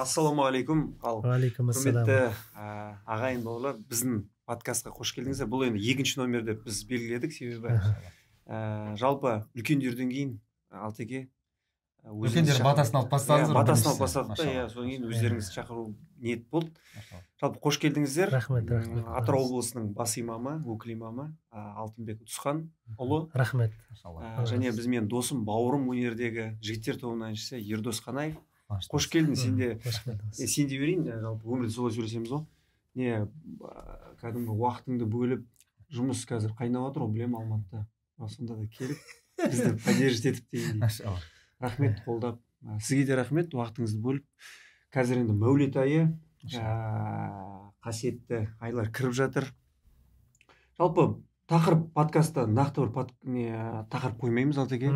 ассалаумағалейкум ал уағалейкум ассалам құрметті ағайын бауырлар біздің подкастқа қош келдіңіздер бұл енді екінші номер деп біз белгіледік себебі ә, жалпы үлкендерден кейін э, алтеке э, үлкендер батасын алып иә, бастадыңыз ғой батасын алып бастадық та иә содан кейін өздеріңіз иә. шақыру ниет болды жалпы қош келдіңіздер рахмет рахмет атырау облысының бас имамы өкіл имамы алтынбек ұтысхан ұлы рахмет және бізмен досым бауырым өнердегі жігіттер тобының әншісі ердос қанаев қош келдің сен де сен де берейін жалпы өмірде солай сөйлесеміз ғой не кәдімгі уақытыңды бөліп жұмыс қазір қайнап жатыр ғой білемін алматыда сонда да келіп бізді поддержить етіп дегендей рахмет қолдап ә, сізге де рахмет уақытыңызды бөліп қазір енді мәулет айы ә, қасиетті айлар кіріп жатыр жалпы тақырып подкастта нақты бір не, тақырып қоймаймыз алтеке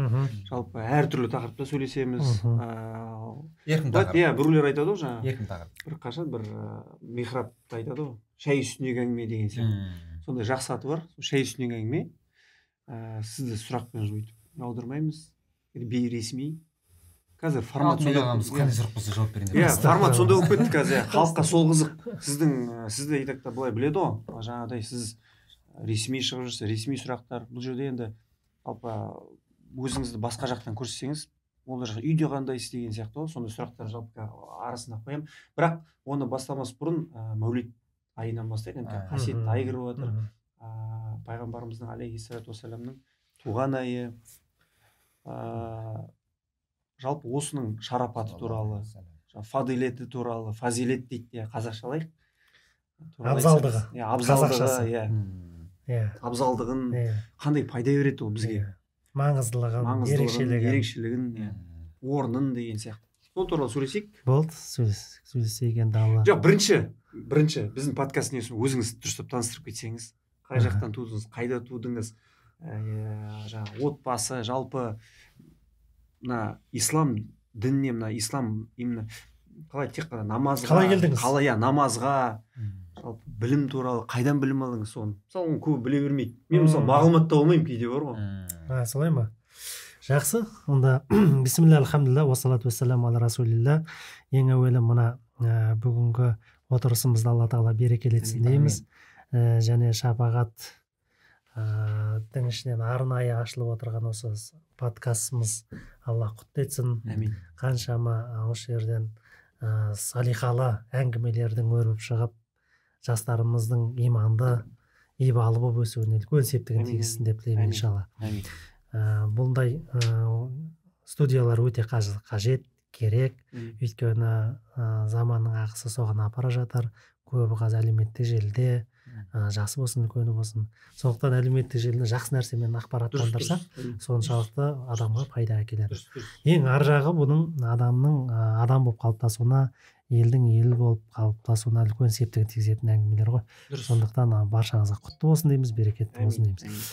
жалпы әртүрлі тақырыпта сөйлесеміз ә, еркін тақырып иә біреулер айтады ғой жаңағы еркін тақырып бір қашан бір михрабта айтады ғой шәй үстіндегі әңгіме деген сияқты сондай жақсы аты бар шәй үстіндегі әңгіме ә, сізді сұрақпен жойтып аудармаймыз бейресми қазір формат сондай қандай сұрақ болса жауап беріңдер иә формат сондай болып кетті қазір халыққа сол қызық сіздің ә, сізді и так былай біледі ғой жаңағыдай сіз ресми шығып жүрсіз ресми сұрақтар бұл жерде енді жалпы өзіңізді басқа жақтан көрсетсеңіз ол жақ үйде қандайсыз деген сияқты ғой сондай сұрақтар жалпы арасында қоямын бірақ оны бастамас бұрын ә, мәулет айынан бастайық енді қасиетті ай кіріп жатыр ә, пайғамбарымыздың алейхисалату уассаламның туған айы ә, жалпы осының шарапаты туралы фадилеті туралы фазилет дейді иә қазақшалайық абзалдығы иә абзалдығы иә иә абзалдығын иә. қандай пайда береді ол бізге иә. маңыздылығын ерекшелігін ерекшелігін иә. орнын деген сияқты сол туралы сөйлесейік болды сөйлесейік енді алла жоқ бірінші бірінші біздің подкаст несін өзіңіз дұрыстап таныстырып кетсеңіз қай жақтан тудыңыз қайда тудыңыз ә, жаңағы отбасы жалпы мына ислам дініне мына ислам именно қалай тек қана намазға қалай келдіңіз қалай иә намазға жалпы білім туралы қайдан білім алдыңыз соны мысалы оны көбі біле бермейді мен мысалы мағлұмат таба алмаймын кейде бар ғой ә солай ма жақсы онда бисмилля алхамдулилла уассалату уассаламу ала расулилля ең әуелі мына ә, бүгінгі отырысымызды алла тағала берекелі етсін дейміз ә, және шапағат дің ішінен арнайы ашылып отырған осы подкастымыз алла құтты етсін әмин қаншама осы жерден ә, салиқалы әңгімелердің өріп шығып жастарымыздың иманды ибалы болып өсуіне үлкен септігін тигізсін деп тілеймін иншалла ә, бұндай студиялар өте қажет керек өйткені ә, заманның ағысы соған апара жатыр көбі қазір әлеуметтік желіде Жақсы болсын үлкені болсын сондықтан әлеуметтік желіні жақсы нәрсемен ақпараттандырса соншалықты адамға пайда әкеледі ең ар жағы бұның адамның адам болып қалыптасуына елдің ел болып қалыптасуына үлкен септігін тигізетін әңгімелер ғой сондықтан баршаңызға құтты болсын дейміз берекетті болсын дейміз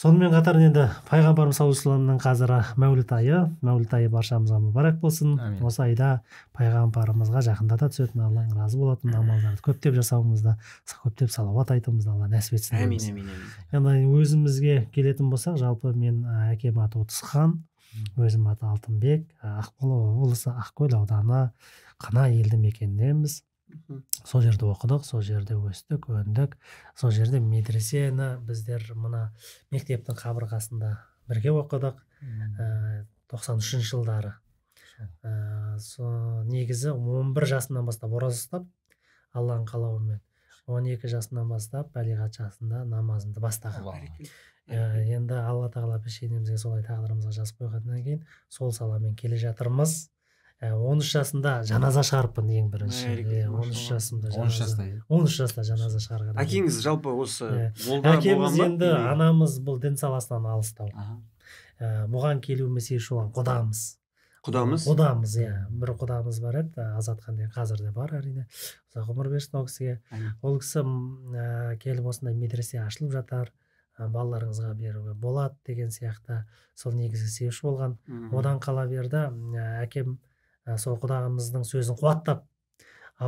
сонымен қатар енді пайғамбарымыз саллаллаху алейхи қазір мәуліт айы мәуліт айы баршамызға мүбәрак болсын Амин. осы айда пайғамбарымызға жақындата түсетін аллаң разы болатын амалдарды көптеп жасауымызды көптеп салауат айтуымызды алла нәсіп етсін әмин әмин енді өзімізге келетін болсақ жалпы мен әкем аты отызхан өзім аты алтынбек ақмола облысы ақкөл ауданы қана елді мекенінеміз сол жерде оқыдық сол жерде өстік өндік сол жерде медресені біздер мына мектептің қабырғасында бірге оқыдық э, тоқсан үшінші жылдары э, со, негізі 11 жасынан бастап ораза ұстап алланың қалауымен 12 жасынан бастап балиғат жасында намазымды бастаған э, енді алла тағала пешенемізге солай тағдырымызға жазып қойғаннан кейін сол саламен келе жатырмыз Ә, он үш жасында жаназа шығарыппын ең бірінші он үш жасымда он үш жаста он үш жаста жаназа шығарған әкеңіз жалпы осы әкеміз енді анамыз бұл дін саласынан алыстау бұған келуіме себепші болған құдамыз құдамыз құдамыз иә бір құдамыз бар еді азатхан деген қазір де бар әрине ұзақ ғұмыр берсін ол кісіге ол кісі ә, келіп осындай медресе ашылып жатар балаларыңызға беруге болады деген сияқты сол негізгі себепші болған одан қала берді ә, әкем Ә, сол құдағымыздың сөзін қуаттап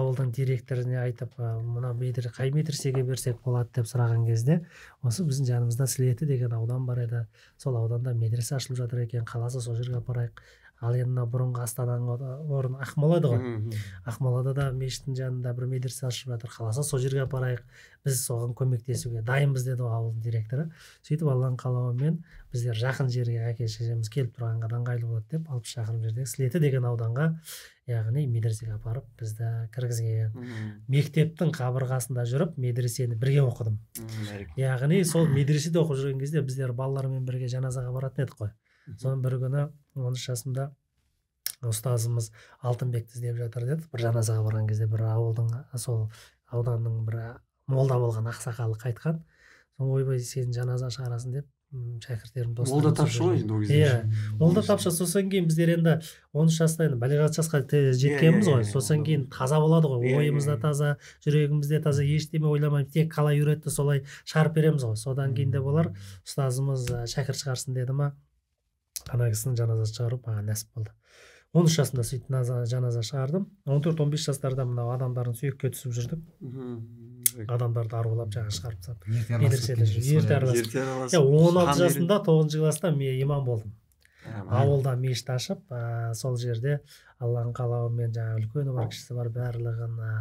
ауылдың директорыне айтып «Ә, мына медір қай медресеге берсек болады деп сұраған кезде осы біздің жанымызда сілеті деген аудан бар еді сол ауданда медресе ашылып жатыр екен қаласа сол жерге апарайық ал енді мына бұрынғы астананың орны ақмолада ғой ақмолада да мешіттің жанында бір медресе ашып жатыр қаласа сол жерге апарайық біз соған көмектесуге дайынбыз деді ғой ауылдың директоры сөйтіп алланың қалауымен біздер жақын жерге әке шешеміз келіп тұрғанға да ыңғайлы болады деп алпыс шақырым жердегі сілеті деген ауданға яғни медресеге апарып бізді кіргізген мектептің қабырғасында жүріп медресені бірге оқыдым яғни сол медреседе оқып жүрген кезде біздер балалармен бірге жаназаға баратын едік қой соның бір күні он үш жасымда ұстазымыз алтынбекті іздеп жатыр деді бір жаназаға барған кезде бір ауылдың сол ауданның бір молда болған ақсақалы қайтқан соң ойбай сен жаназа шығарасың деп шәкірттерім дос молда тапшы ғой енді ол кезде иә молда тапшы сосын кейін біздер енді он үш жаста енді балиғат жасқа иә, жеткенбіз иә, ғой иә, содан кейін таза болады ғой ойымыз да таза жүрегіміз де таза ештеме ойламаймыз тек қалай үйретті солай шығарып береміз ғой содан кейін де болар ұстазымыз шәкірт шығарсын деді ма ана кісінің жаназа шығарып маған нәсіп болды он үш жасымда сөйтіп жаназа шығардым он төрт он бес жастарда мынау адамдардың сүйекке түсіп жүрдік адамдарды арулап жаңағы шығарып тастадыерте ерте араласып он алты жасымда тоғызыншы класста мен имам болдым ауылда мешіт ашып ә, сол жерде алланың қалауымен жаңағы үлкені бар кішісі бар барлығын ә,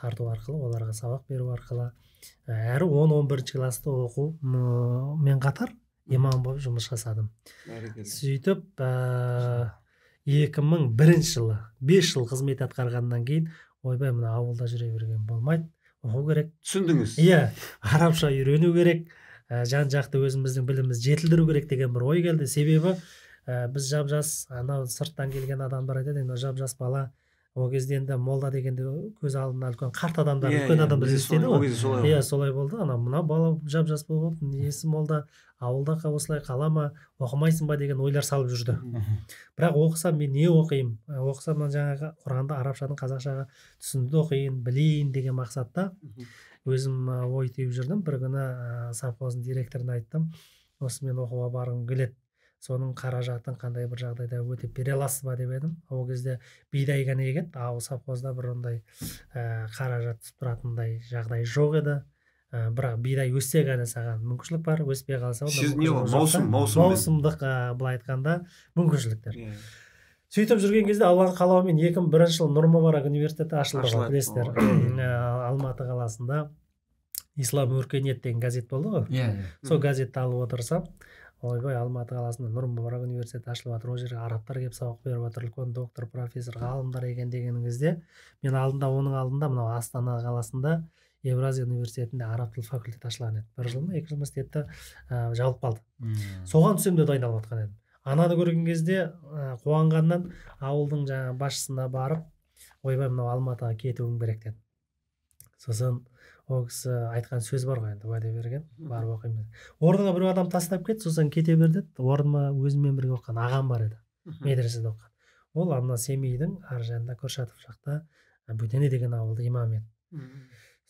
тарту арқылы оларға сабақ беру арқылы әрі он он бірінші класты оқу мен қатар имам болып жұмыс жасадым сөйтіп э, екі мың жылы 5 жыл қызмет атқарғаннан кейін ойбай мына ауылда жүре берген болмайды оқу керек түсіндіңіз иә арабша үйрену керек ә, жан жақты өзіміздің білімімізді жетілдіру керек деген бір ой келді себебі ә, біз жап жас анау сырттан келген адамдар айтады енді жап жас бала ол кезде енді молда дегенде көз алдына үлкен қарт адамдар yeah, иә, үлкен yeah, иә, адамдар иә, ғой солай иә солай болды ана мына бала жап жас болып несі молда ауылда осылай қала ма оқымайсың ба деген ойлар салып жүрді бірақ оқысам мен не оқимын ә, оқысам мына жаңағы құранды арабшадан қазақшаға түсінуді оқиын білейін деген мақсатта өзім ой түйіп жүрдім бір күні совхоздың директорына айттым осы мен оқуға барғым келеді соның қаражатын қандай бір жағдайда өтеп бере аласыз ба деп едім ол кезде бидай ғана егеді ал совхозда бір ондай ә, қаражат тұратындай жағдай жоқ еді ә, бірақ бидай өссе ғана саған мүмкіншілік бар өспей қалса сіз маусым маусым маусымдық ә, былай айтқанда мүмкіншіліктер иә. сөйтіп жүрген кезде алланың қалауымен екі мың бірінші жылы нұр университеті ашылды ғой білесіздер алматы қаласында ислам өркениет деген газет болды ғой иә yeah, иә. сол газетті алып отырсам ойбай алматы қаласында нұр мұбарак университеті ашылып жатыр ол жерге арабтар келіп сабақ беріп жатыр үлкен доктор профессор ғалымдар екен деген кезде мен алдында оның алдында мынау астана қаласында евразия университетінде араб тілі факультеті ашылған еді бір жыл ма екі жыл ма істеді ә, жабылып қалды соған түсемін деп дайындалып жатқан едім ананы көрген кезде ә, қуанғаннан ауылдың жаңағы басшысына барып ойбай мынау алматыға кетуім керек деді сосын ол кісі айтқан сөз бар ғой енді уәде берген барып оқимын орнына біреу адам тастап кетті сосын кете бер деді орныма өзіммен бірге оқыған ағам бар еді медреседе оқыған ол ана семейдің ар жағында куршатов жақта бөтене деген ауылда имам еді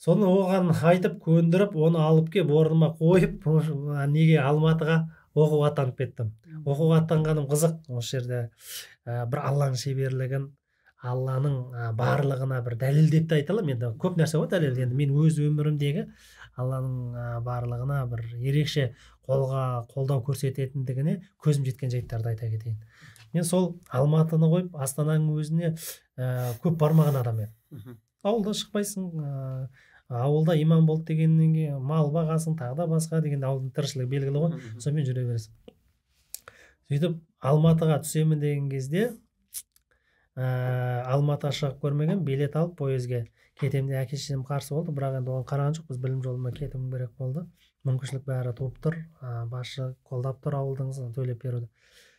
соны оған айтып көндіріп оны алып келіп орныма қойып неге алматыға оқуға аттанып кеттім оқуға аттанғаным қызық осы жерде бір алланың шеберлігін алланың барлығына бір дәлел деп те айта аламын енді көп нәрсе ғой дәлел енді мен өз өмірімдегі алланың барлығына бір ерекше қолға қолдау көрсететіндігіне көзім жеткен жайттарды айта кетейін мен сол алматыны қойып астананың өзіне көп бармаған адам едім ауылдан шықпайсың ә, ауылда имам болды дегеннен кейін мал бағасың тағы да басқа деген ауылдың тіршілігі белгілі ғой сонымен жүре бересің сөйтіп алматыға түсемін деген кезде ә, э, алматыға шығып көрмеген билет алып поездге кетемін деп әке шешем қарсы болды бірақ енді оған қараған жоқпыз білім жолына кетуім керек болды мүмкіншілік бәрі туып тұр ә, басшы қолдап тұр ауылдың төлеп беруді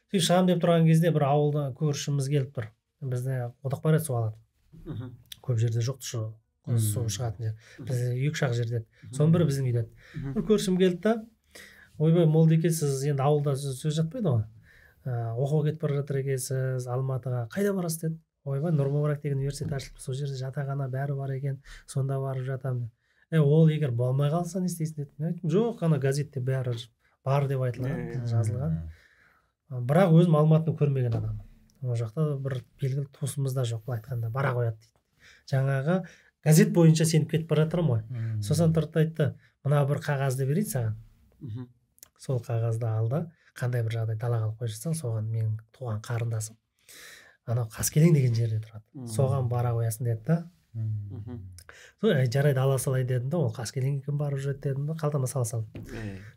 сөйтіп шығамын деп тұрған кезде бір ауылда көршіміз келіп тұр бізде одақ бар еді су алатын көп жерде жоқ шы, су шығатын жер бізде екі шақ жерде соның бірі біздің үйде бір көршім келді да ойбай молдеке сіз енді ауылда сөз жатпайды ғой Ә, оқуға кетіп бара жатыр екенсіз алматыға қайда барасыз деді ойбай нұрмубарак деген университет ашылып сол жерде жатақхана бәрі бар екен сонда барып жатамын е ол егер болмай қалса не істейсің деді мен айттым жоқ ана газетте бәрі бар деп айтылған жазылған бірақ өзім алматыны көрмеген адаммын ол жақта бір белгілі туысымыз да жоқ былай айтқанда бара қояды дейді жаңағы газет бойынша сеніп кетіп бара жатырмын ғой сосын тұрды да айтты мына бір қағазды берейін саған сол қағазды алды қандай бір жағдай далаға алып қоя жатсаң соған менің туған қарындасым анау қаскелең деген жерде тұрады соған бара қоясың деді да со жарайды ала салайын дедім да ол қаскелеңге кім барып жүреді дедім да қалтама сала салдым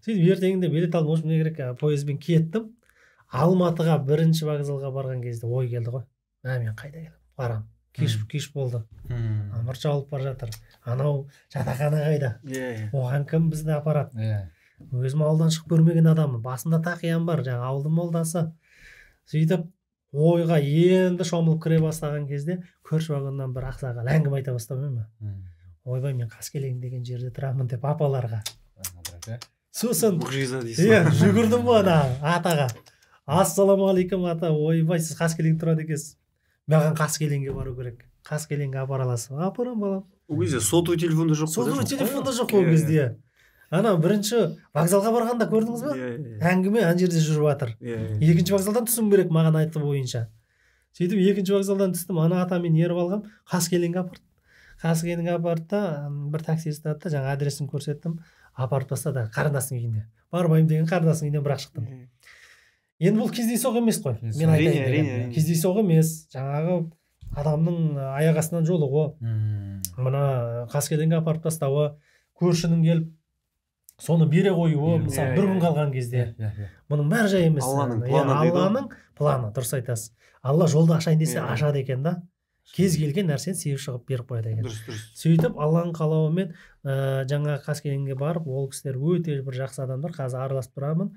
сөйтіп ертеңінде билет алып в не керек поездбен кеттім алматыға бірінші вокзалға барған кезде ой келді ғой мә мен қайда келемін барамын кеш кеш болды ымырт жабылып бара жатыр анау жатақхана қайда иә оған кім бізді апарады иә өзім ауылдан шығып көрмеген адаммын басында тақиям бар жаңағы ауылдың молдасы сөйтіп ойға енді шомылып кіре бастаған кезде көрші вагоннан бір ақсақал әңгіме айта бастамай ма ойбай мен қаскелең деген жерде тұрамын деп апаларға сосын иә жүгірдім ғой ана атаға ассалаумағалейкум ата ойбай сіз қаскелең тұрады екенсіз маған қаскелеңге бару керек қаскелеңге апара аласыз апарамын балам ол кезде сотовый телефон да жоқ сотовый телефон да жоқ ол кезде ана бірінші вокзалға барғанда көрдіңіз ба yeah, иә, иә. әңгіме ана жерде жүріп жатыр yeah, иә, екінші вокзалдан түсуім керек маған айтты бойынша сөйтіп екінші вокзалдан түстім ана атамен еріп алған қаскелеңге апарды қаскелеңге апарды да бір таксист ұстады да жаңағы адресін көрсеттім апарып тастады қарындасының үйіне бармаймын деген қарындасының үйінен бірақ шықтым енді бұл кездейсоқ емес қой мен айтайын кездейсоқ емес жаңағы адамның аяқ астынан жолығу мына қаскелеңге апарып тастауы көршінің келіп соны бере қоюы иә, мысалы иә, бір иә. күн қалған кезде бұның бәрі жай емес алланың планы алланың планы дұрыс айтасыз алла жолды ашайын десе ашады екен да кез келген нәрсені себеп шығып беріп қояды екен дұрыс дұрыс сөйтіп алланың қалауымен ыыы жаңағы қаскелеңге барып ол кісілер өте бір жақсы адамдар қазір араласып тұрамын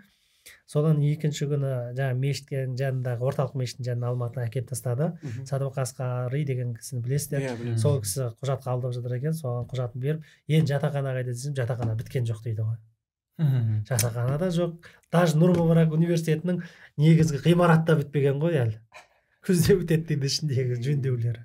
содан екінші күні жаңағы мешіттің жанындағы орталық мешіттің жанына алматыға әкеліп тастады садуақас қари деген кісіні білесіздер иә сол кісі құжат қабылдап жатыр екен соған құжатын беріп енді жатақхана қайда десем жатақхана біткен жоқ дейді ғой мхм жатақхана да жоқ даже нұр университетінің негізгі ғимараты да бітпеген ғой әлі күзде бітеді дейді ішіндегі жөндеулері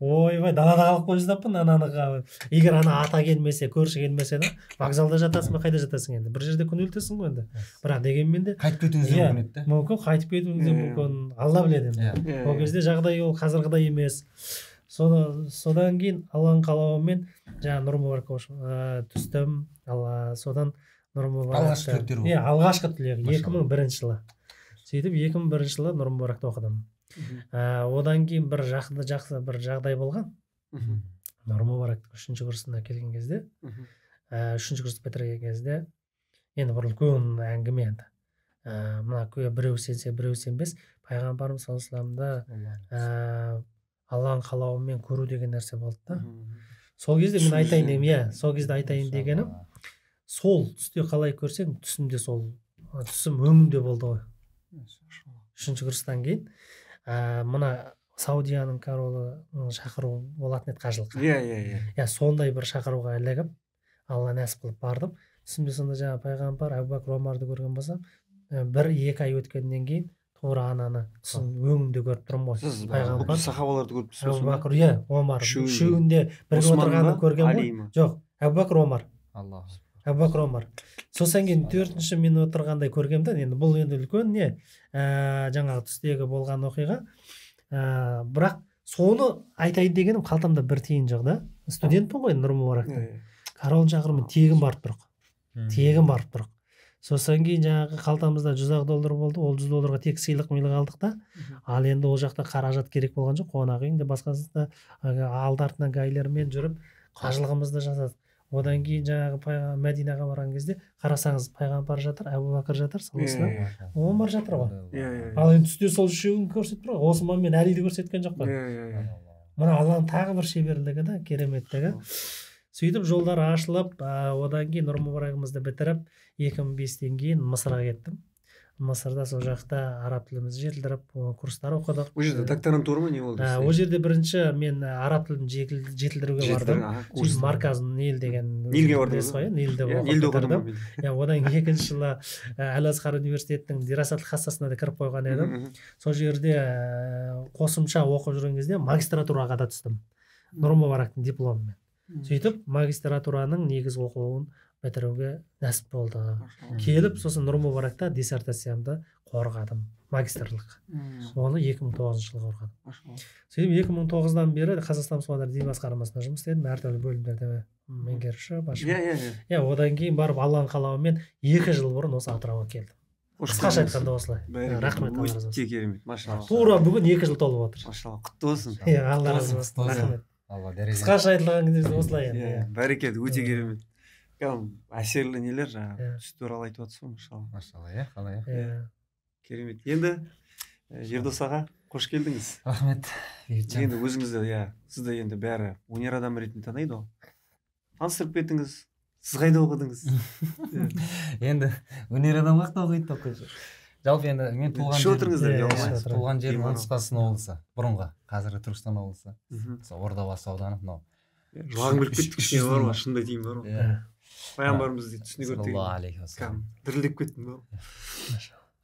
ойбай далада қалып қойып жатаппын ананы егер ана ата келмесе көрші келмесе да вокзалда жатасың ба қайда жатасың енді бір жерде күнелтесің ғой енді бірақ дегенмен де қайтып кетуіңіз де иә, мүмкін еді мүмкін қайтып кетуіңіз де иә, иә. мүмкін алла біледі енді ол кезде жағдай ол қазіргідей емес содан, содан кейін алланың қалауымен жаңағы нұрмубарк э, түстім алла содан нұр алғашқы түлектер иә алғашқы түлек екі мың бірінші жылы сөйтіп екі мың бірінші жылы нұрмубаракта оқыдым ә, одан кейін бір жақында жақсы бір жағдай болған мхм мубарактың үшінші курсына келген кезде ә, үшінші курсты бітірген кезде енді бір үлкен әңгіме енді ә, мына біреу сенсе біреу сенбес пайғамбарымыз саллаллаху алейхи ә, алланың қалауымен көру деген нәрсе болды да сол кезде мен айтайын дегенім иә сол кезде айтайын дегенім сол түсте қалай көрсең түсімде сол түсім өңімде болды ғой үшінші курстан кейін ә, мына саудияның королы шақыру болатын еді қажылыққа иә иә иә иә сондай бір шақыруға ілігіп алла нәсіп қылып бардым түсінбе сонда жаңағы пайғамбар әбу омарды көрген болсам бір екі ай өткеннен кейін тура ананы түсін өңінде көріп тұрмын ғой сіз пайғамбар сахабаларды көріп тұрсыз әбу иә омар үшеуінде бірге отырғанын көрген ғой жоқ әбу омар әбубәкір омар сосын кейін төртінші мен отырғандай көргем да енді бұл енді үлкен не ә, жаңағы түстегі болған оқиға ә, бірақ соны айтайын дегенім қалтамда бір тиын жоқ да студентпін ғой нұрмубаракта иә, иә. король шақырумен тегін барып тұрық тегін барып тұрық сосын кейін жаңағы қалтамызда жүз ақ доллар болды ол жүз долларға тек сыйлық мыйлық алдық та ал енді ол жақта қаражат керек болған жоқ қонақ үйінде басқасы да алды артынан гайлермен жүріп қажылығымызды жасадық одан кейін жаңағы мәдинаға барған кезде қарасаңыз пайғамбар жатыр әбу бәкір жатыр омар иә, иә, жатыр ғой иә, иә иә ал енді түсте сол үшеуін көрсетіп тұр ғой осман мен әлиді көрсеткен жоқ қой иә иә мына алланың тағы бір шеберлігі да кереметтігі сөйтіп жолдар ашылып одан кейін нұр бітіріп 2005 бестен кейін мысырға кеттім мысырда сол жақта араб тілімізді жетілдіріп курстар оқыдық ол жерде э, докторантура ма не болды ол ә, жерде бірінші мен э, араб тілін жетілдіруге бардым сөйтіп марказ нил деген нильге бардыңыз ғой иә, оқыдым иә одан екінші жылы э, әл азхар университетінің дирасат хассасына да кіріп қойған едім сол жерде қосымша оқып жүрген кезде магистратураға да түстім нұр дипломымен сөйтіп магистратураның негізгі оқуын бітіруге нәсіп болды келіп сосын нұрмұбаракта диссертациямды қорғадым магистрлық оны 2009 жылы қорғадым сөйтіп 2009-дан бері қазақстан мұсылмандар діни басқармасында жұмыс істедім әртүрлі бөлімдерде меңгеруші басшы иә, иә иә иә одан кейін барып алланың қалауымен екі жыл бұрын осы атырауға келдім қысқаша айтқанда осылай рахмет өте керемет машалла тура бүгін екі жыл толып отыр машалла құтты болсын иә алла разы болсын рахмет алла дәрежесі қысқаша айтылған кезде осылай иә, енді иә бәрекелді өте иә. керемет әсерлі нелер жаңағы түс туралы айтып жатсыз ғой машалла машалла иә қалай иә керемет енді ердос аға қош келдіңіз рахмет енді өзіңізді иә сізді енді бәрі өнер адамы ретінде таниды ғой таныстырып кетіңіз сіз қайда оқыдыңыз енді өнер адамы қаяқта оқиды деп қойшы жалпы енді мен туған ішіп отырыңыздар иә, туған жерім оңтүстік қазақстан облысы бұрынғы қазіргі түркістан облысы сол ордабасы ауданы мынау жылағым келіп кетті кішкене бар ғой шынымды айтайын бар ғой пайғамбарымыз дейді түсіне көр деген дірілдеп кеттім да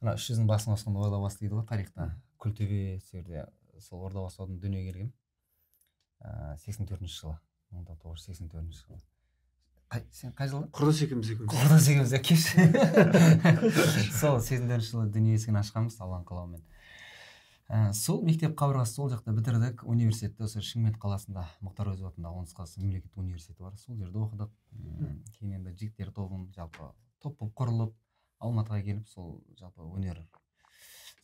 мына үш жүздің басын сонда ордабасы дейді ғой тарихта күлтөбе сол жерде сол ауданында дүниеге келгенмін ыыы сексен төртінші жылы мың тоғыз жүз сексен төртінші жылы сен қай жылы құрдас екеуміз екеуміз құрдас екеуміз иә кеш сол сексен төртінші жылы дүние есігін ашқанбыз алланың қалауымен ә, сол мектеп қабырғасы сол жақта бітірдік университетті осы шымкент қаласында мұхтар әуезов атындағы оңтүстік қазақстан мемлекеттік университеті бар сол жерде оқыдық кейін енді жігіттер тобын жалпы топ болып құрылып алматыға келіп сол жалпы өнер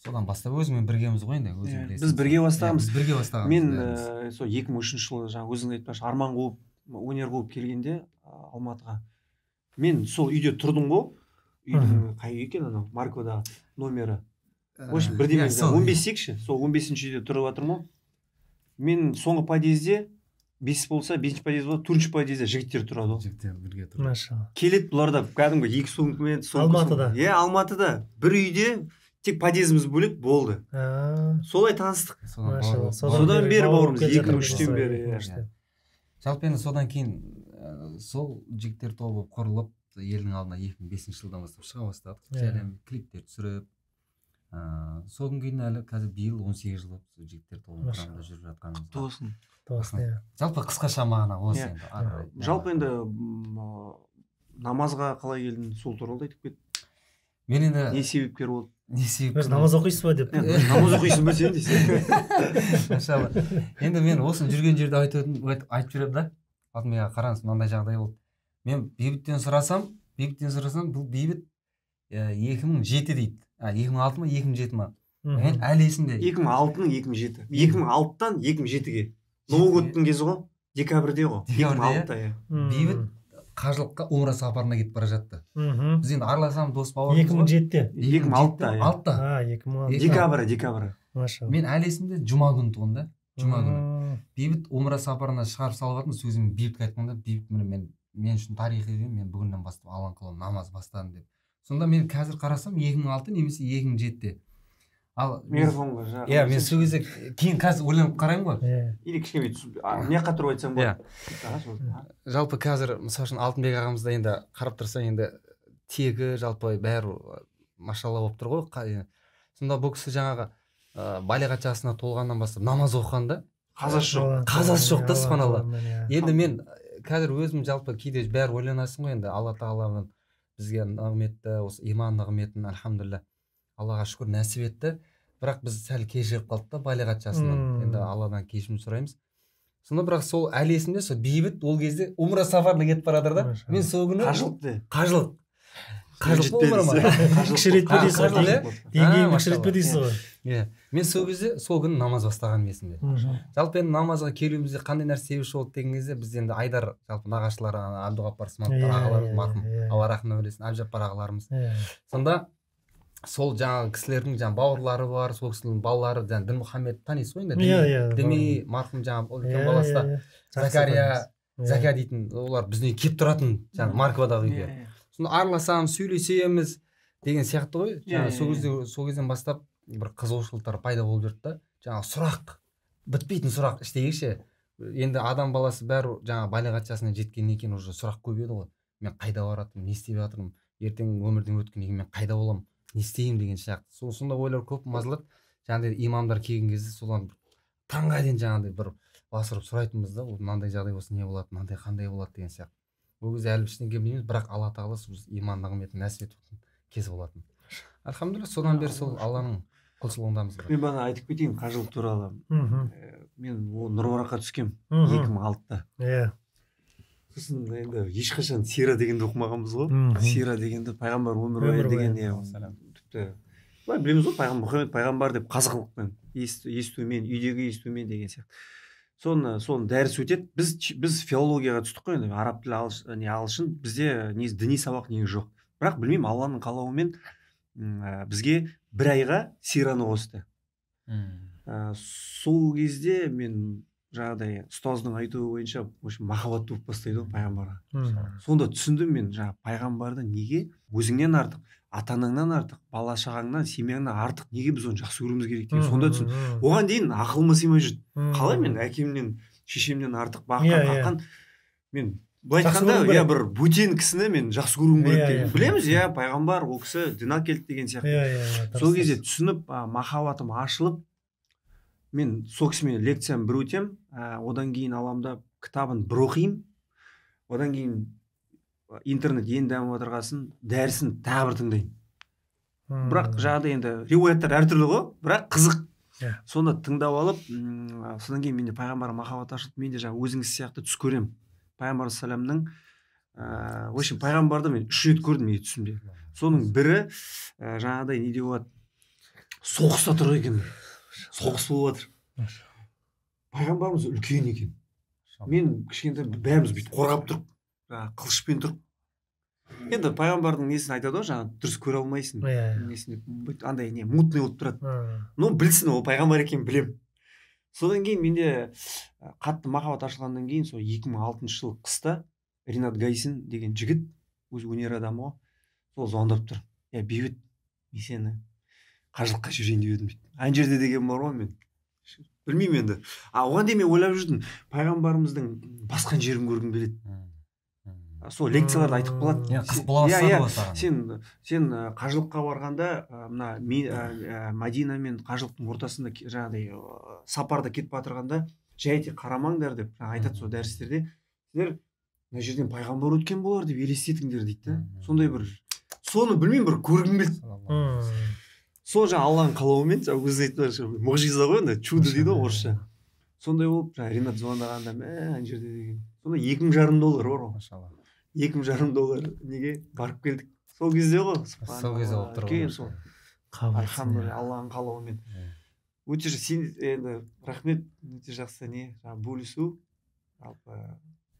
содан бастап өзіңмен біргеміз ғой енді өзің иә, білесің иә, біз бірге бастағанбыз бірге бастағанбыз мен э, сол екі мың үшінші жылы жаңағы өзің айтпақшы арман қуып өнер қуып келгенде алматыға мен сол үйде тұрдым ғой үйдің қай үй екен анау марковдағы номері в общем э, бірдеме он бес дейікші сол он бесінші үйде тұрып жатырмын ғой мен соңғы подъезде бес болса бесінші подъезд болса төртінші подъезде жігіттер тұрады ғой жігіттер бірге тұрады машалла келеді бұлар да кәдімгі екі сумкамен алматыда иә алматыда бір үйде тек подъездіміз бөлек болды солай таныстық содан бері бауырымыз екі мың үштен бері иә. жалпы енді содан кейін э, сол жігіттер тобы құрылып елдің алдына екі мың бесінші жылдан бастап шыға бастадық және иә. клиптер түсіріп ыыы э, сол күнге дейін әлі қазір биыл он сегіз жыл болды жігіттер тобының жүріп жатқанымыз құтты болсын иә жалпы қысқаша мағына осы иә. енді жалпы енді намазға қалай келдің сол туралы айтып кет мен енді не себепкер болды не себеп намаз оқисыз ба деп намаз оқисың ба сен десе енді мен осы жүрген жерде айтып айтып жүремін да аға қараңыз мынандай жағдай болды мен бейбіттен сұрасам бейбіттен сұрасам бұл бейбіт екі мың жеті дейді екі мың алты ма екі мың жеті ма әлі есімде екі мың алтының екі мың жеті екі мың алтыдан екі мың жетіге новый годтың кезі ғой декабрьде ғой иә? екі мың алтыда иә бейбіт қажылыққа умра сапарына кетіп бара жатты мхм біз енді араласамыз дос бауыр екі мың жетіде екі мың алтыда иә. алтыда екі мың алты декабрь декабрі машалла мен әлі есімде жұма күні тұғын да жұма күні бейбіт умра сапарына шығарып салып жатырмын мен бейбітке айтқанда бейбіт міне мен мен үшін тарихи мен бүгіннен бастап алланың қалауымен намаз бастадым деп сонда мен қазір қарасам 2006 немесе 2007 жетіде ал иә мен сол кезде кейін қазір ойланып қараймын ғой иә или кішкене не қатырып айтсаң иә. болады жалпы қазір мысалы үшін алтынбек ағамыз да енді қарап тұрсаң енді тегі жалпы бәрі машалла болып тұр ғой иә. сонда бұл кісі жаңағы ыыы балиғат жасына толғаннан бастап намаз оқыған да қазасы жоқ қазасы жоқ та субханалла енді мен э, қазір өзім жалпы кейде бәрі ойланасың ғой енді алла тағаланың бізге нығметті осы иман нығметін альхамдулилля аллаға шүкір нәсіп етті бірақ біз сәл кешігіп қалдық та балиғат жасынан енді алладан кешірім сұраймыз сонда бірақ сол әлі есімде сол бейбіт ол кезде умра сафарына кетіп бара жатыр да мен сол күні қажылық қажылық қажылық кішірейтпе дейсіз ғой деңгейімді кішірейтпе дейсіз ғой иә мен сол кезде сол күні намаз бастағаным есімде жалпы енді намазға келуімізде қандай нәрсе себепші болды деген кезде біз енді айдар жалпы нағашылар әбдіғаппар смановтар ағаларымыз марқұм алла рахмет ойласын әбжаппар ағаларымыз сонда сол жаңағы кісілердің жаңағы бауырлары бар сол кісінің балалары жаңағы дінмұхаммед танисыз ғой енді иә иә діни марқұм жаңағы үлкен баласы да закария закия дейтін олар біздің үйге келіп тұратын жаңағы марковадағы үйге сонда араласамыз сөйлесеміз деген сияқты ғой иә, жаңағы сол иә, кезде иә. сол кезден бастап бір қызығушылықтар пайда болып жүрді да жаңағы сұрақ бітпейтін сұрақ іштегі ше енді адам баласы бәрі жаңағы балиғат жасына жеткеннен кейін уже сұрақ көбейеді ғой мен қайда баратырмын не істеп жатырмын ертең өмірден өткеннен кейін мен қайда боламын не істеймін деген сияқты сол сондай ойлар көп мазалады жаңағыдай имамдар келген кезде содан таңға дейін жаңағыдай бір басырып сұрайтынбыз да ол мынандай жағдай болса не болады мынандай қандай болады деген сияқты ол кезде әлі ештеңе білмейміз бірақ алла тағала сол иман нығметін нәсіп етіп кез болатын альхамдулилля содан бері сол алланың құлшылығындамыз мен бағана айтып кетейін қажылық туралы мхм э, мен ол нұрмараққа түскенмін екі мың алтыда иә сосын енді ешқашан сира дегенді оқымағанбыз ғой сира дегенді пайғамбар өмір деген иә тіпті былай білеміз ғой пайғамбар мұхаммед пайғамбар деп қазақылықпен естумен үйдегі естумен деген сияқты соны соны дәріс өтеді біз біз филологияға түстік қой енді араб тілі не ағылшын бізде не діни сабақ негізі жоқ бірақ білмеймін алланың қалауымен ә, бізге бір айға сираны қосты ә, сол кезде мен жаңағыдай ұстаздың айтуы бойынша в общем махаббат туып бастайды ғой пайғамбарға сонда түсіндім мен жаңағы пайғамбарды неге өзіңнен артық ата анаңнан артық бала шағаңнан семьяңнан артық неге біз оны жақсы көруіміз керек деген сонда түсін оған дейін ақылыма сыймай жүрді қалай мен әкемнен шешемнен артық иә, иә. баққан мен былай айтқанда иә бір бөтен кісіні мен жақсы көруім керек иә, деп білеміз иә пайғамбар ол кісі дін келді деген сияқты иә сол кезде түсініп махаббатым ашылып мен сол кісімен лекцияны бір өтемін одан кейін аламын да кітабын бір оқимын одан кейін интернет енді дамып жатыр дәрісін тағы бір тыңдаймын бірақ жаңағыдай енді риуаяттар әртүрлі ғой бірақ қызық yeah. Иә. соны тыңдап алып ұм, содан кейін менде пайғамбар махаббаты ашылып мен де жаңағы өзіңіз сияқты түс көремін пайғамбар саламның ыыы в общем пайғамбарды мен үш рет көрдім менің түсімде соның бірі ә, жаңағыдай неде болады соғыста тұр екен соғыс болып жатыр пайғамбарымыз үлкен екен мен кішкентай бәріміз бүйтіп қорғап тұрып жаңағы қылышпен тұрып енді пайғамбардың несін айтады ғой жаңағы дұрыс көре алмайсың иә несін андай не мутный болып тұрады ну білсін ол пайғамбар екенін білемін содан кейін менде қатты махаббат ашылғаннан кейін сол 2006 жылы қыста ринат гайсин деген жігіт өзі өнер адамы ғой сол звондап тұр е бейбіт мен сені қажылыққа жіберейін деп едім дейді ана жерде деген бар ғой мен білмеймін енді а оған дейін мен ойлап жүрдім пайғамбарымыздың басқан жерін көргім келеді сол лекцияларда айтып қалады иә бола бастады ғой сен сен қажылыққа барғанда мына мәдина мен қажылықтың ортасында жаңағыдай сапарда кетіп жатырғанда жай тек қарамаңдар деп айтады сол дәрістерде сіздер мына жерден пайғамбар өткен болар деп елестетіңдер дейді да сондай бір соны білмеймін бір көргім келді сол жаңағы алланың қалауымен жаңағы өзі айтты мұғжиза ғой енді чудо дейді ғой иә, орысша иә. сондай болып жаңағы ринат звондағанда мә ана жерде деген сонда екі мың жарым доллар бар ғой екі мың жарым доллар неге барып келдік сол кезде ғой сол кезде болып тұр ғой сол альхамдулилля иә. алланың қалауымен иә. өте сен енді рахмет өте жақсы не жаңағы бөлісу жалпы э,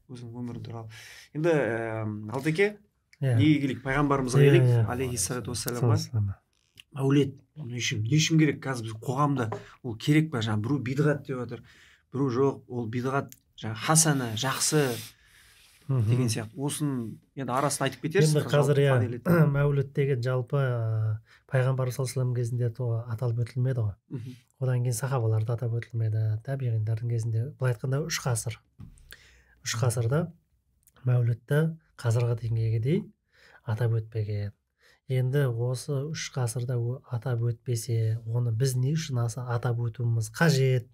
өзіңнің өмірің туралы енді э, алтеке иә неге келейік пайғамбарымызға келейік иә, алейхиссалату вассаламға әулет не үшін керек қазір біз қоғамда ол керек па жаңағы біреу бидғат деп жатыр біреу жоқ ол бидғат жаңағы хасана жақсы деген сияқты осыны енді арасын айтып кетерсіз енді қазір иә мәуліт деген жалпы пайғамбар саллаллаху кезінде аталып өтілмеді ғой одан кейін сахабаларда атап өтілмеді табиғиндардың кезінде былай айтқанда үш ғасыр үш ғасырда мәулітті қазіргі деңгейгідей атап өтпеген енді осы үш ғасырда атап өтпесе оны біз не үшін атап өтуіміз қажет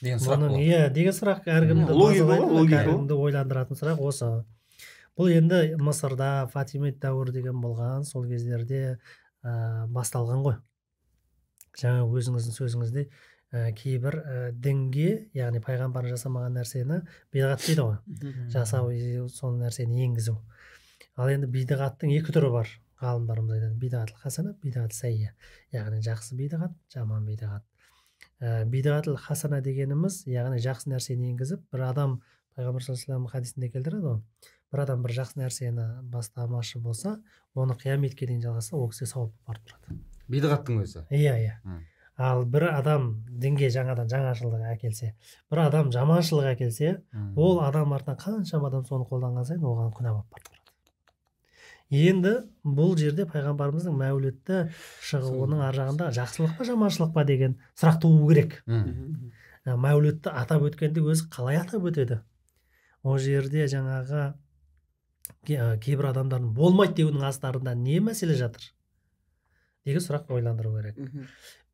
деген сұрақ иә деген сұрақ әркімді ойландыратын сұрақ осы бұл енді мысырда фатимид дәуір деген болған сол кездерде ә, басталған ғой жаңа өзіңіздің сөзіңіздей кейбір ә, дінге яғни пайғамбар жасамаған нәрсені бидағат дейді ғой жасау сол нәрсені енгізу ал енді бидағаттың екі түрі бар ғалымдарымыз айтады бидғат хасана бидағат яғни жақсы бидағат жаман бидағат ә, э, бидатл хасана дегеніміз яғни жақсы нәрсені енгізіп бір адам пайғамбар саллаллаху алейхи хадисінде келтіреді ғой бір адам бір жақсы нәрсені бастамашы болса оны қияметке дейін жалғаса ол кісіге сауап барып тұрады бидғаттың өзі иә иә ал бір адам дінге жаңадан жаңашылдық әкелсе бір адам жаманшылық әкелсе ол адам артынан қаншама адам соны қолданған сайын оған күнә болып барып енді бұл жерде пайғамбарымыздың мәулетті шығуының ар жағында жақсылық па жаманшылық па деген сұрақ туу керек ә, Мәулетті атап өткенде өзі қалай атап өтеді ол жерде жаңағы ә, кейбір адамдардың болмайды деуінің астарында не мәселе жатыр деген сұрақ ойландыру керек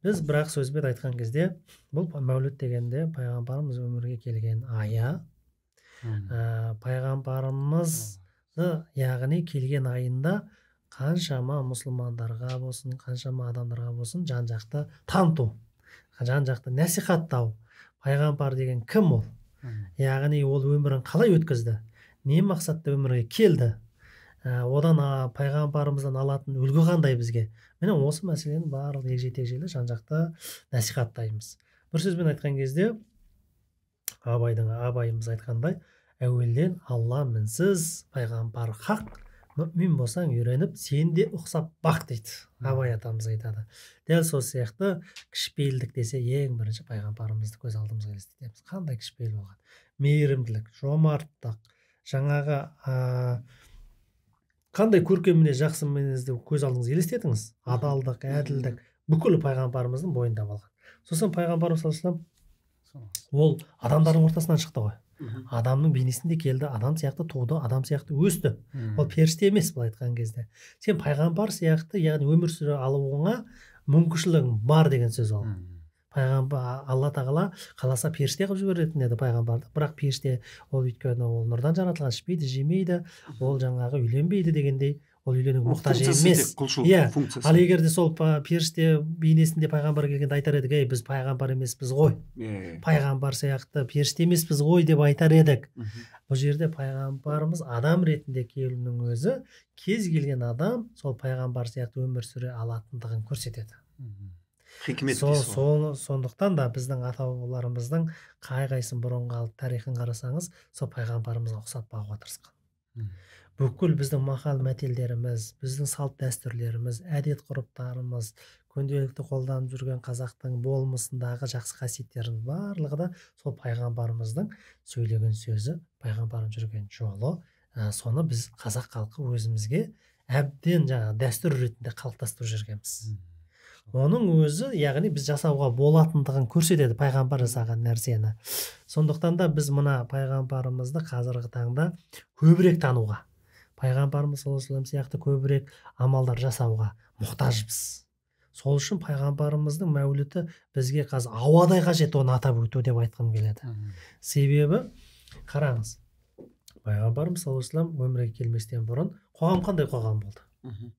біз бірақ сөзбен айтқан кезде бұл мәулет дегенде пайғамбарымыз өмірге келген айы ә, пайғамбарымыз яғни келген айында қаншама мұсылмандарға болсын қаншама адамдарға болсын жан жақты таныту жан жақты насихаттау пайғамбар деген кім ол яғни ол өмірін қалай өткізді не мақсатта өмірге келді ә, одан ә, пайғамбарымыздан алатын үлгі қандай бізге міне осы мәселені барлық егжей тегжейлі жан жақты насихаттаймыз бір сөзбен айтқан кезде абайдың абайымыз айтқандай әуелден алла мінсіз пайғамбар хақ мүмин болсаң үйреніп сен де ұқсап бақ дейді абай атамыз айтады дәл сол сияқты кішіпейілдік десе ең бірінші пайғамбарымызды көз алдымызға елестетеміз қандай кішіпейіл болған мейірімділік жомарттық жаңағы ә, қандай көркем мінез жақсы мінезді көз алдыңызға елестетіңіз адалдық әділдік бүкіл пайғамбарымыздың бойында болған сосын пайғамбарымыз саллаллаху ол адамдардың ортасынан шықты ғой адамның бейнесінде келді адам сияқты туды адам сияқты өсті ол періште емес былай айтқан кезде сен пайғамбар сияқты яғни өмір сүре алуыңа мүмкіншілігің бар деген сөз ол пайғамбар алла тағала қаласа періште қылып жіберетін еді пайғамбарды бірақ періште ол өйткені ол нұрдан жаратылған ішпейді жемейді ол жаңағы үйленбейді дегендей ол үйленуге мұқтаж емес иә ал егер де сол періште бейнесінде пайғамбар келгенде айтар едік ей біз пайғамбар емеспіз ғой иә, иә, иә. пайғамбар сияқты періште емеспіз ғой деп айтар едік бұл жерде пайғамбарымыз адам ретінде келуінің өзі кез келген адам сол пайғамбар сияқты өмір сүре алатындығын көрсетеді сондықтан да біздің ата бабаларымыздың қай қайсысын бұрынғы алып тарихын қарасаңыз сол пайғамбарымызға ұқсап бағуға тырысқан бүкіл біздің мақал мәтелдеріміз біздің салт дәстүрлеріміз әдет ғұрыптарымыз күнделікті қолданып жүрген қазақтың болмысындағы жақсы қасиеттердің барлығы да сол пайғамбарымыздың сөйлеген сөзі пайғамбардың жүрген жолы ә, соны біз қазақ халқы өзімізге әбден жаңағы дәстүр ретінде қалыптастырып жүргенбіз оның өзі яғни біз жасауға болатындығын көрсетеді пайғамбар жасаған нәрсені сондықтан да біз мына пайғамбарымызды қазіргі таңда көбірек тануға пайғамбарымыз саллаллаху алейхи сияқты көбірек амалдар жасауға мұқтажбыз сол үшін пайғамбарымыздың мәуліті бізге қазір ауадай қажет оны атап өту деп айтқым келеді себебі қараңыз пайғамбарымыз саллаллаху өмірек өмірге келместен бұрын қоғам қандай қоғам болды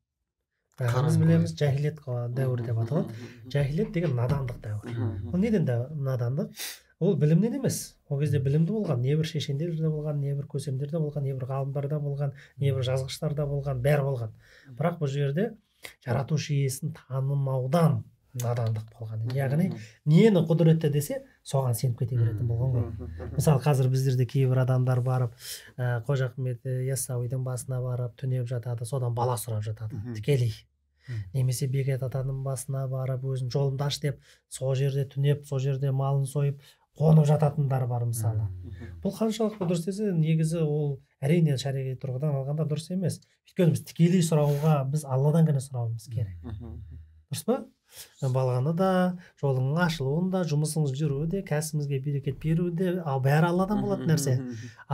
бәріміз білеміз жахилет дәуірі деп аталады жахилет деген надандық дәуір ол неден надандық ол білімнен емес ол кезде білімді болған небір шешендер де болған небір көсемдер де болған небір ғалымдар да болған небір жазғыштар да болған бәрі болған бірақ бұл жерде жаратушы иесін танымаудан надандық болған яғни нені құдіретті десе соған сеніп кете беретін болған ғой мысалы қазір біздерде кейбір адамдар барып ә, қожа ахмет ә, яссауидің басына барып түнеп жатады содан бала сұрап жатады тікелей немесе бекет атаның басына барып өзін жолымды аш деп сол жерде түнеп сол жерде малын сойып қонып жататындар бар мысалы бұл қаншалықты дұрыс десе негізі ол әрине шариғи тұрғыдан алғанда дұрыс емес өйткені біз тікелей сұрауға біз алладан ғана сұрауымыз керек дұрыс па баланы да жолыңның ашылуын да жұмысыңыз жүруі де кәсібіңізге берекет беруі де бәрі алладан болатын нәрсе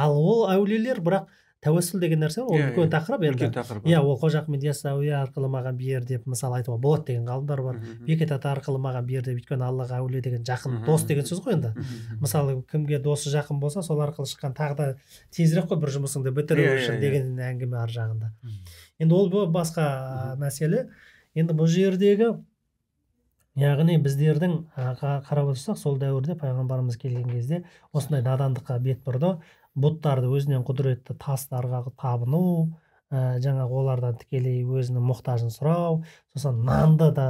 ал ол әулиелер бірақ тәуәсіл деген нәрсе ол yeah, иә, иә. үлкен тақырып енді тақырып иә ол қожа ахмет яссауи арқылы маған бер деп мысалы айтуға болады деген ғалымдар бар бекет ата арқылы маған бер деп өйткені аллаға әулие деген жақын дос деген сөз ғой енді мысалы кімге досы жақын болса сол арқылы шыққан тағы да тезірек қой бір жұмысыңды бітіру иә, үшін деген әңгіме ар жағында енді ол басқа мәселе енді бұл жердегі яғни біздердің қарап отырсақ сол дәуірде пайғамбарымыз келген кезде осындай надандыққа бет бұрды бұттарды өзінен құдіретті тастарға табыну ә, жаңағы олардан тікелей өзінің мұқтажын сұрау сосын нанды да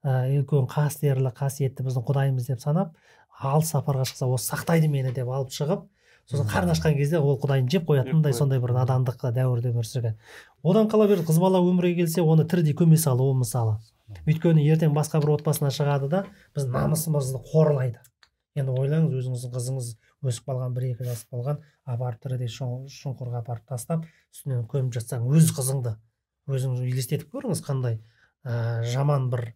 ә, үлкен қастерлі қасиетті біздің құдайымыз деп санап алыс сапарға шықса осы сақтайды мені деп алып шығып сосын қарны ашқан кезде ол құдайын жеп қоятындай сондай бір надандық дәуірде өмір сүрген одан қала берді қыз бала өмірге келсе оны тірідей көме салу мысалы өйткені ертең басқа бір отбасына шығады да біз намысымызды қорлайды енді ойлаңыз өзіңіздің қызыңыз өсіп қалған бір екі жасып қалған апарып тірідей шұңқырға апарып тастап үстінен көміп жатсаң өз қызыңды өзіңіз елестетіп көріңіз қандай ә, жаман бір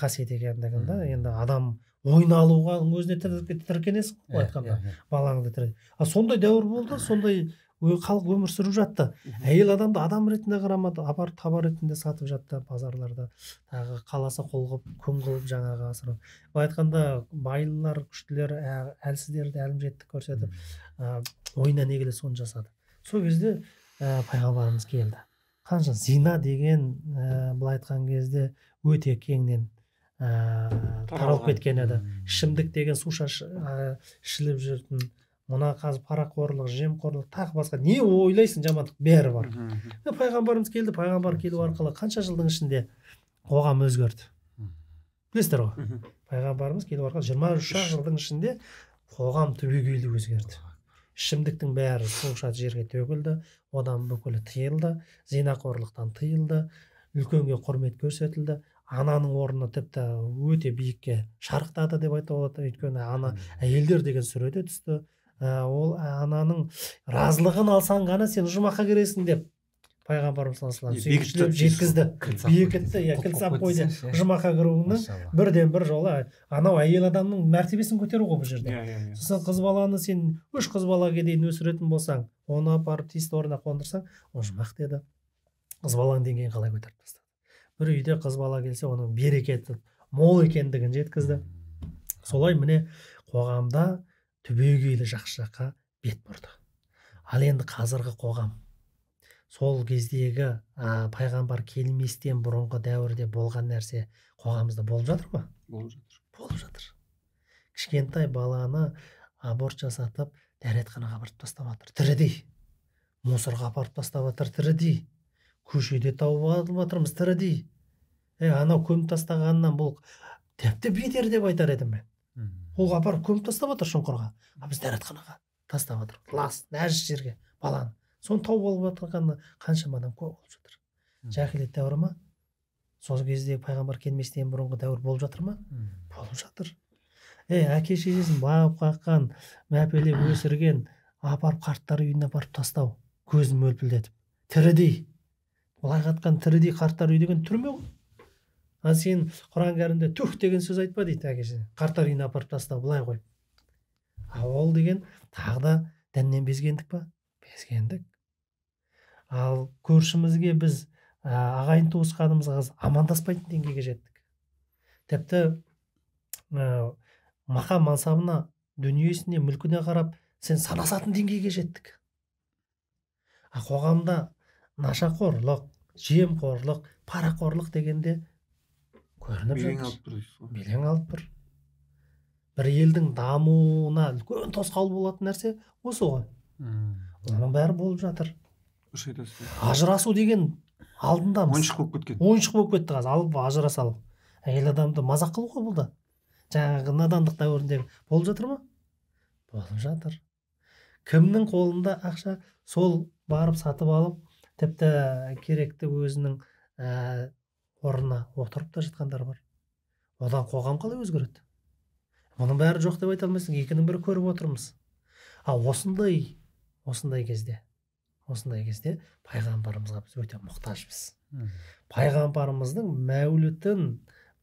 қасиет екендігін да енді адам ойналуға өзіне тіркенесің ғой былай иә, айтқанда иә, иә. балаңды тірі ал сондай дәуір болды сондай халық өмір сүріп жатты әйел адамды адам ретінде қарамады апар табар ретінде сатып жатты базарларда тағы қаласа қол қылып күн қылып жаңағы асырып былай айтқанда байлылар күштілер ә, әлсіздерді әлімжеттік көрсетіп ә, ойына не келеді соны жасады сол кезде ә, пайғамбарымыз келді қанша зина деген ә, былай айтқан кезде өте кеңнен ә, таралып кеткен еді ішімдік деген суша ә, жүретін мына қазір парақорлық жемқорлық тағы басқа не ойлайсың жамандық бәрі бар пайғамбарымыз келді пайғамбар келу арқылы қанша жылдың ішінде қоғам өзгерді білесіздер ғой пайғамбарымыз келу арқылы жиырма үш жылдың ішінде қоғам түбегейлі өзгерді ішімдіктің бәрі суша жерге төгілді одан бүкілі тыйылды зинақорлықтан тыйылды үлкенге құрмет көрсетілді ананың орны тіпті өте биікке шарықтады деп айтуға болады өйткені ана әйелдер деген сүреде түсті Ә, ол ананың разылығын алсаң ғана сен жұмаққа кіресің деп пайғамбарымыз саллаллаху жеткізді бекітті иә кілт қойды иә. жұмаққа кіруіңнің бірден бір жолы анау әйел адамның мәртебесін көтеру ғой бұл жерде иә, иә, сосын қыз баланы сен үш қыз балаға дейін өсіретін болсаң оны апарып тиісті орнына қондырсаң ол жұмақ деді қыз баланың деңгейін қалай көтеріп тастады бір үйде қыз бала келсе оның берекеті мол екендігін жеткізді солай міне қоғамда түбегейлі жақсы жаққа бет бұрды ал енді қазіргі қоғам сол кездегі ә, пайғамбар келместен бұрынғы дәуірде болған нәрсе қоғамымызда болып жатыр ма болып жатыр болып жатыр кішкентай баланы аборт жасатып дәретханаға апарып тастап жатыр тірідей мусорға апарып тастап жатыр тірідей көшеде тауып алып жатырмыз тірідей е анау көміп тастағаннан бұл тіпті бетер деп айтар едім мен уға апарып көміп тастап жатыр шұңқырға а біз дәретханаға тастап жатыр лас нәжіс жерге баланы соны тауып алып жатқанына қаншама адам куә болып жатыр жаһилет дәуірі ма сол кезде пайғамбар келместен бұрынғы дәуір болып жатыр ма болып жатыр е әке шешесін бағып қаққан мәпелеп өсірген апарып қарттар үйіне апарып тастау көзін мөлпілдетіп тірідей былай қатқан тірідей қарттар үйі деген түрме ғой ал сен құран кәрімде түх деген сөз айтпа дейді әкесіне қарттар үйіне апарып таста былай қой ол деген тағы да діннен безгендік па безгендік ал көршімізге біз ә, ағайын туысқанымызға амандаспайтын деңгейге жеттік тіпті ә, мансабына дүниесіне мүлкіне қарап сен санасатын деңгейге жеттік а қоғамда нашақорлық жемқорлық парақорлық дегенде көрініп белең алып тұр дейсіз ғой белең алып тұр бір елдің дамуына үлкен тосқауыл болатын нәрсе осы ғой оның бәрі болып жатыр дұрыс айтасыз ажырасу деген алдындамыз ойыншық болып кеткен ойыншық болып кетті қазір алып ажыраса алып әйел адамды мазақ қылу ғой бұл да жаңағы надандық дәуіріндегі болып жатыр ма болып жатыр кімнің қолында ақша сол барып сатып алып тіпті керекті өзінің ә, орнына отырып та жатқандар бар одан қоғам қалай өзгереді мұның бәрі жоқ деп айта алмайсың екінің бірі көріп отырмыз ал осындай осындай кезде осындай кезде пайғамбарымызға біз өте мұқтажбыз пайғамбарымыздың мәулітін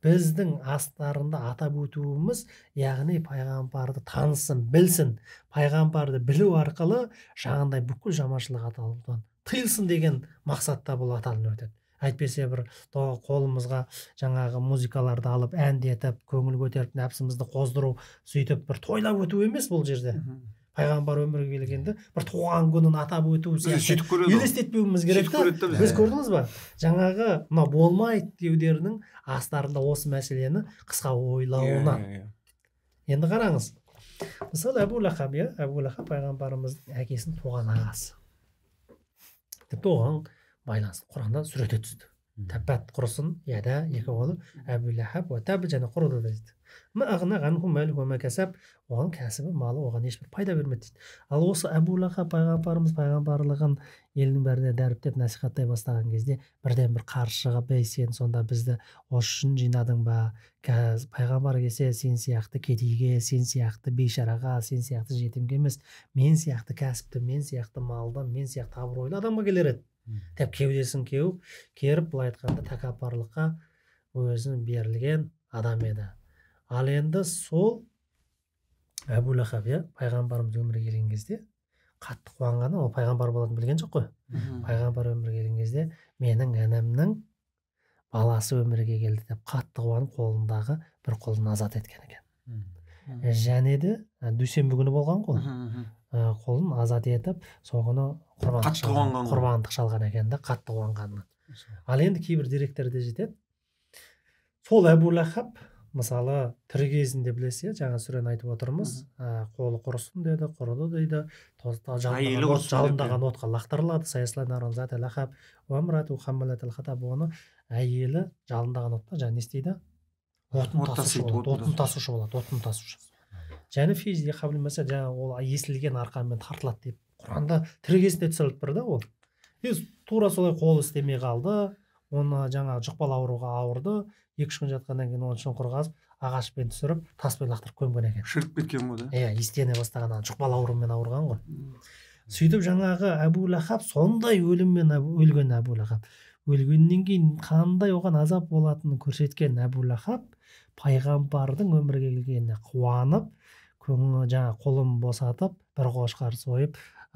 біздің астарында атап өтуіміз яғни пайғамбарды танысын білсін пайғамбарды білу арқылы жаңағындай бүкіл жаманшылық атаудан тыйылсын деген мақсатта бұл атаны өтеді әйтпесе бір қолымызға жаңағы музыкаларды алып әндетіп көңіл көтеріп нәпсімізді қоздыру сөйтіп бір тойлап өту емес бұл жерде пайғамбар өмірге келгенде бір туған күнін атап өту сияқты елестетпеуіміз керек та біз көрдіңіз ба жаңағы мына болмайды деудерінің астарында осы мәселені қысқа ойлауынан иә, иә, иә. енді қараңыз мысалы әбу лахаб иә әбу лахаб пайғамбарымыздың әкесінің туған ағасы тіпті оған байланысты құраннан сүрет түсті тәббәт құрысын яда екі қолы әбу ләхаб уәтәб және құрыды оған кәсібі малы оған ешбір пайда бермеді дейді ал осы әбу лахаб пайғамбарымыз пайғамбарлығын елдің бәріне дәріптеп насихаттай бастаған кезде бірден бір қарсы шығып ей сен сонда бізді осы үшін жинадың ба қазір пайғамбар келсе сен сияқты кедейге сен сияқты бейшараға сен сияқты жетімге емес мен сияқты кәсіпті мен сияқты малды мен сияқты абыройлы адамға келер еді деп кеудесін кеуіп керіп былай айтқанда тәкаппарлыққа өзін берілген адам еді ал енді сол әбу лахаб иә пайғамбарымыз өмірге келген кезде қатты қуанғаны ол пайғамбар болатынын білген жоқ қой пайғамбар өмірге келген кезде менің інімнің баласы өмірге келді деп қатты қуанып қолындағы бір қолын азат еткен екен және де дүйсенбі күні болған ғой қолын азат етіп сол күні қатты қуанған құрбандық шалған екен да қатты қуанғанынан ал енді кейбір деректерде жетеді сол әбу ләхаб мысалы тірі кезінде білесіз иә жаңа сүрені айтып отырмыз ә, қолы құрысын деді құрыды дейді жалындаған отқа лақтырылады оны әйелі жалындаған отта жаңағы не істейді отын тасушы болады отын тасушы болады отын тасушы және жаңа ол есілген арқанмен тартылады деп құранда тірі кезінде түсіріліп тұр да ол и тура солай қолы істемей қалды оны жаңағы жұқпалы ауруға ауырды екі үш күн жатқаннан кейін оны шұңқыр қазып ағашпен түсіріп таспен лақтырып көмген екен шіріп кеткен ғой да иә иістене бастаған жұқпалы аурумен ауырған ғой сөйтіп жаңағы әбу лахаб сондай өліммен өлген әбу лахаб өлгеннен кейін қандай оған азап болатынын көрсеткен әбу лахаб пайғамбардың өмірге келгеніне қуанып көңі жаңағы қолын босатып бір қошқар сойып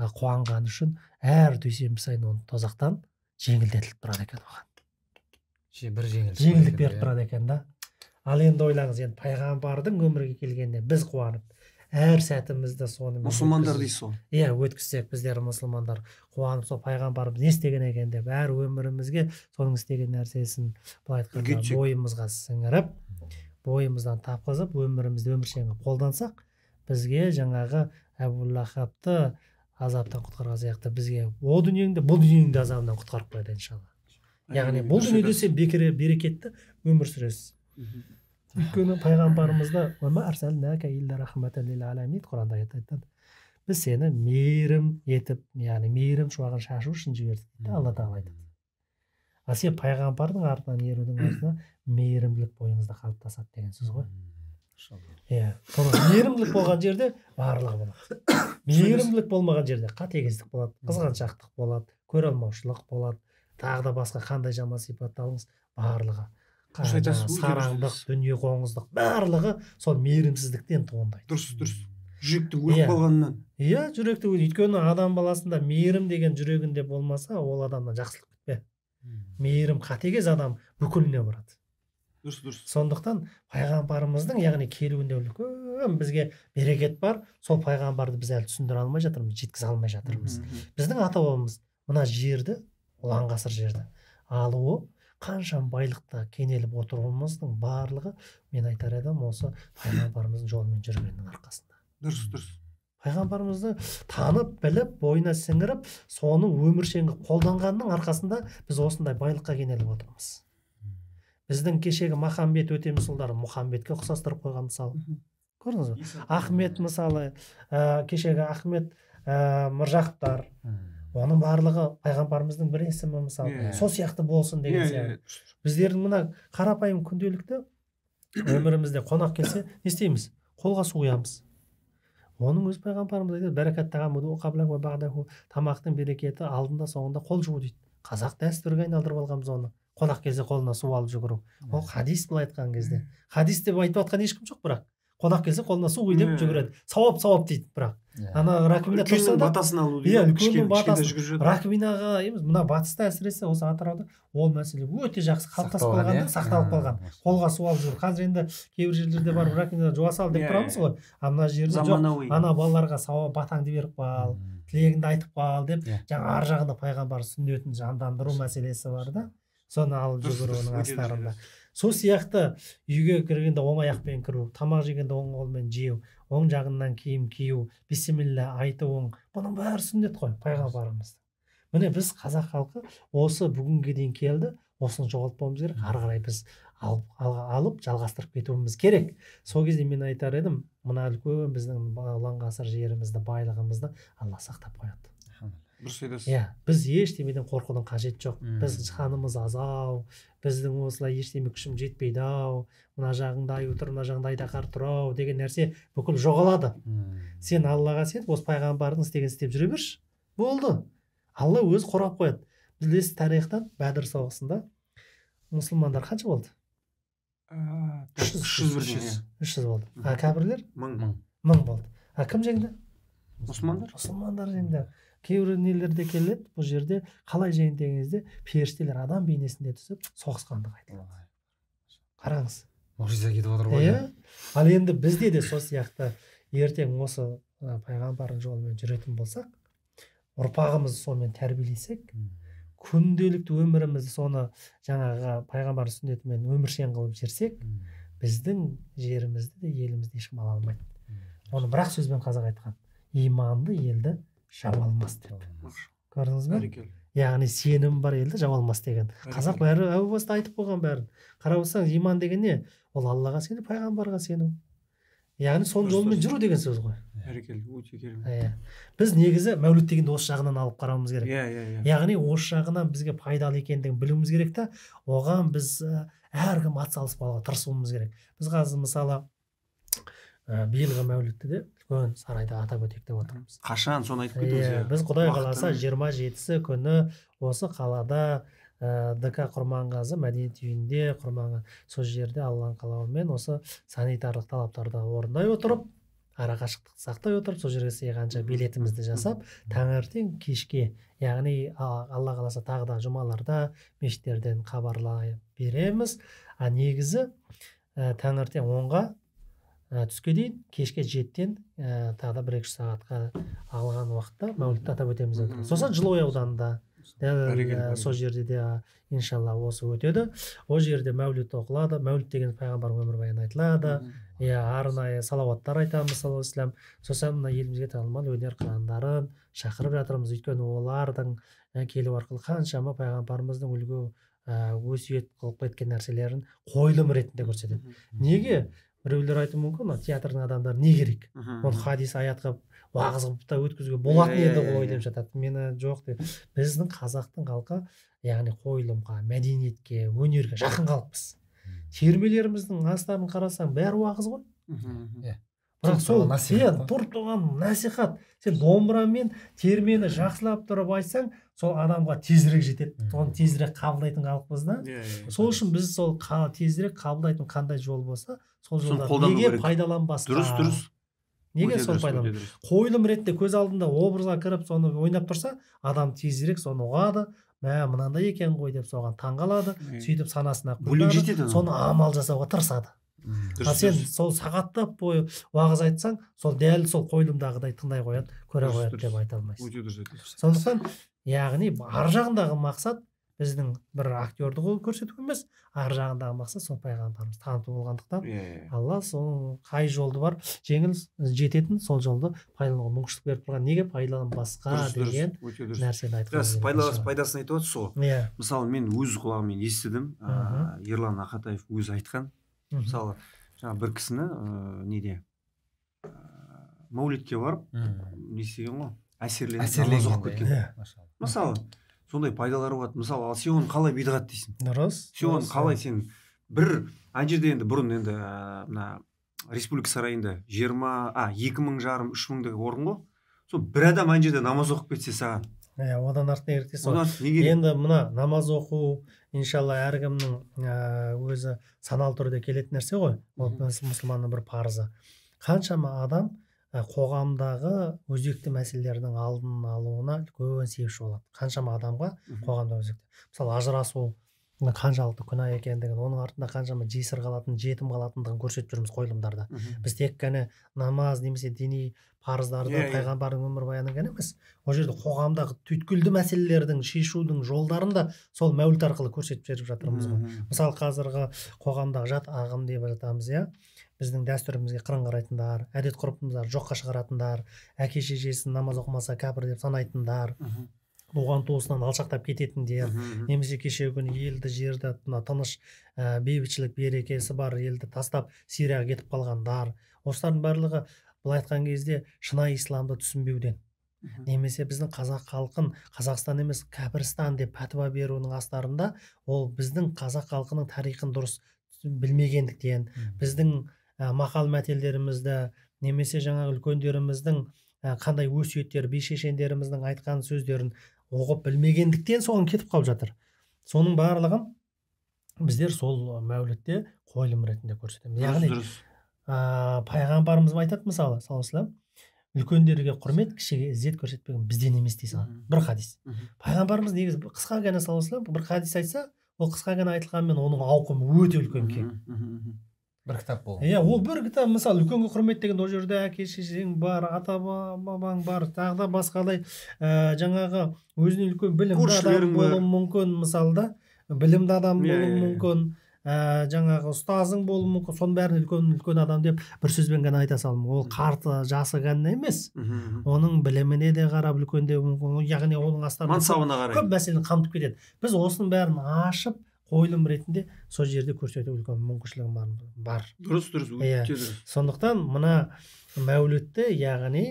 қуанғаны үшін әр дүйсенбі сайын оны тозақтан жеңілдетіліп тұрады екен оған бір жеңілдік жеңілдік беріп тұрады иә. екен да ал енді ойлаңыз енді пайғамбардың өмірге келгеніне біз қуанып әр сәтімізді соны мұсылмандар дейсіз ғой иә өткізсек біздер мұсылмандар қуанып сол пайғамбарымыз не істеген екен деп әр өмірімізге соның істеген нәрсесін былай айтқанда бойымызға сіңіріп бойымыздан тапқызып өмірімізді өміршең қолдансақ бізге жаңағы әбу азаптан құтқарған сияқты бізге о дүниеңді бұл дүниеңді азабынан құтқарып қояды иншалла яғни бұл дүниеде сен бекер берекетті өмір сүресіз өйткені пайғамбарымыздақұранда да құранда айтады біз сені мейірім етіп яғни мейірім шуағын шашу үшін жібердік дейді алла тағала айтады ал сен пайғамбардың артынан ерудің арасында мейірімділік бойыңызда қалыптасады деген сөз ғой иә мейірімділік болған жерде барлығы болады мейірімділік болмаған жерде қатыгездік болады қызғаншақтық болады көре алмаушылық болады тағы да басқа қандай жаман сипатты алыңыз барлығы сараңдық дүниеқоңыздық барлығы сол мейірімсіздіктен туындайды дұрыс дұрыс жүректі өліп қалғанынан иә. иә жүректі өйткені адам баласында мейірім деген жүрегінде болмаса ол адамнан жақсылық күтпе мейірім қатегез адам бүкіліне барады дұрыс дұрыс сондықтан пайғамбарымыздың яғни келуінде үлкен бізге берекет бар сол пайғамбарды біз әлі түсіндіре алмай жатырмыз жеткізе алмай жатырмыз біздің ата бабамыз мына жерді ұлан ғасыр жерді алуы қанша байлықта кенеліп отыруымыздың барлығы мен айтар едім осы пайғамбарымыздың жолымен жүргеннің арқасында дұрыс дұрыс пайғамбарымызды танып біліп бойына сіңіріп соны өміршең қолданғанның арқасында біз осындай байлыққа кенеліп отырмыз біздің кешегі махамбет өте мұхамбетке ұқсастырып қойған мысалы көрдіңіз ба ахмет мысалы кешегі ахмет ә, э, мыржақыптар оның барлығы пайғамбарымыздың бір есімі мысалы yeah. Иә, иә. сол сияқты болсын деген иә, сияқты біздердің мына қарапайым күнделікті өмірімізде қонақ келсе не істейміз қолға су құямыз оның өзі пайғамбарымыз айтады тамақтың берекеті алдында соңында қол жуу дейді қазақ дәстүрге айналдырып алғанбыз оны қонақ келсе қолына су алып жүгіру ол хадис былай айтқан кезде хадис деп айтып жатқан ешкім жоқ бірақ қонақ келсе қолына су құй жүгіреді сауап сауап дейді бірақ иә. ана раковина тұрса да батасын алу иә үлкеннің батасын раковинаға емес мына батыста әсіресе осы атырауда ол мәселе өте жақсы қалыптасып қалған да иә? сақталып қалған қолға су алып жүр қазір енді кейбір жерлерде барып раковинаға жуа сал деп иә, тұрамыз ғой а мына жерде жоқ ана балаларға сауап батаңды беріп қал тілегіңді айтып қал деп жаңа ар жағында пайғамбар сүннетін жандандыру мәселесі бар да соны алып жүгіру оның астарында сол сияқты үйге кіргенде оң аяқпен кіру тамақ жегенде оң қолмен жеу оң жағынан киім кию бисмилля айтуың бұның бәрі сүннет қой пайғамбарымыздың міне біз қазақ халқы осы бүгінге дейін келді осыны жоғалтпауымыз керек ары қарай біз алып, алып жалғастырып кетуіміз керек сол кезде мен айтар едім мына үлкен біздің ұлан ғасыр жерімізді байлығымызды алла сақтап қояды дұрыс айтасыз иә біз ештеңеден қорқудың қажеті жоқ Үм. біз санымыз азау біздің осылай ештеме күшім жетпейді ау мына жағыңда аю тұр мына жағыңда айдаһар тұр ау деген нәрсе бүкіл жоғалады сен аллаға сен осы пайғамбардың істеген істеп жүре берші болды алла өзі қорғап қояды білесіз тарихтан бәдір соғысында мұсылмандар қанша болды үш жүз бір жүз үш жүз болды а кәпірлер мың мың мың болды а кім жеңді мұсылмандар мұсылмандар жеңді кейбір нелерде келеді бұл жерде қалай жейін деген кезде періштелер адам бейнесінде түсіп соғысқандығы айтылады қараңыз мұғжиза кетіп отыр ғой иә ал енді бізде де сол сияқты ертең осы пайғамбардың жолымен жүретін болсақ ұрпағымызды сонымен тәрбиелесек күнделікті өмірімізді соны жаңағы пайғамбардың сүннетімен өміршең қылып жерсек біздің жерімізді де елімізді ешкім ала алмайды оны бір ақ сөзбен қазақ айтқан иманды елді жау алмас деп көрдіңіз ба яғни сенім бар елді жаба алмас деген қазақ бәрі әу баста айтып қойған бәрін қарап отырсаңыз иман деген не ол аллаға сену пайғамбарға сену яғни сол жолмен жүру деген сөз ғой бәрекелді өте керемет иә біз негізі мәуліт дегенді осы жағынан алып қарауымыз керек иә иә иә яғни осы жағынан бізге пайдалы екендігін білуіміз керек та оған біз әркім атсалысып алуға тырысуымыз керек біз қазір мысалы ә, биылғы мәулітті де үлкен сарайда атап өтейік деп отырмыз қашан соны айтып кетіңіз иә біз құдай қаласа жиырма жетісі күні осы қалада ә, дк құрманғазы мәдениет үйінде құрман сол жерде алланың қалауымен осы санитарлық талаптарды орындай отырып арақашықтықты сақтай отырып сол жерге сыйғанша билетімізді жасап таңертең кешке яғни алла қаласа тағы да жұмаларда мешіттерден хабарлай береміз а негізі ә, таңертең онға Ә, түске дейін кешке жетіден ә, тағы да бір екі сағатқа алған уақытта мәулітті атап өтеміз сосын жылыой ауданында дәл сол ә, жерде де иншалла осы өтеді ол жерде мәуліт оқылады мәуліт деген пайғамбар өмірбаяны айтылады иә арнайы салауаттар айтамыз саллаллаху алейхи сосын мына елімізге танымал өнер қырандарын шақырып жатырмыз өйткені олардың ә, келу арқылы қаншама пайғамбарымыздың үлгі өсиет қылып кеткен нәрселерін қойылым ретінде көрсетеді неге біреулер айтуы мүмкін мына театрдың адамдары не керек оны хадис аят қылып уағыз қылып та өткізуге иә, болатын иә, еді ғой иә, деп жатады мені жоқ деп біздің қазақтың халқы яғни қойылымға мәдениетке өнерге жақын халықпыз термелеріміздің астарын қарасаң бәрі уағыз ғой бірақ сол иә тұр тұрған насихат сен домбырамен термені жақсылап тұрып айтсаң сол адамға тезірек жетеді соны тезірек қабылдайтын халықпыз да иә, иә, сол үшін біз сол тезірек қабылдайтын қандай жол болса сол жолды неге пайдаланбасқа дұрыс дұрыс неге сол қойылым ретінде көз алдында образға кіріп соны ойнап тұрса адам тезірек соны ұғады мә мынандай екен ғой деп соған таңғалады сөйтіп санасына бөлек соны амал жасауға тырысады ал сен сол сағаттап бойы уағыз айтсаң сол дәл сол қойылымдағыдай тыңдай қояды көре қояды деп айта алмайсың өте дұрыс айтасыз сондықтан яғни ар жағындағы мақсат біздің бір актерді көрсету емес ар жағындағы мақсат сол пайғамбарымызды таныту болғандықтан yeah. Иә, иә. алла сол қай жолды бар жеңіл жететін сол жолды пайдалануға мүмкіншілік беріп тұрған неге пайдаланбасқа деген нәрсені айтқан пайдасын айтып жатырсыз ғой иә мысалы мен өз құлағыммен естідім ерлан ақатаев өзі айтқан мысалы жаңағы бір кісіні ыыы неде ыыы мәулитке барып не істеген ғой әсерленіп әсерленіп оқып кеткен иә, иә. мысалы сондай пайдалары болады мысалы ал сен оны қалай бидғат дейсің дұрыс сен оны қалай сен бір ана жерде енді бұрын енді мына республика сарайында жиырма а екі мың жарым үш мыңдай орын ғой сол бір адам ана жерде намаз оқып кетсе саған иә одан артық не енді мына намаз оқу иншалла әркімнің ә, өзі саналы түрде келетін нәрсе ғой ол мұсылманның бір парызы қаншама адам ә, қоғамдағы өзекті мәселелердің алдын алуына үлкен себепші болады қаншама адамға қоғамда өзекті мысалы ажырасу қаншалықты күнә екендігін оның артында қаншама жесір қалатын жетім қалатындығын көрсетіп жүрміз қойылымдарда біз тек қана намаз немесе діни парыздарды yeah, иә, yeah. Иә. пайғамбардың өмірбаянын ғана емес ол жерде қоғамдағы түйткілді мәселелердің шешудің жолдарын да сол мәуліт арқылы көрсетіп беріп жатырмыз ғой мысалы қазіргі қоғамдағы жат ағым деп жатамыз иә біздің дәстүрімізге қырын қарайтындар әдет ғұрпымызды жоққа шығаратындар әке шешесін намаз оқымаса кәпір деп санайтындар mm туған туысынан алшақтап кететіндер немесе кешегі күні елді жерді мына тыныш ә, бейбітшілік берекесі бар елді тастап сирияға кетіп қалғандар осылардың барлығы былай айтқан кезде шынайы исламды түсінбеуден немесе біздің қазақ халқын қазақстан емес кәпірстан деп пәтуа беруінің астарында ол біздің қазақ халқының тарихын дұрыс білмегендіктен біздің ә, мақал мәтелдерімізді немесе жаңағы үлкендеріміздің ә, қандай өсиеттер би шешендеріміздің айтқан сөздерін ұғып білмегендіктен соған кетіп қалып жатыр соның барлығын біздер сол мәулетте қойылым ретінде көрсетеміз яғни ә, пайғамбарымыз айтады мысалы саллаллаху үлкендерге құрмет кішіге ізет көрсетпеген бізден емес дей салады бір хадис пайғамбарымыз негізі қысқа ғана саллаллаху бір хадис айтса ол қысқа ғана айтылғанымен оның ауқымы өте үлкен кең бір кітап болған иә ол бір кітап мысалы үлкенге құрмет деген ол жерде әке шешең бар ата бабаң бар тағы да басқадай ә, жаңағы өзіне үлкен білімді болуы мүмкін мысалы да білімді адам иә, болуы иә, иә. мүмкін ә, жаңағы ұстазың болуы мүмкін соның бәрін үлкен үлкен адам деп бір сөзбен ғана айта салдым ол қарты жасы ғана емес оның біліміне де қарап үлкендеу мүмкін яғни оның астарында көп мәселені қамтып кетеді біз осының бәрін ашып қойылым ретінде сол жерде көрсету үлкен мүмкіншілігім бар, дұрыс дұрыс иә. дұрыс сондықтан мына мәулетті, яғни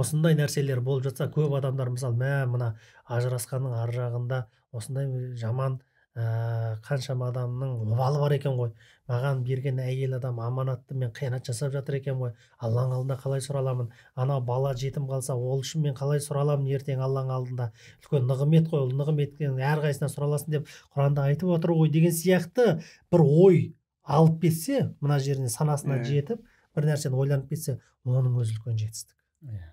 осындай нәрселер болып жатса көп адамдар мысалы мә мына ажырасқанның ар жағында осындай жаман ә, қаншама адамның обалы бар екен ғой маған берген әйел адам аманатты мен қиянат жасап жатыр екен ғой алланың алдында қалай сұраламын анау бала жетім қалса ол үшін мен қалай сұраламын ертең алланың алдында үлкен нығмет қой ол нығметтің әрқайсысынан сұраласың деп құранда айтып отыр ғой деген сияқты бір ой алып кетсе мына жеріне санасына иә. жетіп бір нәрсені ойланып кетсе оның өзі үлкен жетістік иә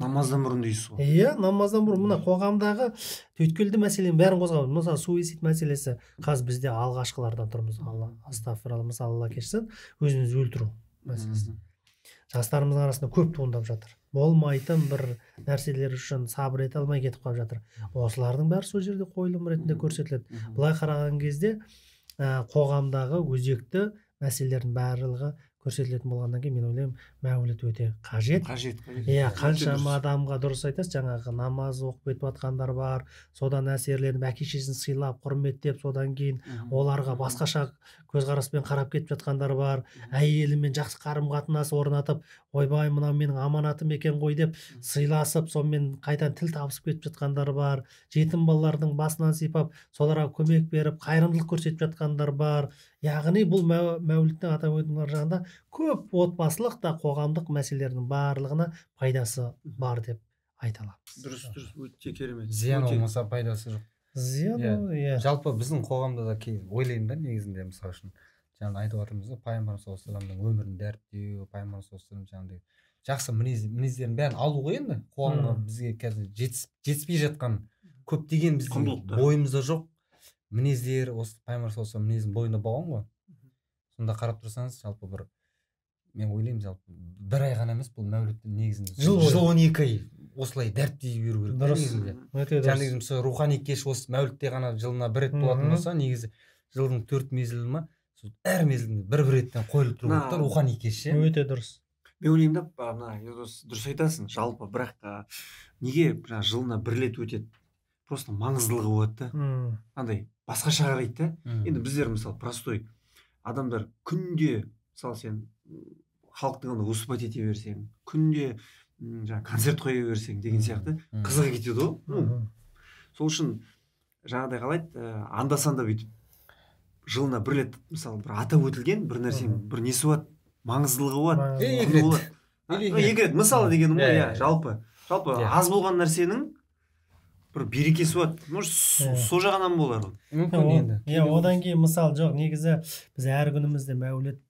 намаздан бұрын дейсіз ғой иә намаздан бұрын мына қоғамдағы түйткілді мәселенің бәрін қозғап мысалы суицид мәселесі қазір бізде алғашқылардан тұрмыз алла астағфиралла мысалы алла кешсін өзі өлтіру мәселесі жастарымыздың арасында көп туындап жатыр болмайтын бір нәрселер үшін сабыр ете алмай кетіп қалып жатыр осылардың бәрі сол жерде қойылым ретінде көрсетіледі былай қараған кезде қоғамдағы өзекті мәселелердің барлығы көрсетілетін болғаннан кейін мен ойлаймын мәуліт өте қажет қажет иә қаншама адамға дұрыс айтасыз жаңағы намаз оқып кетіп жатқандар бар содан әсерленіп әке шешесін сыйлап құрметтеп содан кейін оларға басқаша көзқараспен қарап кетіп жатқандар бар әйелімен жақсы қарым қатынас орнатып ойбай мынау менің аманатым екен ғой деп сыйласып сонымен қайдан тіл табысып кетіп жатқандар бар жетім балалардың басынан сипап соларға көмек беріп қайырымдылық көрсетіп жатқандар бар яғни бұл мәуліттің атап өтудің ар жағында көп отбасылық та қоғамдық мәселелердің барлығына пайдасы бар деп айта аламыз дұрыс дұрыс өте керемет зиян болмаса пайдасы жоқ зиян иә. иә жалпы біздің қоғамда да кей ойлаймын да негізінде мысалы үшін жаңа айтып жатырмыз ғой пайғамбарымыз саллаллаху өмірін дәріптеу пайғамбарымыз саллаллаху жаңағыдай жақсы мінез мінездерін бәрін алу ғой енді қоғамға бізге қазір жетіспей жатқан көптеген біздің бойымызда жоқ мінездер осы пайғамбар саллаллаху мінезінің бойында болған ғой сонда қарап тұрсаңыз жалпы бір мен ойлаймын жалпы бір ай ғана емес бұл мәулітті негізінде жыл жыл он екі ай осылай дәріптей беру керек дұрыс мысалы рухани кеш осы мәулітте ғана жылына бір рет болатын болса негізі жылдың төрт мезгілі ма сол әр мезгілінде бір бір реттен қойылып тұру керек та рухани кеш ше өте дұрыс мен ойлаймын да мына елдос дұрыс айтасың жалпы бірақ неге жаңағы жылына бір рет өтеді просто маңыздылығы болады да андай басқаша қарайды да енді біздер мысалы простой адамдар күнде мысалы сен халықтың ана выступать ете берсең күнде жаңағы концерт қоя берсең деген сияқты қызығы кетеді ғой ну сол үшін жаңағыдай қалайды ә, э, анда санда бүйтіп жылына бір рет мысалы бір атап өтілген бір нәрсенің бір несі болады маңыздылығы болады екі рет мысалы дегенім ғой иә, иә, иә жалпы жалпы иә. аз болған нәрсенің бір берекесі болады может сол жағынан болар мүмкін енді иә одан кейін мысалы жоқ негізі біз әр күнімізде мәулет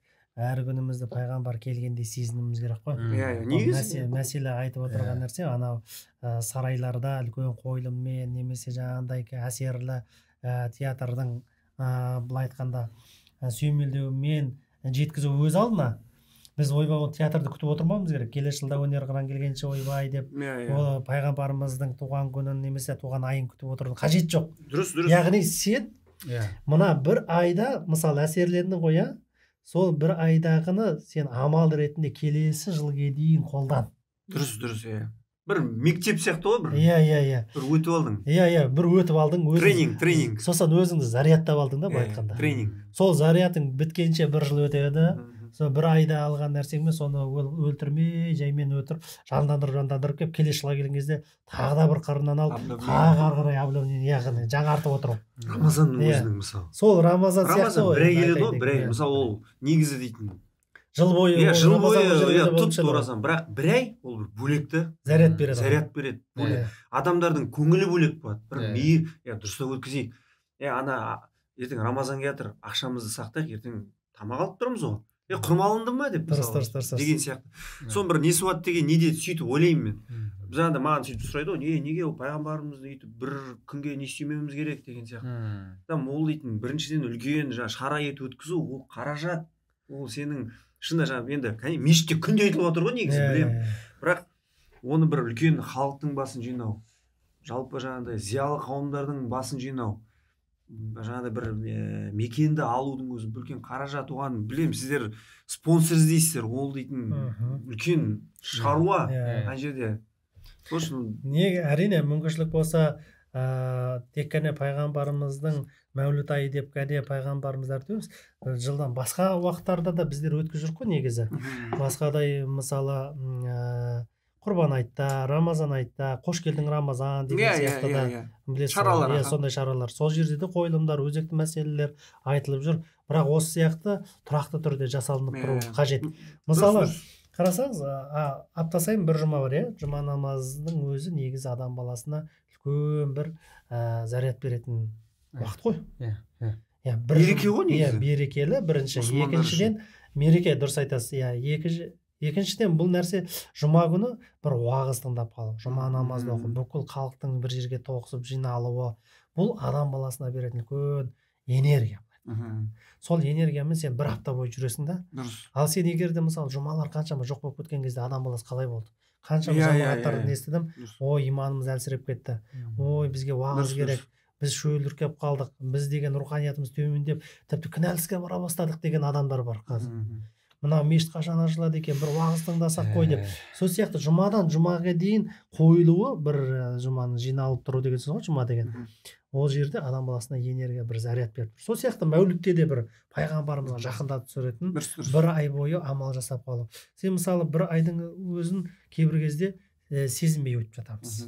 әр күнімізді пайғамбар келгенде сезінуіміз керек қой иә, иә негізі мәселе айтып отырған иә. нәрсе анау ә, сарайларда үлкен қойылыммен немесе жаңағындай әсерлі ә, театрдың ә, былай айтқанда ә, сүйемелдеуімен жеткізу өз алдына біз ойбай театрды күтіп отырмауымыз керек келесі жылда өнер қыран келгенше ойбай деп иә yeah, пайғамбарымыздың туған күнін немесе туған айын күтіп отырудың қажеті жоқ дұрыс дұрыс яғни сен yeah. Иә. мына бір айда мысалы әсерлендің ғой иә сол бір айдағыны сен амал ретінде келесі жылға дейін қолдан дұрыс дұрыс иә бір мектеп сияқты ғой бір иә иә иә бір өтіп алдың иә иә бір өтіп алдың өзің, тренинг тренинг сосын өзіңді зарядтап алдың да былай айтқанда тренинг сол зарядың біткенше бір жыл өтеді сол бір айда алған нәрсеңмен соны өлтірмей жаймен өтіріп жандандырып жандандырып келіп келесі жылға келген кезде тағы да бір қырынан алып тағы ары қарай обновление яғни жаңартып отыру рамазанның иә. өзінің мысалы сол рамазан сияқты ғой бір ай келеді ғой бір иә. мысалы ол негізі дейтін жыл бойы иә жыл бойы иә тұп тура бірақ бір ай ол бір бөлек та заряд береді заряд береді иә. адамдардың көңілі бөлек болады бір мейір иә дұрыстап өткізейік иә ана ертең рамазан келе жатыр ақшамызды сақтайық ертең тамақ алып тұрамыз ғой е құрым алынды ма деп дұрыс дұрыс дұрыс деген сияқты соны бір несуат деген неде сөйтіп ойлаймын мен жаңағыда маған сөйтіп сұрайды ғой не неге ол пайғамбарымызды өйтіп бір күнге не істемеуіміз керек деген сияқты ол дейтін біріншіден үлкен жаңағы шара етіп өткізу ол қаражат ол сенің шынында жаңағы енді мешітте күнде айтылып жатыр ғой негізі иә, білемін иә, иә. бірақ оны бір үлкен халықтың басын жинау жалпы жаңағыдай зиялы қауымдардың басын жинау жаңағыдай бір ә, мекенді алудың өзі үлкен қаражат оған білемін сіздер спонсор іздейсіздер ол дейтін үлкен шаруа иә, иә. ана жерде сол әрине мүмкіншілік болса ә, тек қана пайғамбарымыздың мәуліт айы деп кәде пайғамбарымыз әртүрлі жылдан басқа уақыттарда да біздер өткізіп жүрік қой негізі басқадай мысалы құрбан айтта рамазан айтта қош келдің рамазан деген yeah, сияқты да білесіз шаралар иә сондай шаралар сол жерде де қойылымдар өзекті мәселелер айтылып жүр бірақ осы сияқты тұрақты түрде жасалынып тұру қажет мысалы қарасаңыз апта сайын бір жұма бар иә жұма намазының өзі негізі адам баласына үлкен бір ә, заряд беретін уақыт қой иә иә иә береке ғой негізі иә берекелі бірінші екіншіден мереке дұрыс айтасыз иә екі екіншіден бұл нәрсе жұма күні бір уағыз тыңдап қалу жұма намазын оқу бүкіл халықтың бір жерге тоғысып жиналуы бұл адам баласына беретін үлкен энергия сол энергиямен сен бір апта бойы жүресің да дұрыс ал сен егер де мысалы жұмалар қаншама жоқ болып кеткен кезде адам баласы қалай болды қаншама yeah, иә, иә, иә. естідім ой иманымыз әлсіреп кетті ой бізге уағыз керек біз шөлдіркеп қалдық біз деген руханиятымыз төмендеп тіпті күнәліске бара бастадық деген адамдар бар қазір мына мешіт қашан ашылады екен бір уағыз тыңдасақ қой деп ә. сол сияқты жұмадан жұмаға дейін қойылуы бір ә, жұманың жиналып тұру деген сөз ғой жұма деген ол жерде адам баласына энергия бір заряд беріп тұр сол сияқты мәулітте де бір пайғамбарымызға жақындатып түсіретін бір ай бойы амал жасап қалу сен мысалы бір айдың өзін кейбір кезде ә, сезінбей өтіп жатамыз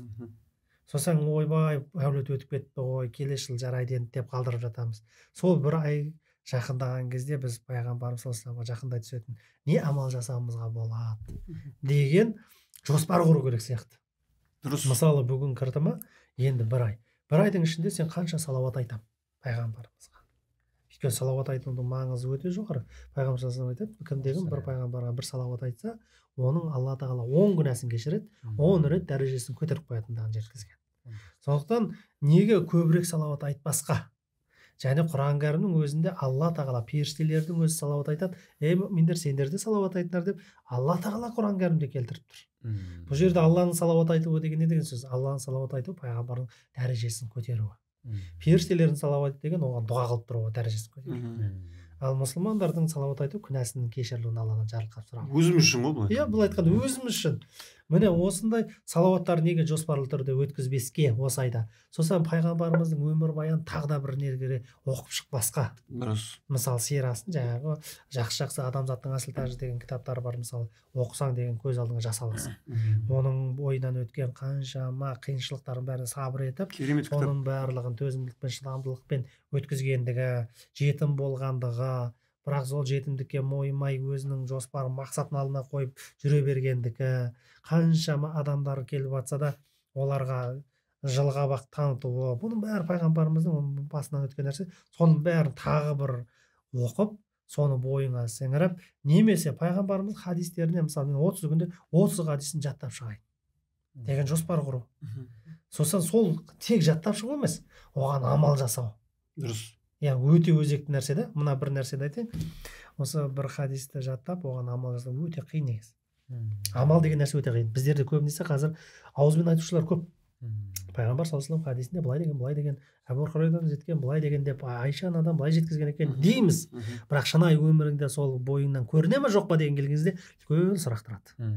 сосын ойбай мәулет өтіп кетті ғой келесі жылы жарайды енді деп қалдырып жатамыз сол бір ай жақындаған кезде біз пайғамбарымыз саллаллаху жақындай түсетін не амал жасауымызға болады деген жоспар құру керек сияқты дұрыс мысалы бүгін кірді ма енді бір ай бір айдың ішінде сен қанша салауат айтамын пайғамбарымызға өйткені салауат айтудың маңызы өте жоғары пайғамбар саллаллаху айтады кім бір пайғамбарға бір салауат айтса оның алла тағала он күнәсін кешіреді он рет дәрежесін көтеріп қоятындығын жеткізген сондықтан неге көбірек салауат айтпасқа және құран кәрімнің өзінде алла тағала періштелердің өзі салауат айтады ей мүминдер сендер де салауат айтыңдар деп алла тағала құран кәрімде келтіріп тұр бұл жерде алланың салауат айтуы деген не деген сөз алланың салауат айтуы пайғамбардың дәрежесін көтеруі періштелердің салауат деген оған дұға қылып тұруы дәрежесін көтеру ал мұсылмандардың салауат айту күнәсінің кешірілуін алладан жарылқап сұрау өзіміз үшін ғой былай иә былай айтқанда өзіміз үшін міне осындай салауаттар неге жоспарлы түрде өткізбеске осы айда сосын пайғамбарымыздың өмірбаянын тағы да бір нелері оқып шық дұрыс мысалы сирасын жаңағы жақсы жақсы адамзаттың асыл тәжі деген кітаптар бар мысалы оқысаң деген көз алдыңа аласың оның бойынан өткен қаншама қиыншылықтардың бәрін сабыр етіп керемет оның барлығын төзімділікпен шыдамдылықпен өткізгендігі жетім болғандығы бірақ сол жетімдікке мойымай өзінің жоспарын мақсатын алдына қойып жүре бергендікі. қаншама адамдар келіп жатса да оларға жылғабақ танытуы бұның бәрі пайғамбарымыздың басынан өткен нәрсе соның бәрін тағы бір оқып соны бойыңа сіңіріп немесе пайғамбарымыз хадистеріне мысалы мен отыз күнде отыз хадисін жаттап шығайын деген жоспар құру сосын сол тек жаттап шығу емес оған амал жасау дұрыс иә өте өзекті нәрсе да мына бір нәрсені айтайын осы бір хадисті жаттап оған амал жасау өте қиын негізі амал деген нәрсе өте қиын біздерде көбінесе қазір ауызбен айтушылар көп пайғамбар саллаллаху алейхи хадисінде былай деген былай деген әбу жеткен былай деген деп айша анадан былай жеткізген екен дейміз бірақ шынайы өміріңде сол бойыңнан көріне ме жоқ па деген келген кезде үлкен сұрақ тұрады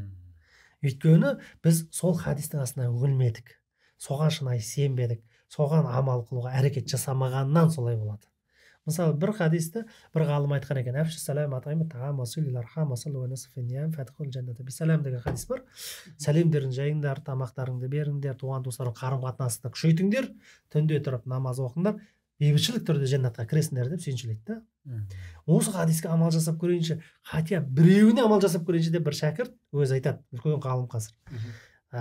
өйткені біз сол хадистің астына үңілмедік соған шынайы сенбедік соған амал қылуға әрекет жасамағаннан солай болады мысалы бір хадисті бір ғалым айтқан екен деген хадис бар сәлемдерін жайыңдар тамақтарыңды беріңдер туған туыстарың қарым қатынасты күшейтіңдер түнде тұрып намаз оқыңдар бейбітшілік түрде жәннатқа кіресіңдер деп сүйіншілейді да осы хадиске амал жасап көрейінші хотя біреуіне амал жасап көрейінші деп бір шәкірт өзі айтады үлкен ғалым қазір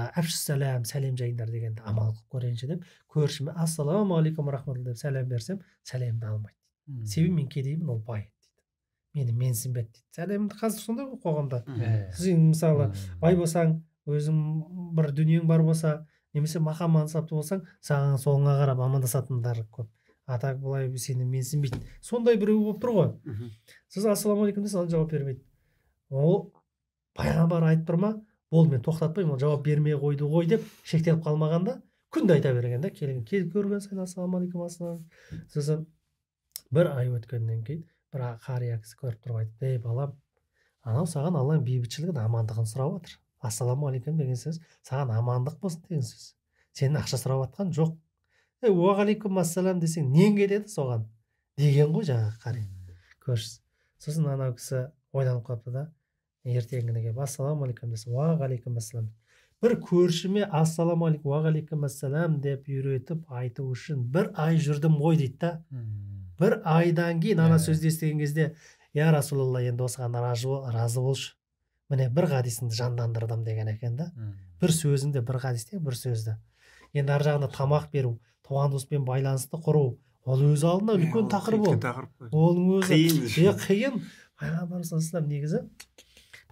әпшісәләм сәлем жайыңдар дегенді амал қылып көрейінші деп көршіме ассалаумағалейкум рахматулла деп сәлем берсем сәлемді алмайды себебі мен кедеймін ол бай дейді мені менсінбеді дейді сәл енді қазір сондай ғой қоғамда сіз енді мысалы бай болсаң өзің бір дүниең бар болса немесе мақам мансапты болсаң саған соңыңа қарап амандасатындар көп а так былай сені менсінбейді сондай біреу болып тұр ғой сіз ассалаумағалейкум десе жауап бермейді ол пайғамбар айтып тұр ма болды мен тоқтатпаймын ол жауап бермей қойды ғой деп шектеліп қалмаған да күнде айта берген да келген көрген сайын ассалаумағалейкум сосын бір ай өткеннен кейін бір қария кісі көріп тұрып айтты ей балам анау саған алланың бейбітшілігін амандығын сұрап жатыр ассалаумағалейкум деген сөз саған амандық болсын деген сөз сенен ақша сұрап жатқан жоқ ей уағалейкум ассалам десең нең кетеді соған деген ғой жаңағы қария көршісі сосын анау кісі ойланып қалыпты да ертеңгіне келіп ассалаумағалейкум десе уағалейкум ассалам бір көршіме алейкум уағалейкум ассалам деп үйретіп айту үшін бір ай жүрдім ғой дейді да бір айдан кейін ана ә. сөзді естіген кезде я расулалла енді осыған разы, разы болшы міне бір хадисіңді жандандырдым деген екен да бір сөзінде, бір хадисте бір сөзді енді ар жағында тамақ беру туған туыспен байланысты құру ол өз алдына үлкен тақырып ол оның өзі қиын қиын пайғамбарымыз негізі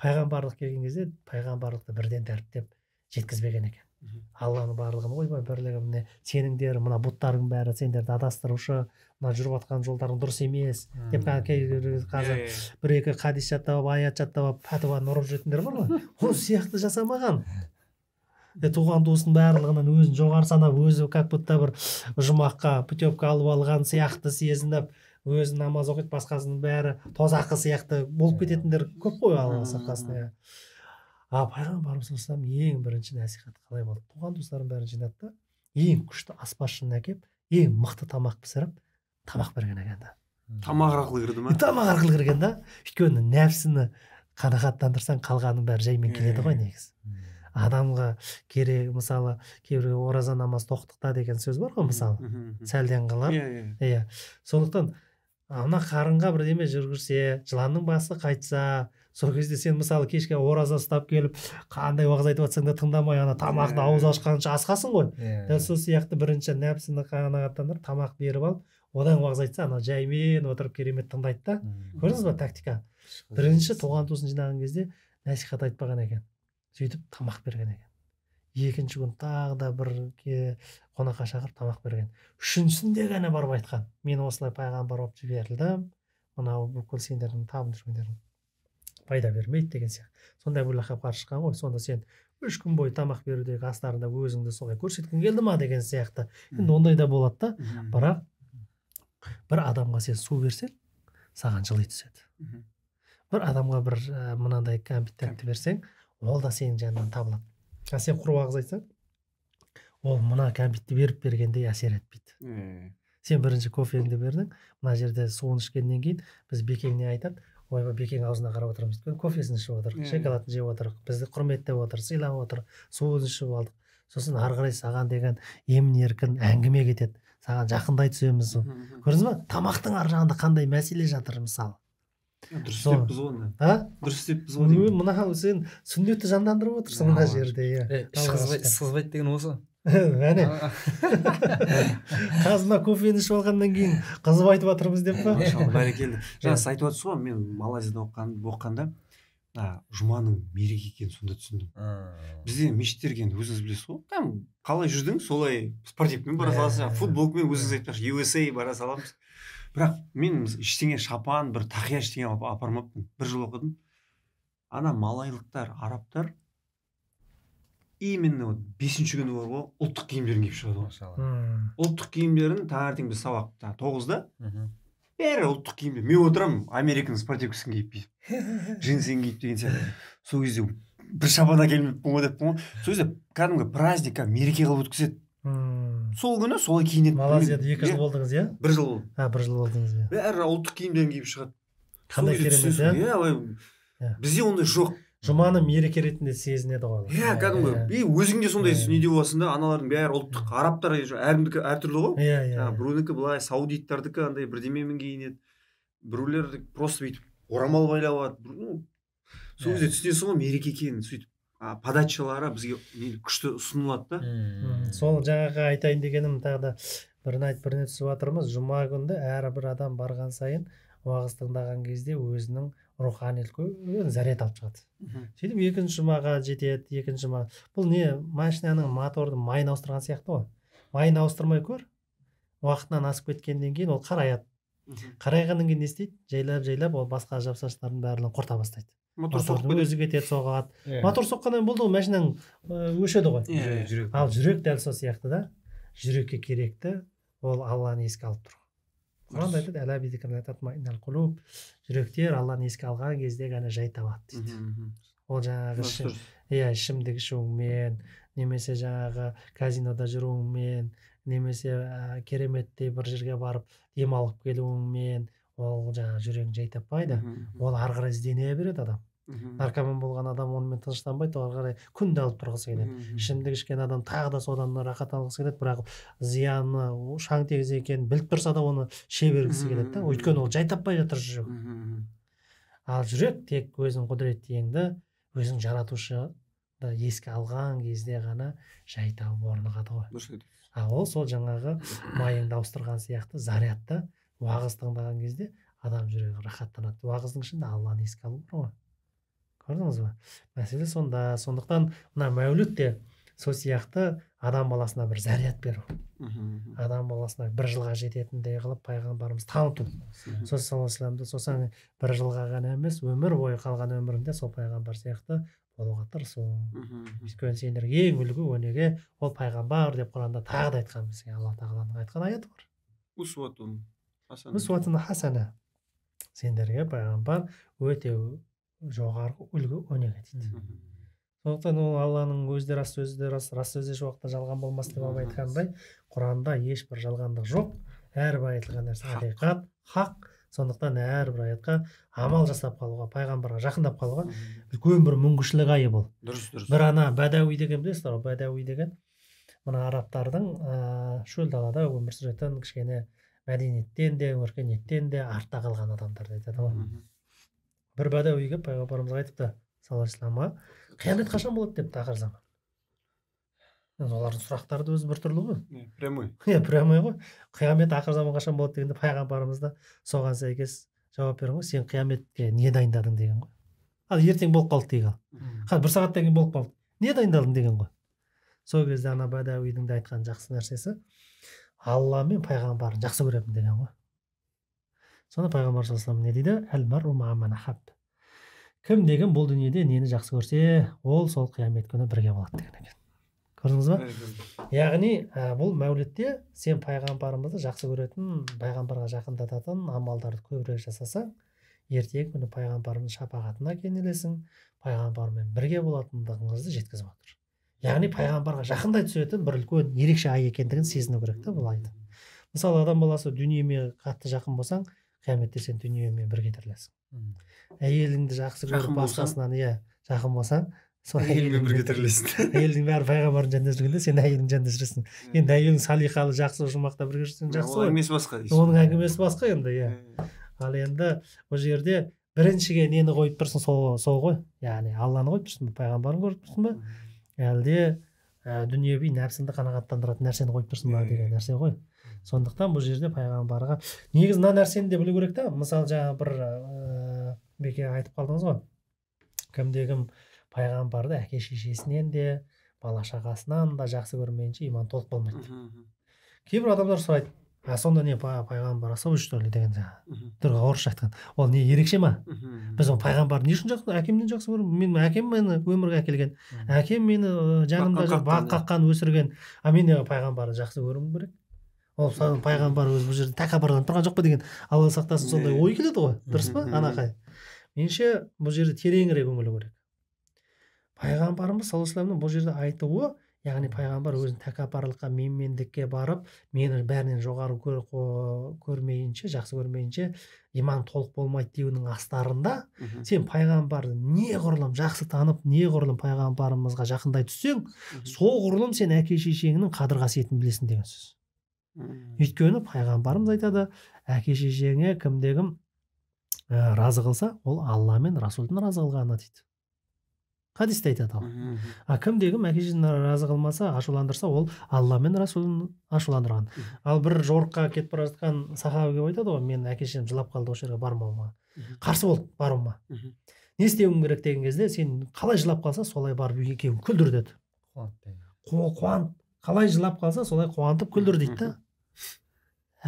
пайғамбарлық келген кезде пайғамбарлықты бірден дәріптеп жеткізбеген екен алланың барлығын ойбай бірлігі міне сеніңдер мына бұттарың бәрі сендерді адастырушы мына жүріп жатқан жолдарың дұрыс емес деп иә, қазір иә, иә. бір екі хадис жаттап алып аят жаттап алып пәтуаны ұрып жүретіндер бар ғой ол сияқты жасамаған туған туысының барлығынан өзін жоғары санап өзі как будто бір жұмаққа путевка алып алған сияқты сезініп өзі намаз оқиды басқасының бәрі тозақы сияқты болып кететіндер көп қой алла сақтасын иә а пайғамбарымыз салам ең бірінші насихаты қалай болды туған туыстарын бәрін жинады да ең күшті аспазшыны әкеліп ең мықты тамақ пісіріп тамақ берген екен да тамақ арқылы кірді ма тамақ арқылы кірген да өйткені нәпсіні қанағаттандырсаң қалғанның бәрі жаймен келеді ғой негізі адамға керек мысалы кейбір ораза намаз тоқтықта деген сөз бар ғой мысалы сәлден қалар иә иә сондықтан ана қарынға бірдеме жүргізсе жыланның басы қайтса сол кезде сен мысалы кешке ораза ұстап келіп қандай уағыз айтып жатсаң да тыңдамай ана тамақты иә. ауыз ашқанша асқасың ғой yeah. Иә. дәл сол сияқты бірінші нәпсіні қанағаттандырып тамақ беріп алып одан уағыз айтса ана жаймен отырып керемет тыңдайды да көрдіңіз ба тактика бірінші туған туысын жинаған кезде насихат айтпаған екен сөйтіп тамақ берген екен екінші күн тағы да бір қонаққа шақырып тамақ берген үшіншісінде ғана барып айтқан мен осылай пайғамбар болып жіберілдім мынау бүкіл сендердің табынып жүргендерің пайда бермейді деген сияқты сондай бір лақапқар шыққан ғой сонда сен үш күн бойы тамақ берудегі астарында өзіңді солай көрсеткің келді ма деген сияқты енді ондай да болады да бірақ бір адамға сен су берсең саған жыли түседі бір адамға бір ә, мынандай кәмпит берсең ол да сенің жаныңнан табылады ал сен құр уағыз айтсаң ол мына кәмпитті беріп бергендей әсер етпейді э. сен бірінші кофеңді бердің мына жерде суын ішкеннен кейін біз бекеңе айтады ойбай бекең аузына қарап отырамыз өйткені кофесін ішіп отыр иә, шоколадын иә. жеп отыр бізді құрметтеп отыр сыйлап отыр суын ішіп алдық сосын ары қарай саған деген емін еркін әңгіме кетеді саған жақындай түсеміз көрдіңіз ба тамақтың ар жағында қандай мәселе жатыр мысалы дұрыс істеппіз ғой оны. а дұрыс істеппіз ғой мынау сен сүннетті жандандырып отырсың мына жерде иә іш қызбайды деген осы әне қазір мына кофені ішіп алғаннан кейін қызып айтып жатырмыз деп па бәрекелді жаңа сіз айтып жатырсыз ғой мен малайзияда оқыған оқығанда мына жұманың мереке екенін сонда түсіндім бізде мешіттерге енді өзіңіз білесіз ғой там қалай жүрдің солай спортивпен бара саласыз футболкамен өзіңіз айтпақшы usa бара саламыз бірақ мен ештеңе шапан бір тақия ештеңе апармаппын бір жыл оқыдым ана малайлықтар арабтар именно вот бесінші күні бар ғой ұлттық киімдерін киіп шығады ғой мысалы ұлттық киімдерін таңертең біз сабақ жаңағы тоғызда бәрі ұлттық киімде мен отырамын американың спортивкасын киіп бүйтіп джинсын киіп деген сияқты сол кезде бір шапан әкелмеппін ғой деппін ғой сол кезде кәдімгі праздник мереке қылып өткізеді сол күні солай киінеді малайзияда екі жыл болдыңыз иә бір жыл болды а бір жыл болдыңыз иә бәрі ұлттық киімдерін киіп шығады қандай керемет иә бізде ондай жоқ жұманы мереке ретінде сезінеді ғой иә, иә кәдімгі иә. и өзің де сондай иә. неде боласың да аналардың бәрі ұлттық арабтар әркімдікі әртүрлі ғой иә иә біреунікі былай саудиттардікі андай бірдемемен киінеді біреулер просто бүйтіп орамал байлап алады ну сол кезде түсінесің ғой мереке екенін сөйтіп подачалары бізге күшті ұсынылады да сол жаңағы айтайын дегенім тағы да бірін айтып біріне түсіп жатырмыз жұма күнді әрбір адам барған сайын уағыз тыңдаған кезде өзінің рухани үлкен заряд алып шығады сөйтіп екінші жұмаға жетеді екінші жұма бұл не машинаның мотордың майын ауыстырған сияқты ғой майын ауыстырмай көр уақытынан асып кеткеннен кейін ол қараяды қарайғаннан кейін не істейді жайлап жайлап ол басқа жапсаштардың барлығын құрта бастайды мотор соқ өзі кетеді соғады иә. мотор соққаннан болды ғой машинаң өшеді ғой иә, иә. жүрек ал жүрек дәл сол сияқты да жүрекке керекті ол алланы еске алып тұр құран айтады жүректер алланы еске алған кезде ғана жай табады дейді ол жаңағы иә ішімдік ішуіңмен немесе жаңағы казинода жүруіңмен немесе ә, кереметтей бір жерге барып демалып келуіңмен ол жаңағы жүрегін жай таппайды ол ары қарай іздене береді адам наркоман болған адам онымен тыныштанбайды ары қарай күнде алып тұрғысы келеді ішімдік ішкен адам тағы да содан рахат алғысы келеді бірақ зияны шаң тегіз екенін біліп тұрса да оны іше бергісі келеді да өйткені ол жай таппай жатыр жүрек ал жүрек тек өзінің құдіретті еңді өзің жаратушыды еске алған кезде ғана жай тауып орнығады ғой ал ол сол жаңағы майыңды ауыстырған сияқты зарядты уағыз тыңдаған кезде адам жүрегі рахаттанады уағыздың ішінде алланы еске алу бар ғой көрдіңіз ба мәселе сонда сондықтан мына мәуліт те сол сияқты адам баласына бір заряд беру адам баласына бір жылға жететіндей қылып пайғамбарымыз таныту сол саллаллаху сосын бір жылға ғана емес өмір бойы қалған өмірінде сол пайғамбар сияқты болуға тырысу өйткені сендерге ең үлгі өнеге ол пайғамбар деп құранда тағы да айтқан бізге алла тағаланың айтқан аяты бар усуатун хасана сендерге пайғамбар өте жоғарғы үлгі өнеге дейді сондықтан ол алланың өзі де рас сөзі де рас рас сөз еш уақытта жалған болмас деп абай айтқандай құранда ешбір жалғандық жоқ әрбір айтылған нәрсе ақиқат хақ сондықтан әрбір аятқа амал жасап қалуға пайғамбарға жақындап қалуға үлкен бір мүмкіншілік айы бұл дұрыс дұрыс бір ана бәдәуи деген білесіздер ғой бәдәуи деген мына арабтардың ыыы шөл далада өмір сүретін кішкене мәдениеттен де өркениеттен де артта қалған адамдарды айтады ғой бір бәдәуи келіп пайғамбарымызға айтыпты саллаллаху алейхи қиямет қашан болады депті ақыр заман енді олардың сұрақтары да өзі біртүрлі ғой прямой иә прямой ғой қиямет ақыр заман қашан болады дегенде пайғамбарымыз да соған сәйкес жауап берген ғой сен қияметке не дайындадың деген ғой ал ертең болып қалды ал қазір бір сағаттан кейін болып қалды не дайындадың деген ғой сол кезде ана бәдәуидің де айтқан жақсы нәрсесі алла мен пайғамбарын жақсы көремін деген ғой сонда пайғамбар саллаллаху не дейді әл мару кім деген бұл дүниеде нені жақсы көрсе ол сол қиямет күні бірге болады деген екен көрдіңіз ба яғни ә, бұл мәулетте сен пайғамбарымызды жақсы көретін пайғамбарға жақындататын амалдарды көбірек жасасаң ертеңгі күні пайғамбарымыздың шапағатына кенелесің пайғамбармен бірге болатындығыңызды жеткізіп отыр яғни пайғамбарға жақындай түсетін бір үлкен ерекше ай екендігін сезіну керек та бұл айды мысалы адам баласы дүниеме қатты жақын болсаң қияметте сен дүниемен бірге тірілесің әйеліңді жақсы көріп басқасынан иә жақын болсаң сол әйеліңмен бірге тірілесің әйелдің бәрі пайғамбардың жанында жүргенде сен әйелің жанында жүресің енді әйелің салиқалы жақсы жұмақта бірге жүрсең жақсы ғой әңгімесі басқа оның әңгімесі басқа енді иә ал енді бұл жерде біріншіге нені қойып тұрсың сол сол ғой яғни алланы қойып тұрсың ба пайғамбарын көріп тұрсың ба әлде ә, нәпсіңді қанағаттандыратын нәрсені қойып тұрсың ба деген нәрсе ғой сондықтан бұл жерде пайғамбарға негізі мына нәрсені де білу керек та мысалы жаңағы бір ә, беке айтып қалдыңыз ғой кімде кім пайғамбарды әке шешесінен де бала шағасынан да жақсы көрмейінше иман толық болмайды кейбір адамдар сұрайды а сонда не пайғамбар особый что ли деген жаңағы орысша айтқан ол не ерекше ма біз оны пайғамбарды не үшін жақсы әкемнен жақсы көремін менің әкем мені өмірге әкелген әкем мені жанымда бақ қаққан өсірген а мен неге пайғамбарды жақсы көруім керек ол пайғамбар өзі бұл жерде тәкаппарланып тұрған жоқ па деген алла сақтасын сондай ой келеді ғой дұрыс па анақай меніңше бұл жерде тереңірек үңілу керек пайғамбарымыз саллаллаху алейхи бұл жерде айтуы яғни пайғамбар өзін тәкаппарлыққа менмендікке барып мені бәрінен жоғары көрмейінше жақсы көрмейінше иман толық болмайды деуінің астарында Үху. сен пайғамбарды неғұрлым жақсы танып неғұрлым пайғамбарымызға жақындай түссең соғұрлым сен әке шешеңнің қадір қасиетін білесің деген сөз өйткені пайғамбарымыз айтады әке шешеңе кімде кім ә, э, разы қылса ол алла мен расулдың разы қылғаны дейді хадисте айтады ал а кімде кім әке шешесін разы қылмаса ашуландырса ол алла мен расулын ашуландырған ал бір жорыққа кетіп бара жатқан сахаба келіп айтады ғой менің әке шешем жылап қалды осы жерге бармауыма қарсы болды баруыма не істеуім керек деген кезде сен қалай жылап қалса солай барып екеуін күлдір деді қуант қалай жылап қалса солай қуантып күлдір дейді да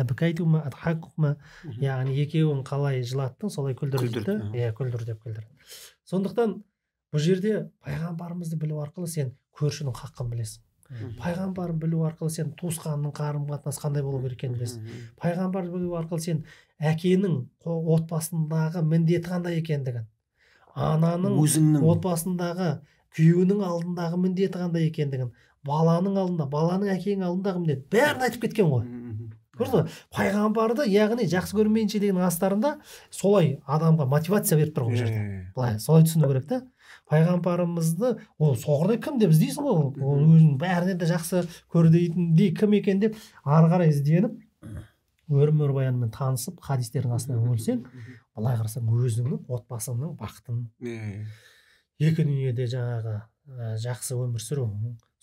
әбікәй ма ма яғни екеуін қалай жылаттың солай күлдір иә күлдір деп күлдір сондықтан бұл жерде пайғамбарымызды білу арқылы сен көршінің хақын білесің пайғамбарын білу арқылы сен туысқанның қарым қатынасы қандай болу керек екенін білесің пайғамбарды білу арқылы сен әкенің отбасындағы міндеті қандай екендігін ананың өзіңнің отбасындағы күйеуінің алдындағы міндеті қандай екендігін баланың алдында баланың әкенің алдындағы міндет бәрін айтып кеткен ғой көрдіңіз ба пайғамбарды яғни жақсы деген астарында солай адамға мотивация беріп тұр ғой ол жерде былай солай түсіну керек та пайғамбарымызды ол соғырдай кім деп іздейсің ғой ол өзінің бәрінен де жақсы дейтіндей кім екен деп ары қарай ізденіп өр баянымен танысып хадистердің астына өлсең былай қарасаң өзіңнің отбасыңның бақытын екі дүниеде жаңағы жақсы өмір сүру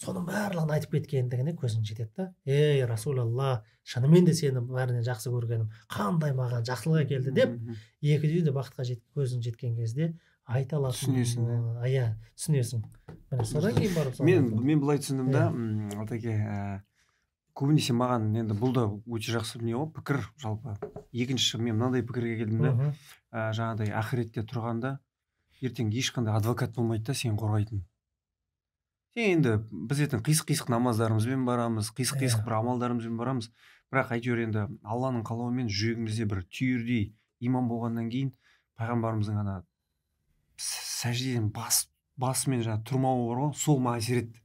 соның барлығын айтып кеткендігіне көзің жетеді да ей расулалла шынымен де сені бәрінен жақсы көргенім қандай маған жақсылық әкелді деп екі де бақытқа жет, көзің жеткен кезде айта аласың түсінесің иә түсінесің міне содан кейін барып мен мен былай түсіндім да атаке э, көбінесе маған енді бұл да өте жақсы не ғой пікір жалпы екінші мен мынандай пікірге келдім да э, жаңағыдай ақыретте тұрғанда ертең ешқандай адвокат болмайды да сені қорғайтын енді біз ертең қисық қисық намаздарымызбен барамыз қисық қисық иә. бір амалдарымызбен барамыз бірақ әйтеуір енді алланың қалауымен жүрегімізде бір түйірдей иман болғаннан кейін пайғамбарымыздың ана сәждеден бас басымен жаңағы тұрмауы бар ғой сол маған әсер етті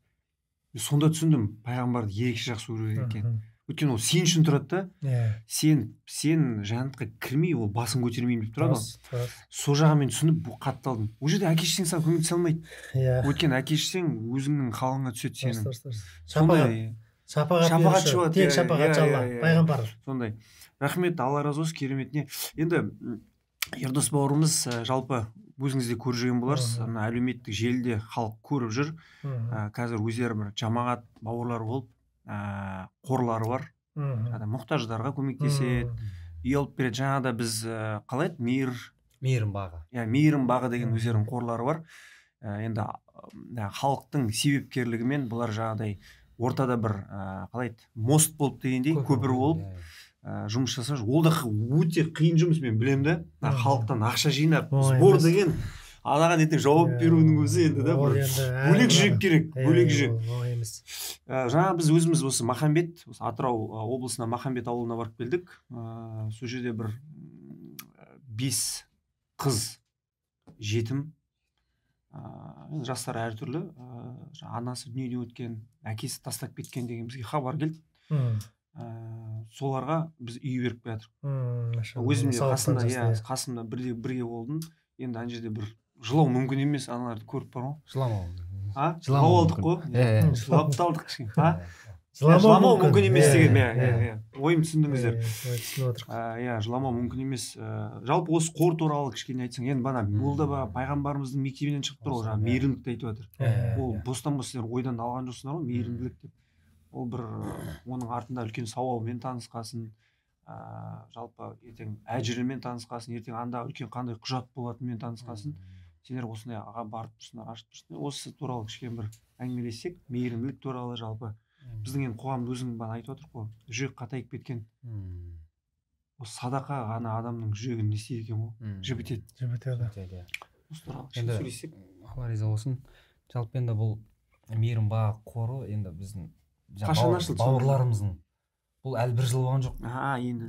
сонда түсіндім пайғамбарды ерекше жақсы керек екен өйткені ол сен үшін тұрады да иә сен сен жәннатқа кірмей ол басын көтермеймін деп тұрады ғой сол жағын мен түсініп қатты алдым ол жерде әке шешең саған көмектесе алмайды иә өйткені әке шешең өзіңнің халыңа түседі сенің сондай тек шапағатшы алла пайғамбар сондай рахмет алла разы болсын кереметіне енді ердос бауырымыз э, жалпы өзіңіз де көріп жүрген боларсыз ана әлеуметтік желіде халық көріп жүр э, қазір өздері бір жамағат бауырлар болып ә, қорлары бар мхм мұқтаждарға көмектеседі үй алып береді да біз қалай еді мейір мейірім бағы иә мейірім бағы деген өздерінің қорлары бар ә, енді халықтың себепкерлігімен бұлар жаңағыдай ортада бір ә, қалай еді мост болып дегендей көпір болып ә, жұмыс жасап ол да өте қиын жұмыс мен білемін да халықтан ақша жинап сбор деген анаған ертең жауап беруінің өзі енді да бір бөлек жүрек керек бөлек жүрек ә, жаңа біз өзіміз осы махамбет осы атырау облысына махамбет ауылына барып келдік ыыы ә, сол жерде бір бес қыз жетім ыыы жастар әртүрлі ыыы анасы дүниеден өткен әкесі тастап кеткен деген бізге хабар келді ыыы ә, соларға біз үй беріп келе жатырмық өзім де қасымда иә қасымда бірде бірге болдым енді ана жерде бір жылау мүмкін емес аналарды көріп бар ғой жыламау а жылау алдық қой иә иә жылап та алдық кішкене а жыламау мүмкін емес деген иә иә иә ойым түсіндіңіздер иә жыламау мүмкін емес жалпы осы қор туралы кішкене айтсаң енді бана бұл да пайғамбарымыздың мектебінен шығып тұр ғой жаңағы мейірімділікті иә. айтып жатыр ол бостан бос сіздер ойдан алған жоқсыңдар ғой мейірімділік деп ол бір оның артында үлкен сауалмен танысқасын ыыы жалпы ертең әжірімен танысқасын ертең анда үлкен қандай құжат болатынымен танысқасын сендер аға барып тұрсыңдар ашып тұрсыңдар осы туралы кішкене бір әңгімелессек мейірімділік туралы жалпы біздің енді қоғам өзің бағана айтып отырмық қой жүрек қатайып кеткен осы садақа ғана адамның жүрегін не істейді екен ғой жібітеді жібітеді иә. осы туралы енді сөйлессек алла риза болсын жалпы енді бұл мейірім бағы қоры енді біздің бауырларымыздың бұл әлі бір жыл болған жоқ а енді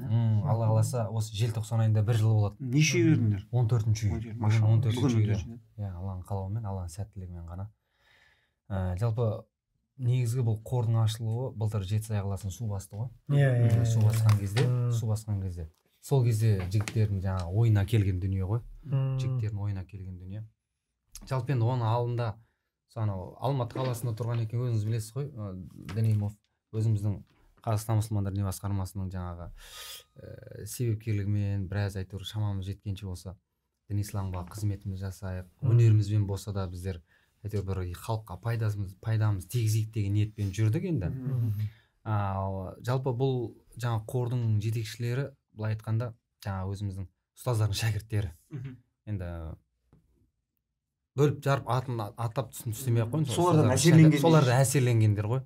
алла қаласа осы желтоқсан айында бір жыл болады неше үй үйрендіңдер он төртінші үй он төртінші үйде иә алланың қалауымен алланың сәттілігімен ғана ә, жалпы негізгі бұл қордың ашылуы былтыр жетісай қаласын су басты ғой иә иә, иә су иә. басқан кезде су басқан кезде сол кезде жігіттердің жаңағы ойына келген дүние ғой жігіттердің ойына келген дүние жалпы енді оның алдында анау алматы қаласында тұрған екен өзіңіз білесіз ғой данимов өзіміздің қазақстан мұсылмандар діни басқармасының жаңағы ә, себепкерлігімен біраз әйтеуір шамамыз жеткенше болса діни исламға қызметіміз жасайық өнерімізбен болса да біздер әйтеуір бір халыққа пайдамыз пайдамыз тигізейік деген ниетпен жүрдік енді ал жалпы бұл жаңа қордың жетекшілері былай айтқанда жаңа өзіміздің ұстаздардың шәкірттері енді бөліп жарып атын атап түсін түстемей ақ қойын солардан әсерленген әсерленгендер ғой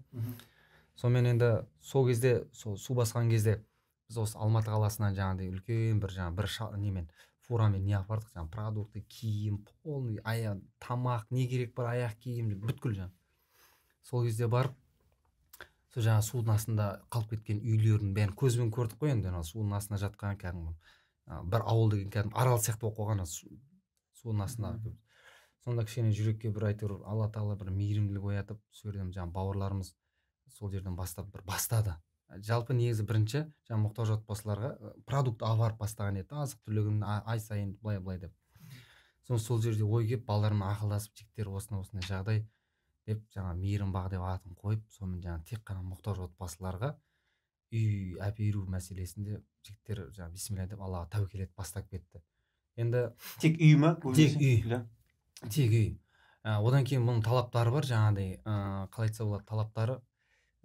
сонымен енді сол кезде сол су басқан кезде біз осы алматы қаласынан жаңағыдай үлкен бір жаңағы бір ша, немен фурамен не апардық жаңағы продукты киім полный аяқ тамақ не керек бар аяқ киім бүткіл жаңағы сол кезде барып сол жаңағы судың астында қалып кеткен үйлердің бәрін көзбен көрдік қой енді судың астында жатқан кәдімгі бір ауыл деген кәдімгі арал сияқты болып қалған судың астында сонда кішкене жүрекке бір әйтеуір алла тағала бір мейірімділік оятып сол жерден жаңағы бауырларымыз сол жерден бастап бір бастады э, жалпы негізі бірінші жаңағы мұқтаж отбасыларға э, продукт авар бастаған еді азық түлігін ай сайын былай былай деп сон сол жерде ой келіп балалармен ақылдасып жігіттер осындай осындай жағдай деп жаңағы мейірімбақ деп атын қойып сонымен жаңағы тек қана мұқтаж отбасыларға үй әперу мәселесінде жігіттер жаңағы бисмилля деп аллаға тәуекел етіп бастап кетті енді тек үй ма тек үй тек үй э, одан кейін бұның талаптары бар жаңағыдай ыыы қалай айтса болады талаптары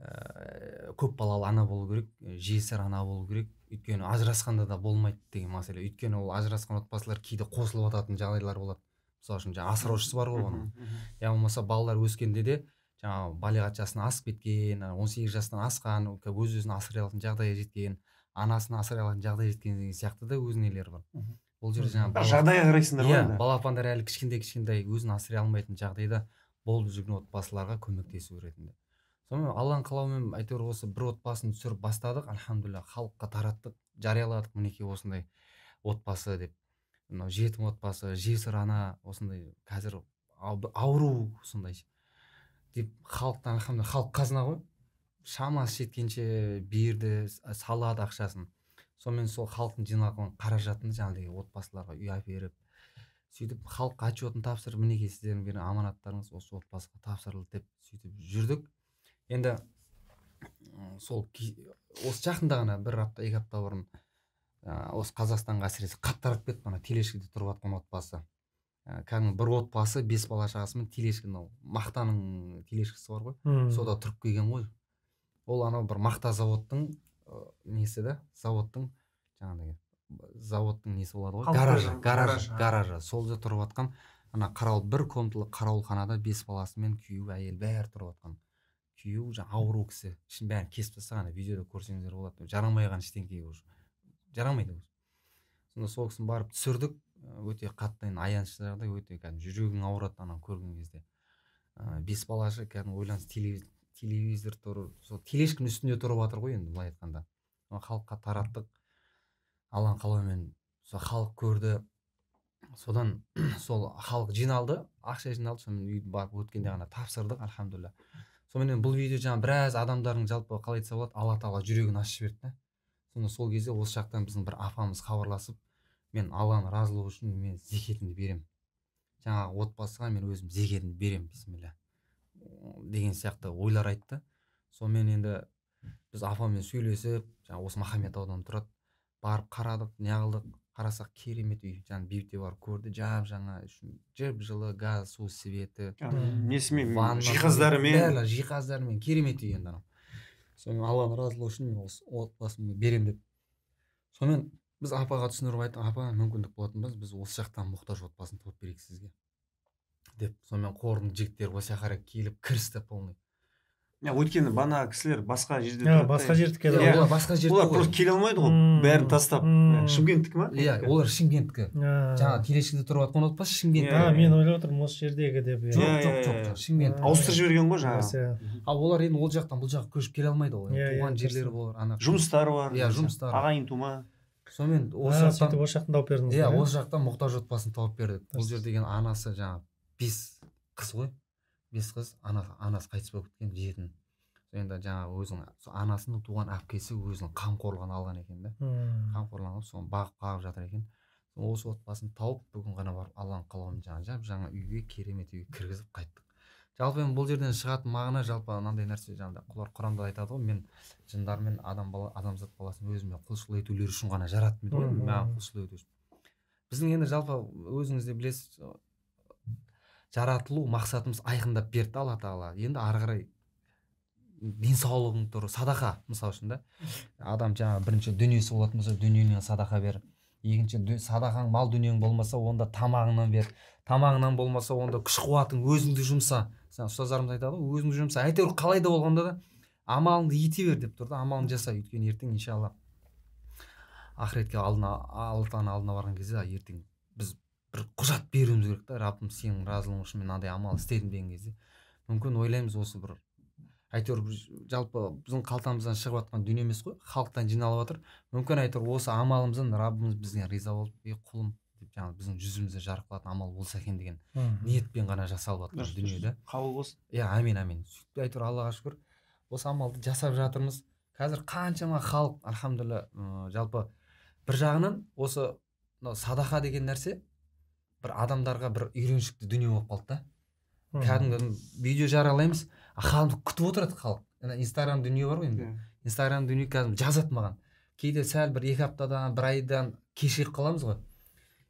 Э, көп балалы ана болу керек э, жесір ана болу керек өйткені ажырасқанда да болмайды деген мәселе өйткені ол ажырасқан отбасылар кейде қосылып жататын жағдайлар болады мысалы үшін жаңағы асыраушысы бар ғой оның я болмаса балалар өскенде де жаңағы балиғат жасынан асып кеткен он сегіз жастан асқан өз өзін асырай алатын жағдайға жеткен анасын асырай алатын жағдайға жеткен деген сияқты да өз нелері бар бұл жерде жаңағы жағдайға қарайсыңдар ғой иә балапандар әлі кішкентай кішкентай өзін асырай алмайтын жағдайда болып жүрген отбасыларға көмектесу ретінде сонымен алланың қалауымен әйтеуір осы бір отбасын түсіріп бастадық альхамдулилла халыққа тараттық жарияладық мінекей осындай отбасы деп мынау жетім отбасы жесір ана осындай қазір ауру сондай деп халықтан халық қазына ғой шамасы жеткенше берді салады ақшасын сонымен сол халықтың жиналған қаражатын жаңағыдай отбасыларға үй әперіп сөйтіп халыққа отчетын тапсырып мінекей сіздердің берген аманаттарыңыз осы отбасыға тапсырылды деп сөйтіп жүрдік енді сол осы жақында ғана бір апта екі апта бұрын осы қазақстанға әсіресе тарап кетті мына телешкіде тұрып жатқан отбасы кәдімгі бір отбасы бес бала шағасымен тележка мынау мақтаның тележкасы бар ғой сода тұрып келген ғой ол анау бір мақта заводтың несі да заводтың жаңағыдай заводтың несі болады ғой гаражы гаражы гаражы сол жерде тұрып жатқан ана қарауыл бір комнаталы қарауылханада бес баласымен күйеуі әйелі бәрі тұрып жатқан күйеуі жаңа ауру кісі ішін бәрін кесіп тастаған видеода көрсеңіздер болады жарамай қалған ештеңеге уже жарамайды уже сонда сол кісіні барып түсірдік өте қатты енді аянышты жағдай өте кәдімгі жүрегің ауырады ананы көрген кезде ә, бес балашы кәдімгі ойланс телевизор, тұр сол тележканың үстінде тұрып жатыр ғой енді былай айтқанда оны халыққа тараттық алланың қалауымен сол халық көрді содан сол халық жиналды ақша жиналды сонымен үйді барып өткенде ғана тапсырдық альхамдулилля Сонымен бұл видео жаңағы біраз адамдардың жалпы қалай айтса болады алла тағала жүрегін ашып жіберді да сонда сол кезде осы жақтан біздің бір апамыз хабарласып мен алланың разылығы үшін мен зекетімді беремін жаңағы отбасыға мен өзім зекетімді беремін бисмилля деген сияқты ойлар айтты сонымен енді біз апаммен сөйлесіп жаңағы осы махамбет ауданында тұрады барып қарадық не қарасақ керемет үй жаңағы бейбіте барып көрді жап жаңа жып жылы газ су светі несімен жиһаздарымен бәрі жиһаздарымен керемет үй енді анау сонымен алланың разылығы үшін мен осы отбасымды беремін деп сонымен біз апаға түсіндіріп айттық апа мүмкіндік болатын болса біз осы жақтан мұқтаж отбасын тауып берейік сізге деп сонымен қордың жігіттері осы жаққа қарай келіп кірісті полный иә өйткені бана кісілер басқа жерде иә басқа жердікі иә олар басқа жерде олар просто келе алмайды ғой бәрін тастап ә, шымкенттікі ма иә олар шымкенттікі жаңағы келешекте тұрып жатқан отбасы шымкент а ә, мен ойлап отырмын осы жердегі деп иә жоқ иә, жоқ иә, жоқ иә. шымкент ауыстырып жіберген ғой жаңағы ал олар енді ол жақтан бұл жаққа көшіп келе алмайды ғой туған жерлері болар ана жұмыстары бар иә жұмыстары ағайын тума сонымен осы жақтан осы жақтан тауып бердіңіз иә осы жақтан мұқтаж отбасын тауып бердік бұл жерде деген анасы жаңағы бес қыз ғой бес қыз ана анасы қайтыс болып кеткен жетім енді жаңағы өзінің анасының туған әпкесі өзінің қамқорлығын алған екен да қамқорлығын алып соны бағып қағып жатыр екен осы отбасын тауып бүгін ғана барып алланың қалауымен жаңағы жап жаңа үйге керемет үйге кіргізіп қайттық жалпы енді бұл жерден шығатын мағына жалпы мынандай нәрсе жаңағыдай құлар құранда айтады ғой мен жындар мен адам бала адамзат баласын өзіме құлшылық етулері үшін ғана жараттым дейді ғой маған құлшылық ету үшін біздің енді жалпы өзіңіз де білесіз жаратылу мақсатымыз айқындап берді алла тағала енді ары қарай денсаулығың тұр садақа мысалы үшін да адам жаңағы бірінші дүниесі болатын болса дүниеңнен садақа бер екінші садақаң мал дүниең болмаса онда тамағыңнан бер тамағыңнан болмаса онда күш қуатың өзіңді жұмса жаңа ұстаздарымыз айтады ғой өзіңді жұмса әйтеуір қалай да болғанда да амалыңды ете бер деп тұр да амалыңды жаса өйткені ертең иншалла ақыретке алдына алла тағаланың барған кезде ертең бір құжат беруіміз керек та раббым сенің разылығың үшін мен мынандай амал істедім деген кезде мүмкін ойлаймыз осы бір әйтеуір жалпы біздің қалтамыздан шығып жатқан дүние емес қой халықтан жиналып жатыр мүмкін әйтеуір осы амалымыздан раббымыз бізге риза болып е құлым деп жаңағы біздің жүзімізді жарық қылатын амал болса екен деген ниетпен ғана жасалып жатқан дүние да қабыл болсын иә әмин әмин сөйтіп әйтеуір аллаға шүкір осы амалды жасап жатырмыз қазір қаншама халық альхамдулилля жалпы бір жағынан осы мынау садақа деген нәрсе бір адамдарға бір үйреншікті дүние болып қалды да кәдімгі видео жариялаймыз халық күтіп отырады халық ана инстаграм дүние бар ғой енді инстаграм иә. дүние кәдімгі жазады маған кейде сәл бір екі аптадан бір айдан кешігіп қаламыз ғой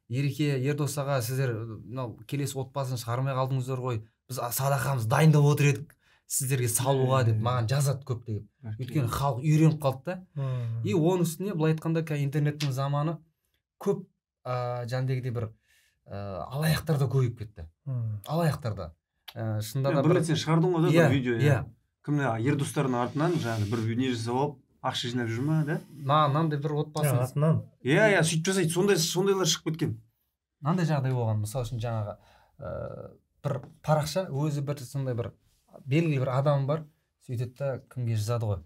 ереке ердос аға сіздер мынау келесі отбасын шығармай қалдыңыздар ғой біз садақамыз дайындап отыр едік сіздерге салуға деп маған жазады көптеген өйткені халық үйреніп қалды да и оның үстіне былай айтқанда қазір интернеттің заманы көп ыыы жаңағыдегідей бір ә, алаяқтар да көбейіп кетті алаяқтар да ә, шынында да бір сен шығардың ғой да иә, видео иә, иә. кімне ердостардың артынан жаңағы бір не жасап алып ақша жинап жүр ма да нан мынандай бір отбасы иә, артынан иә иә сөйтіп жасайды сондай сондайлар шығып кеткен мынандай жағдай болған мысалы үшін жаңағы ә, бір парақша өзі бір сондай бір белгілі бір адам бар сөйтеді да кімге жазады ғой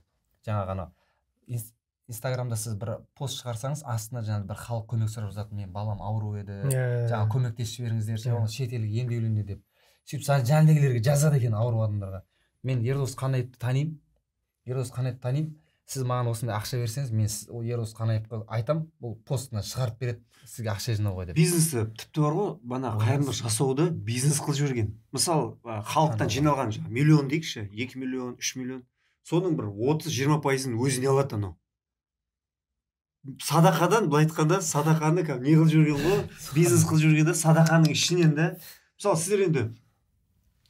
жаңағы анау инстаграмда сіз бір пост шығарсаңыз астына жаңағы бір халық көмек сұрап жатады менің балам ауру еді иә, иә жаңағы иә. көмектесіп жіберіңіздерші yeah. шетелге емделуіне деп сөйтіп жанындағілерге жазады екен ауру адамдарға мен ердос қанаевты танимын ердос қанаевты танимын сіз маған осындай ақша берсеңіз мен сіз ердос қанаевқа айтамын бұл постына шығарып береді сізге ақша жинауға деп бизнесі тіпті бар ғой бана қайырымдылық жасауды бизнес қылып жіберген мысалы халықтан жиналған миллион дейікші екі миллион үш миллион соның бір отыз жиырма пайызын өзіне алады анау садақадан былай айтқанда садақаны кәдімгі не қылып жіберген ғой бизнес қылып жіберген да садақаның ішінен да мысалы сіздер енді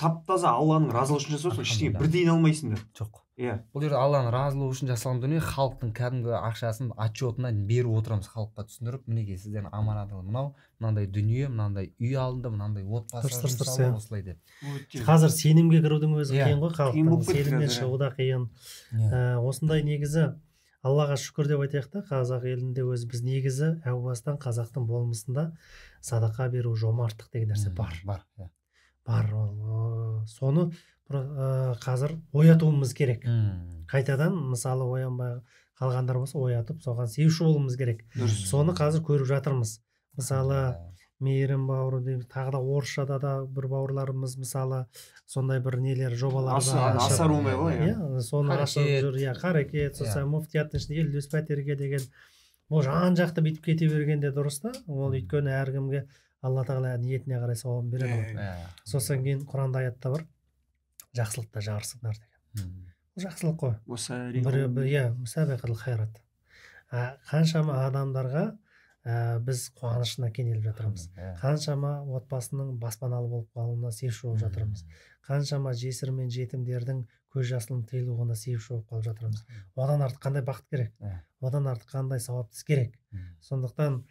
тап таза алланың разылығы үшін жасап ештеңе тиын алмайсыңдар жоқ иә бұл жерде алланың разылығы үшін жасалған дүние халықтың кәдімгі ақшасын отчетына беріп отырамыз халыққа түсіндіріп мінекей сіздердің аманатыңыз мынау мынандай дүние мынандай үй алынды мынандай отбасы дұрыс дұрыс иә. осылай деп қазір сенімге кірудің өзі иә. қиын ғой халықтың сенімнен шығу да қиын иә. ә, осындай негізі аллаға шүкір деп айтайық та қазақ елінде өзі біз негізі әу бастан қазақтың болмысында садақа беру жомарттық деген нәрсе бар бар иә. бар соны э, қазір оятуымыз керек қайтадан мысалы оянбай қалғандар болса оятып соған сүйуші болуымыз керек соны қазір көріп жатырмыз мысалы мейірім бауыры дейміз тағы да орысшада да бір бауырларымыз мысалы сондай бір нелер жобалар асар умай ғой иә. иә соны ашып жүр иә қарекет иә. сосын муфтияттың ішінде елу бес пәтерге деген ол жан жақты бүйтіп кете берген де дұрыс та ол өйткені әркімге алла тағала ниетіне қарай сауабын береді ғой иә, сосын кейін құранда аятта бар жақсылықта жарысыңдар деген бұл жақсылық қой иә қаншама адамдарға ә, біз қуанышына кенеліп жатырмыз ә. қаншама отбасының баспаналы болып қалуына себепші болып жатырмыз қаншама жесір мен жетімдердің көз жасының тыйылуына себепші болып қалып жатырмыз одан артық қандай бақыт керек ә. одан артық қандай сауап іс керек сондықтан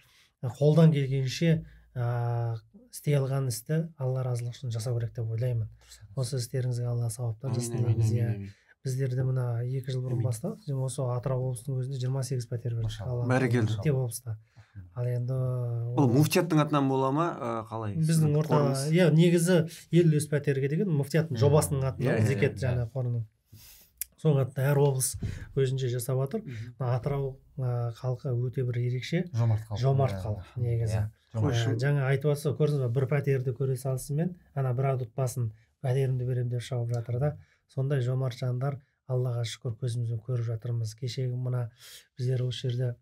ә, қолдан келгенше ә, істей алған істі алла разылығы үшін жасау керек деп ойлаймын осы істеріңізге алла сауаптар жассын иә. біздерде мына екі жыл бұрын бастадық осы атырау облысының өзінде 28 пәтер бердік алла бәрекелді облыста ал енді ол муфтияттың атынан бола ма ә, қалай біздің орта иә негізі ел үлес пәтерге деген муфтияттың жобасының атынан иә, зекет иә, жаңағы иә. қорының соның атынан әр облыс өзінше жасап жатыр мына атырау халқы өте бір ерекше жомарт халық жомарт халық негізі ә, жаңа айтып жатсыз көрдіңіз ба бір пәтерді көре салысымен ана бір отбасын пәтерімді беремін деп шауып жатыр да сондай жомарт жандар аллаға шүкір көзімізбен көріп жатырмыз кешегі мына біздер осы жерде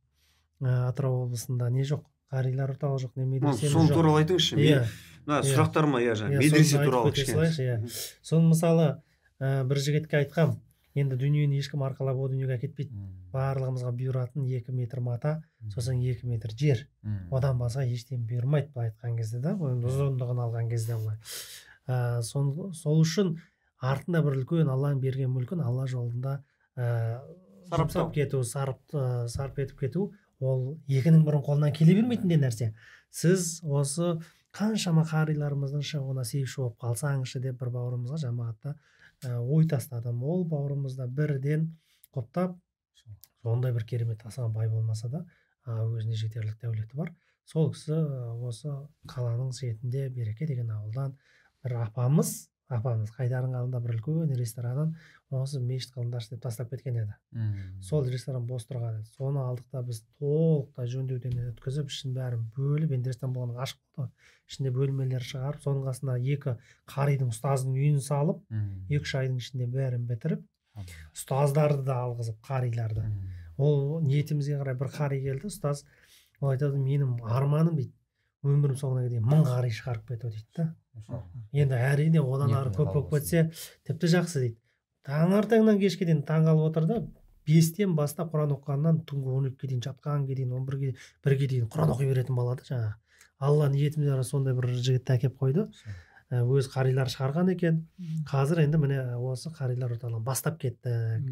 Ә, атырау облысында не жоқ қарилар орталығы жоқ не медресе сол туралы айтыңызшы иә мына сұрақтарыма иә жаңағы иә, медресе туралы кішкене иә соны мысалы ә, бір жігітке айтқам енді дүниені ешкім арқалап о дүниеге әкетпейді барлығымызға бұйыратын екі метр мата сосын екі метр жер одан басқа ештеңе бұйырмайды былай айтқан кезде да ұзындығын алған кезде былай ә, сол, үшін артында бір үлкен алланың берген мүлкін алла жолында ә, кету сарып ә, сарп етіп кету ол екінің бірін қолынан келе де нәрсе сіз осы қаншама қариларымыздың шығуына себепші болып қалсаңызшы деп бір бауырымызға жамағатта ой тастадым ол бауырымызда бірден құптап сондай бір керемет аса бай болмаса да өзіне жетерлік дәулеті бар сол кісі осы қаланың шетінде береке деген ауылдан бір апамыз апамыз қайдардың алдында бір үлкен ресторан осы мешіт қылыңдаршы деп тастап кеткен еді сол ресторан бос тұрған еді соны алдық та біз толықтай жөндеуден өткізіп ішін бәрін бөліп енді ресторан болған ашық болды ішінде бөлмелер шығарып соның қасына екі қаридың ұстазының үйін салып екі үш айдың ішінде бәрін бітіріп ұстаздарды да алғызып қариларды ол ниетімізге қарай бір қари келді ұстаз ол айтады менің арманым дейді өмірім соңына дейін мыңға қарай шығарып кету дейді да енді әрине одан ары көп болып кетсе тіпті жақсы дейді таңертеңнен кешке дейін таңғалып отыр да бестен бастап құран оқығаннан түнгі он екіге дейін жатқанға дейін он бірге бірге дейін құран оқи беретін бала да жаңағы алла ниетіміз сондай бір жігітті әкеліп қойды Э, өз қарилар шығарған екен қазір енді міне э, осы қарилар орталығын бастап кеттік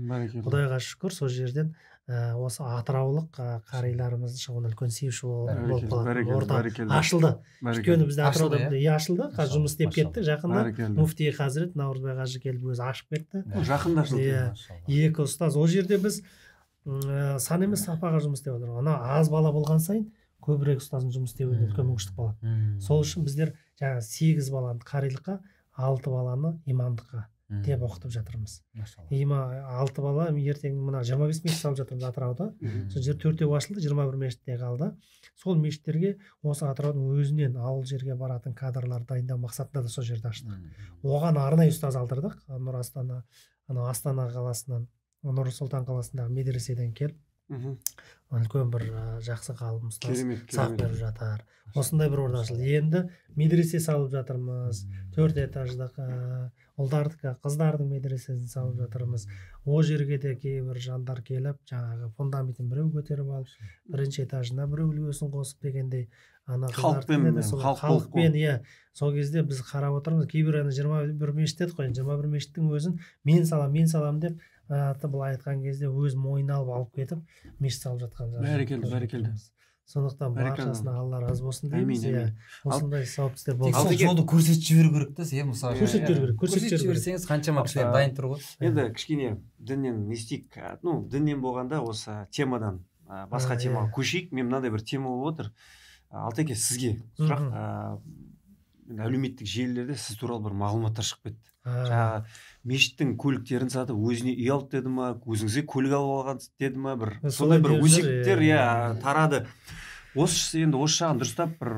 құдайға шүкір сол жерден э, осы атыраулық қариларымыздың шығуына үлкен себепші болып қалады орта ашылды өйткені бізде атырауда иә, иә ашылды қазір жұмыс істеп кеттік жақында муфти хазірет наурызбай қажы келіп өзі ашып кетті жақында ашылды иә екі ұстаз ол жерде біз сан емес сапаға жұмыс істеп жатырмыз ана аз бала болған сайын көбірек ұстаздың жұмыс істеуіне үлкен мүмкіншілік болады сол үшін біздер жаңағы сегіз баланы қарилыққа алты баланы имамдыққа деп оқытып жатырмыз има алты бала ертең мына жиырма бес мешіт салып жатырмыз атырауда сол жер төртеу ашылды жиырма бір мешітте қалды сол мешіттерге осы атыраудың өзінен ауыл жерге баратын кадрлар дайындау мақсатында да сол жерді аштық оған арнайы ұстаз алдырдық нұр астана астана қаласынан нұр сұлтан қаласындағы медреседен келіп үлкен бір жақсы ғалым ұстаз сабақ беріп жатыр осындай бір ашылды енді медресе салып жатырмыз төрт этаждық ұлдардікі қыздардың медресесін салып жатырмыз ол жерге де кейбір жандар келіп жаңағы фундаментін біреу көтеріп алып бірінші этажына біреу үлгісін қосып дегендей ана халықпен иә сол кезде біз қарап отырмыз кейбір ана жиырма бір мешіт дедік қой жиырма бір мешіттің өзін мен саламын мен салам деп жаңағы ә, былай айтқан кезде өз мойнына алып алып кетіп мешіт салып жатқан бәрекелді бәрекелді сондықтан баршасына алла разы болсын дейміз иә осындай сауапты істер болсын жолды көрсетіп жіберу керек та сен мысалы иә, көрсетіп жіберу керек көрсетіп жіберсеңіз қаншама кісілер дайын тұр ғой иә. енді кішкене діннен не істейік ну діннен болғанда осы темадан басқа ә, темаға иә. көшейік мен мынандай бір тема болып отыр алтеке сізге сұрақ әлеуметтік желілерде сіз туралы бір мағлұматтар шығып кетті жаңағы мешіттің көліктерін сатып өзіне үй алды деді ма өзіңізге көлік алып алған деді ма бір сондай бір өсектер иә, иә тарады осы енді осы жағын дұрыстап бір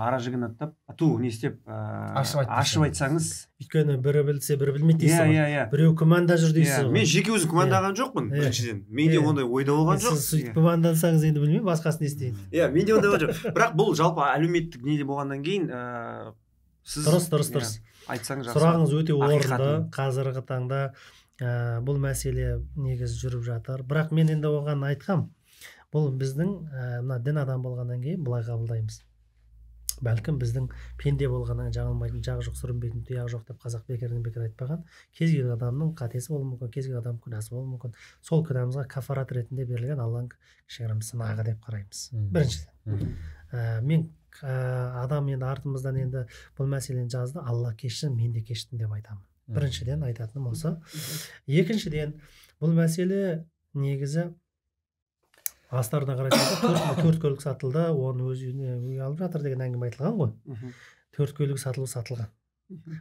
ара жігін аттап ту не істеп ашып айтсаңыз өйткені бірі білсе бірі білмейді дейсіз иә, ғой иә иә иә біреу күмәнда жүр иә, дейсіз ғой мен жеке өзім күмәндаған иә. жоқпын біріншіден менде ондай ойда болған жоқ сіз сөйтіп күмәндансаңыз енді білмеймін басқасын не істейін иә менде ондай болған жоқ бірақ бұл жалпы әлеуметтік неде болғаннан кейін ыыы сіз дұрыс дұрыс дұрыс айтсаңыз жақсы сұрағыңыз өте орынды қазіргі таңда бұл мәселе негізі жүріп жатыр бірақ мен енді оған айтқам бұл біздің мына дін адам болғаннан кейін былай қабылдаймыз бәлкім біздің пенде болғаннан жаңылмайтын жағы жоқ сүрінбейтін тұяғы жоқ деп қазақ бекерден бекер айтпаған кез келген адамның қатесі болуы мүмкін кез келген адамның күнәсі болуы мүмкін сол күнәмызға кафарат ретінде берілген алланың кішігірім сынағы деп қараймыз біріншіден ә, мен ә, адам енді артымыздан енді бұл мәселені жазды алла кешсін мен де кештім деп айтамын біріншіден айтатыным осы екіншіден бұл мәселе негізі астарына қарайтын төрт көлік сатылды оны өз үйіне үй алып жатыр деген әңгіме айтылған ғой төрт көлік сатылып сатылған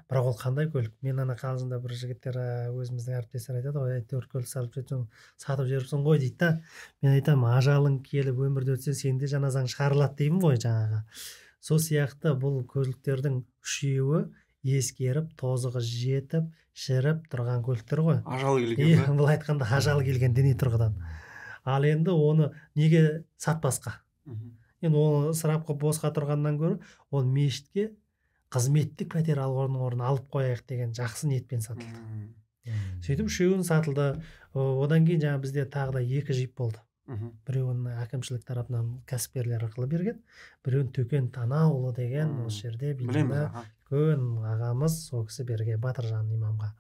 бірақ ол қандай көлік мен ана қалжыңда бір жігіттер өзіміздің әріптестер айтады ғой төрт көлік салып сатып жіберіпсің ғой дейді да мен айтамын ажалың келіп өмірде өтсе сенің де жаназаң шығарылады деймін ғой жаңағы сол сияқты бұл көліктердің үшеуі ескеріп тозығы жетіп шіріп тұрған көліктер ғой ажалы келген былай айтқанда ажалы келген діни тұрғыдан ал енді оны неге сатпасқа енді оны ысырап босқа тұрғаннан гөрі оны мешітке қызметтік пәтер алғанның орнына алып қояйық деген жақсы ниетпен сатылды сөйтіп үшеуін сатылды одан кейін жаңа бізде тағы да екі жип болды мхм біреуін әкімшілік тарапынан кәсіпкерлер арқылы берген біреуін төкен танаұлы деген осы жерде бейнеда үлкен ағамыз сол кісі берген батыржан имамға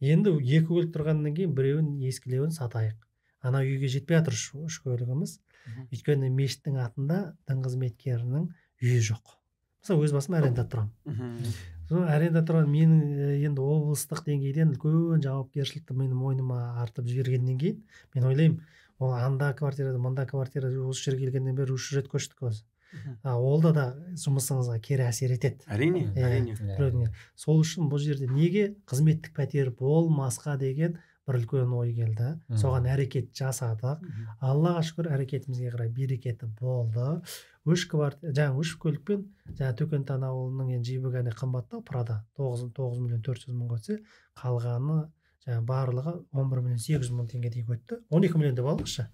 енді екі көлік тұрғаннан кейін біреуін ескілеуін сатайық ана үйге жетпей жатыр үш көлігіміз өйткені мешіттің атында дін қызметкерінің үйі жоқ мысалы өз басым аренда тұрамын сол аренда тұрған менің енді облыстық деңгейден үлкен жауапкершілікті менің мойныма артып жібергеннен кейін мен ойлаймын ол анда квартирада мында квартира осы жерге келгеннен бері үш рет көштік өзі а ол да да жұмысыңызға кері әсер етеді әрине әрине сол үшін бұл жерде неге қызметтік пәтер болмасқа деген бір үлкен ой келді соған әрекет жасадық аллаға шүкір әрекетімізге қарай берекеті болды үш квартира жаңағы үш көлікпен жаңағы төкентан ауылының енді жибігі әне қымбаттау прада тоғыз тоғыз миллион төрт жүз мыңға өтсе қалғаны жаңағы барлығы он бір миллион сегіз жүз мың теңгедей өтті он екі миллион деп алыңызшы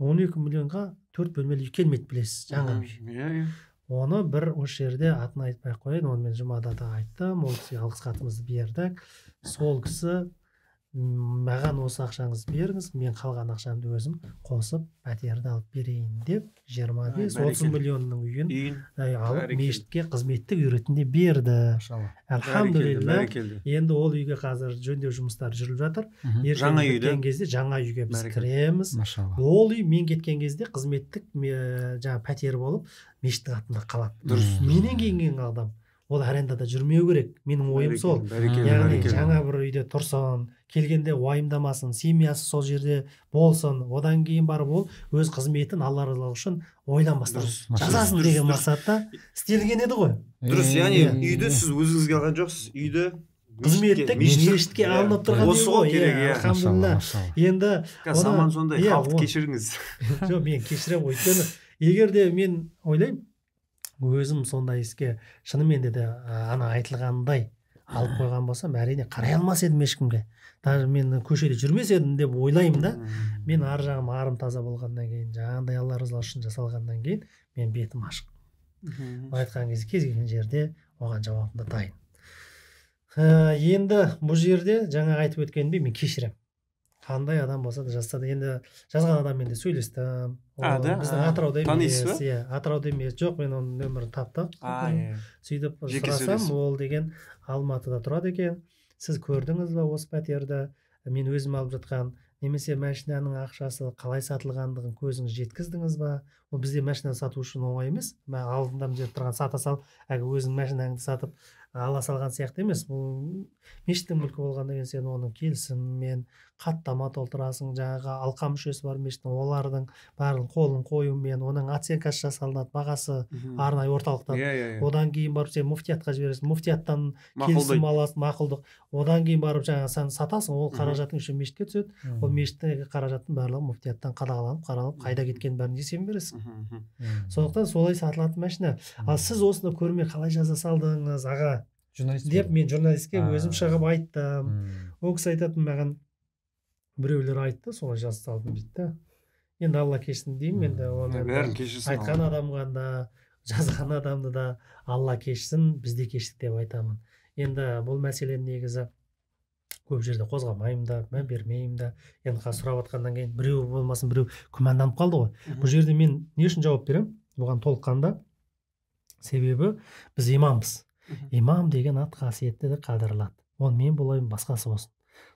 он екі миллионға төрт бөлмелі үй келмейді білесіз жаңа үй иә, иә. оны бір осы жерде атын айтпай ақ қояйын оны мен жұмада да айттым ол кісіге алғыс хатымызды бердік сол кісі маған осы ақшаңызды беріңіз мен қалған ақшамды өзім қосып пәтерді алып берейін деп жиырма бес отыз миллионның үйін алып мешітке қызметтік үй ретінде берді әлхамдулилля енді ол үйге қазір жөндеу жұмыстары жүріп жатыр жаңа кеткен кезде жаңа үйге біз кіреміз ол үй мен кеткен кезде қызметтік жаңағы пәтер болып мешіттің атында қалады дұрыс менен келген адам ол арендада жүрмеу керек менің ойым сол яғни жаңа бір үйде тұрсын келгенде уайымдамасын семьясы сол жерде болсын одан кейін барып ол өз қызметін алла разылығы үшін ойланбастан жасасын деген мақсатта істелген еді ғой дұрыс яғни үйді сіз өзіңізге алған жоқсыз үйді қызметтік мешітке алынып тұрған осы ғой керек иә алхамдулилла енді заман сондай иә, халықты кешіріңіз жоқ мен кешіремін өйткені егер де мен ойлаймын өзім сондай іске шынымен де ана айтылғандай алып қойған болсам әрине қарай алмас едім ешкімге даже мен көшеде жүрмес едім деп ойлаймын да мен ар жағым арым таза болғаннан кейін жаңағындай алла разылығы үшін жасалғаннан кейін мен бетім ашық былай айтқан кезде кез келген жерде оған жауабым дайын э, енді бұл жерде жаңа айтып өткендей мен кешіремін қандай адам болса да жазса енді жазған адаммен де сөйлестім а да біздің атырауда танисыз ба иә атырауда емес жоқ мен оның нөмірін таптық иә. сөйтіп сұрасам ол деген алматыда тұрады екен сіз көрдіңіз ба осы пәтерді мен өзім алып жатқан немесе машинаның ақшасы қалай сатылғандығын көзіңіз жеткіздіңіз ба ол бізде машина сату үшін оңай емес алдында мына жерде тұрған сата сал әлгі өзіңнің машинаңды сатып ала салған сияқты емес бұл мешіттің мүлкі болғаннан кейін сен оның келісімімен хаттама толтырасың жаңағы алқа мүшесі бар мешіттің олардың барлығын қолын қоюмен оның оценкасы жасалынады бағасы арнайы орталықтан иә yeah, иә yeah, иә. yeah. одан кейін барып сен муфтиятқа жібересің муфтияттан келісім аласың мақұлдық одан кейін барып жаңағы сен сатасың ол қаражатың еще мешітке түседі ол мешіттегі қаражаттың барлығы муфтияттан қадағаланып қаралып қайда кеткенін бәрін есебін бересің сондықтан солай сатылатын машина ал сіз осыны көрме қалай жаза салдыңыз аға журналист деп мен журналистке өзім шығып айттым ол кісі айтатын маған біреулер айтты солай жазып салдым дейді да енді алла кешсін деймін енді оны бәрін айтқан адамға да жазған адамды да алла кешсін бізде де кештік деп айтамын енді бұл мәселені негізі көп жерде қозғамаймын да мән бермеймін да енді қазір сұрап жатқаннан кейін біреу болмасын біреу күмәнданып қалды ғой бұл жерде мен не үшін жауап беремін бұған толыққанда себебі біз имамбыз имам деген ат қасиетті де қадірлі ат оны мен болайын басқасы болсын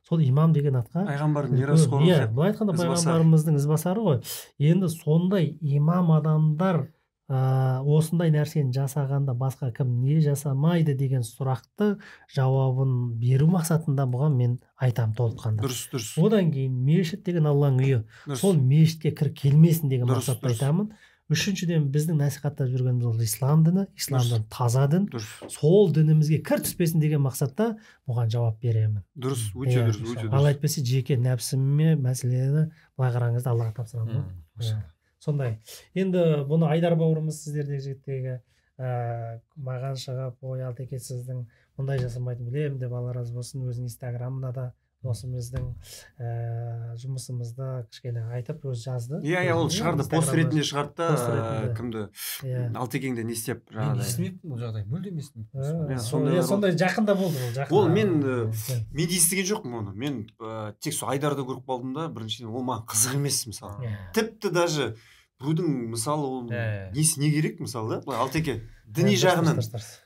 сол имам деген атқа пайғамбардың мирасқоры иә былай айтқанда пайғамбарымыздың ізбасары ғой енді сондай имам адамдар осындай нәрсені жасағанда басқа кім не жасамайды деген сұрақты жауабын беру мақсатында бұған мен айтам толыққанды дұрыс дұрыс одан кейін мешіт деген алланың үйі сол мешітке кір келмесін деген мақсатта айтамын үшіншіден біздің насихаттап жүргеніміз ол ислам діні ислам діні таза дін дұрыс сол дінімізге кір түспесін деген мақсатта бұған жауап беремін дұрыс иә, өте дұрыс өте дұрыс ал әйтпесе жеке нәпсіме мәселені былай қараңыз аллаға тапсырамын ғой иә. сондай енді бұны айдар бауырымыз сіздердегі жігіттегі ә, маған шығып ой алтеке сіздің мұндай жасамайтынын білемін деп алла разы болсын өзінің инстаграмына да біздің ә, э, жұмысымызды кішкене айтып өзі жазды иә иә ол шығарды пост ретінде шығарды да кімді иә алтекеңді не істеп жаңағыдай естімеппін ол жағдайды мүлдем естімеппін ә, иә, сондай жақында болды ол жақында ол мен э, мен естіген жоқпын оны мен э, тек сол айдарды көріп қалдым да біріншіден ол маған қызық емес мысалы иә. тіпті даже біреудің мысалы ол ә. несі не керек мысалы да былай алтеке ә, діни жағынан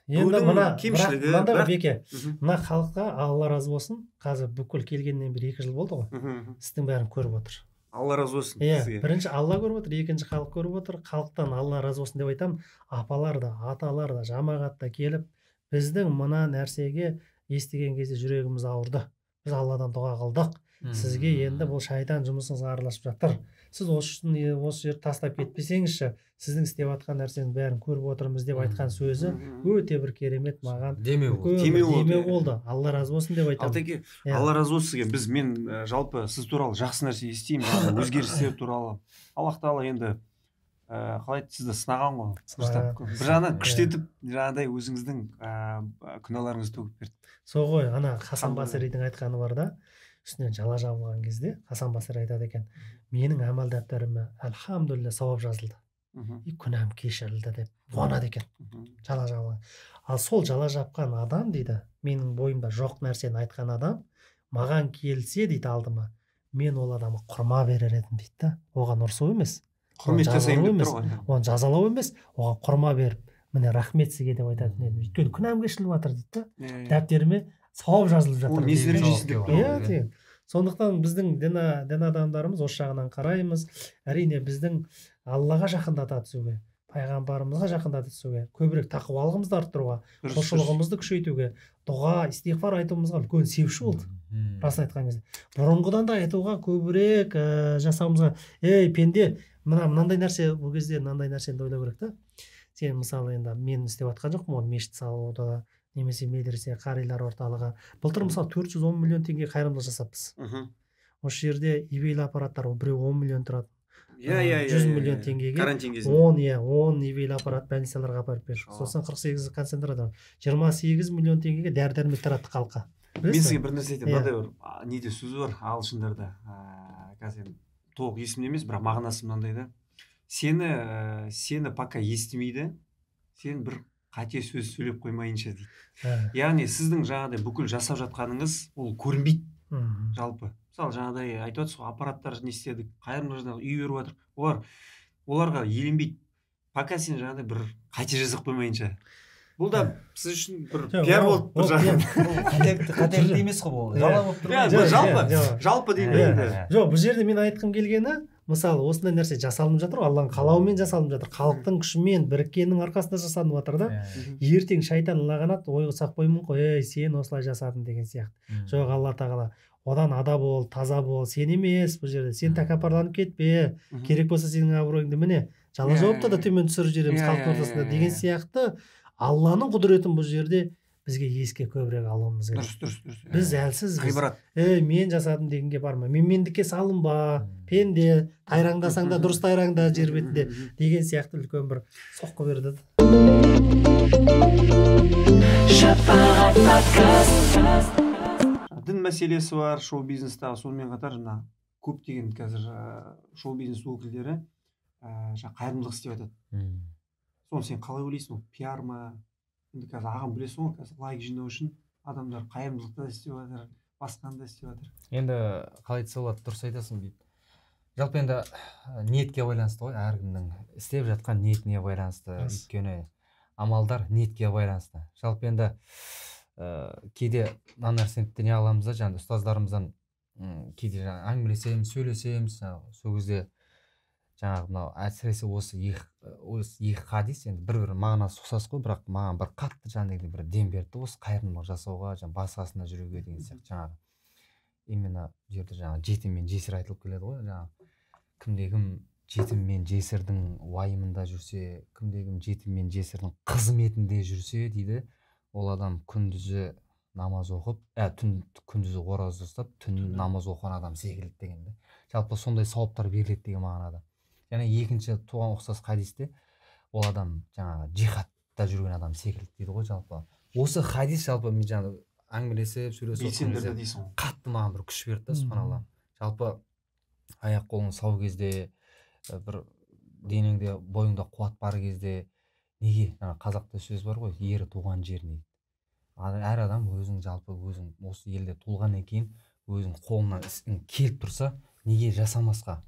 енді мына кемшілігі мынандай ғой беке мына халыққа алла разы болсын қазір бүкіл келгеннен бері екі жыл болды ғой істің бәрін көріп отыр алла разы болсын иә бірінші алла көріп отыр екінші халық көріп отыр халықтан алла разы болсын деп айтамын апалар да аталар да жамағат та келіп біздің мына нәрсеге естіген кезде жүрегіміз ауырды біз алладан дұға қылдық сізге енді бұл шайтан жұмысыңызға араласып жатыр сіз осы үшін осы жерді тастап кетпесеңізші сіздің істеп жатқан нәрсенің бәрін көріп отырмыз деп айтқан сөзі өте бір керемет маған демеу демеу болды алла разы болсын деп айтамын алтеке иә. алла разы болсын сізге біз мен жалпы сіз туралы жақсы нәрсе естимін өзгерістер туралы аллах тағала енді ыыы қалай еді сізді сынаған ғой бір жағынан күштетіп иә. жаңағыдай өзіңіздің ыыы күнәларыңызды төгіп берді сол ғой ана хасан басаридің айтқаны бар да үстінен жала жабылған кезде хасан басыр айтады екен менің әмәл дәптеріме әлхамдулилля сауап жазылды и күнәм кешірілді деп қуанады екен жала жабылған ал сол жала жапқан адам дейді менің бойымда жоқ нәрсені айтқан адам маған келсе дейді алдыма мен ол адамға құрма берер едім дейді да оған ұрсу емес құрмет жасаймын емес оны жазалау емес оған құрма беріп міне рахмет сізге деп айтатын едім өйткені күнәм кешіріліп жатыр дейді да иә, иә. дәптеріме сауап жазылып жатыр ол иә, иә. сондықтан біздің дін дін адамдарымыз осы жағынан қараймыз әрине біздің аллаға жақындата түсуге пайғамбарымызға жақындата түсуге көбірек тақуалығымызды арттыруға құлшылығымызды күшейтуге дұға истиғфар айтуымызға үлкен себепші болды расын айтқан кезде бұрынғыдан да айтуға көбірек ә, жасауымызға ей пенде мына мынандай нәрсе бұл кезде мынандай нәрсені ойлау керек та сен мысалы енді мен істеп жатқан жоқпын ғой мешіт салуды немесе медресе қарилар орталығы былтыр мысалы төрт жүз он миллион теңге қайырымдылық жасаппыз мхм осы жерде ивейлі аппараттар біреу он миллион тұрады иә иә иә жүз иә, миллион иә, теңгеге карантин кезінде он иә он ивейлі аппарат больницаларға апарып бердік сосын қырық сегізі концентратор жиырма сегіз миллион теңгеге дәрі дәрмек тараттық халыққа мен сізге бір нәрсе айтайын иә. мынандай бір неде сөз бар ағылшындарда ыыы қазір енді толық есімде емес бірақ мағынасы мынандай да сені сені пока естімейді сен бір қате сөз сөйлеп қоймайыншы дейді ә. яғни сіздің жаңағыдай бүкіл жасап жатқаныңыз ол көрінбейді жалпы мысалы жаңағыдай айтып жатсыз ғой аппараттар не істедік қайырымдылық үй беріп жатыр олар оларға еленбейді пока сен жаңағыдай бір қате жасап қоймайынша бұл да ә. сіз үшін бір пиар болды бір жағынан қателік емес қой бұл иә. Иә, жалпы жалпы иә. деймін жоқ бұл жерде мен айтқым келгені мысалы осындай нәрсе жасалынып жатыр ғой алланың қалауымен жасалынып жатыр халықтың күшімен біріккеннің арқасында жасалынып жатыр да ертең шайтан лағанат ойласақ қоймын ғой ей сен осылай жасадың деген сияқты жоқ алла тағала одан ада бол таза бол сен емес бұл жерде сен тәкаппарланып кетпе керек болса сенің абыройыңды міне жала иә, жауапты да иә, төмен түсіріп иә. жібереміз халықтың ортасында деген сияқты алланың құдіретін бұл жерде бізге еске көбірек алуымыз керек дұрыс дұрыс дұрыс біз әлсіз ғибрат е мен жасадым дегенге барма менмендікке салынба пенде тайраңдасаң да дұрыс тайраңда жер бетінде деген сияқты үлкен бір соққы берді шапағат дін мәселесі бар шоу бизнеста сонымен қатар жаңа көптеген қазір шоу бизнес өкілдері ыыы жаңағы қайырымдылық істеп жатады соны сен қалай ойлайсың ол пиар ма енді қазір ағам білесің ғой қазір лайк жинау үшін адамдар қайырымдылықты да істеп жатыр басқаны да істеп жатыр енді қалай айтса болады дұрыс айтасың жалпы енді э, ниетке байланысты ғой әркімнің істеп жатқан ниетіне байланысты өйткені амалдар ниетке байланысты жалпы енді ыыы э, кейде мына нәрсені діне аламыз да жаңағыдай ұстаздарымыздан кейде жаңағы әңгімелесеміз сөйлесеміз сол кезде жаңағы мынау әсіресе осы их осы екі хадис енді бір бірі мағынасы ұқсас қой бірақ маған бір қатты жаңағыдай бір дем берді осы қайырымдылық жасауға жаңағы басқасына жүруге деген сияқты жаңағы именно бұл жерде жаңағы жетім мен жесір айтылып келеді ғой жаңағы кімде кім жетім мен жесірдің уайымында жүрсе кімде кім жетім мен жесірдің қызметінде жүрсе дейді ол адам күндізі намаз оқып ә, түн күндізі ораза ұстап түні намаз оқыған адам секілді деген да жалпы сондай сауаптар беріледі деген мағынада және екінші туған ұқсас хадисте ол адам жаңағы джихадта жүрген адам секілді дейді ғой жалпы осы хадис жалпы мен жаңа әңгімелесіп сөйлесіп қатты маған бір күш берді да субханалла жалпы аяқ қолың сау кезде бір денеңде бойыңда қуат бар кезде неге жаңа қазақта сөз бар ғой ері туған жеріне дейді әр адам өзің жалпы өзің осы елде туылғаннан кейін өзің қолыңнан ісің келіп тұрса неге жасамасқа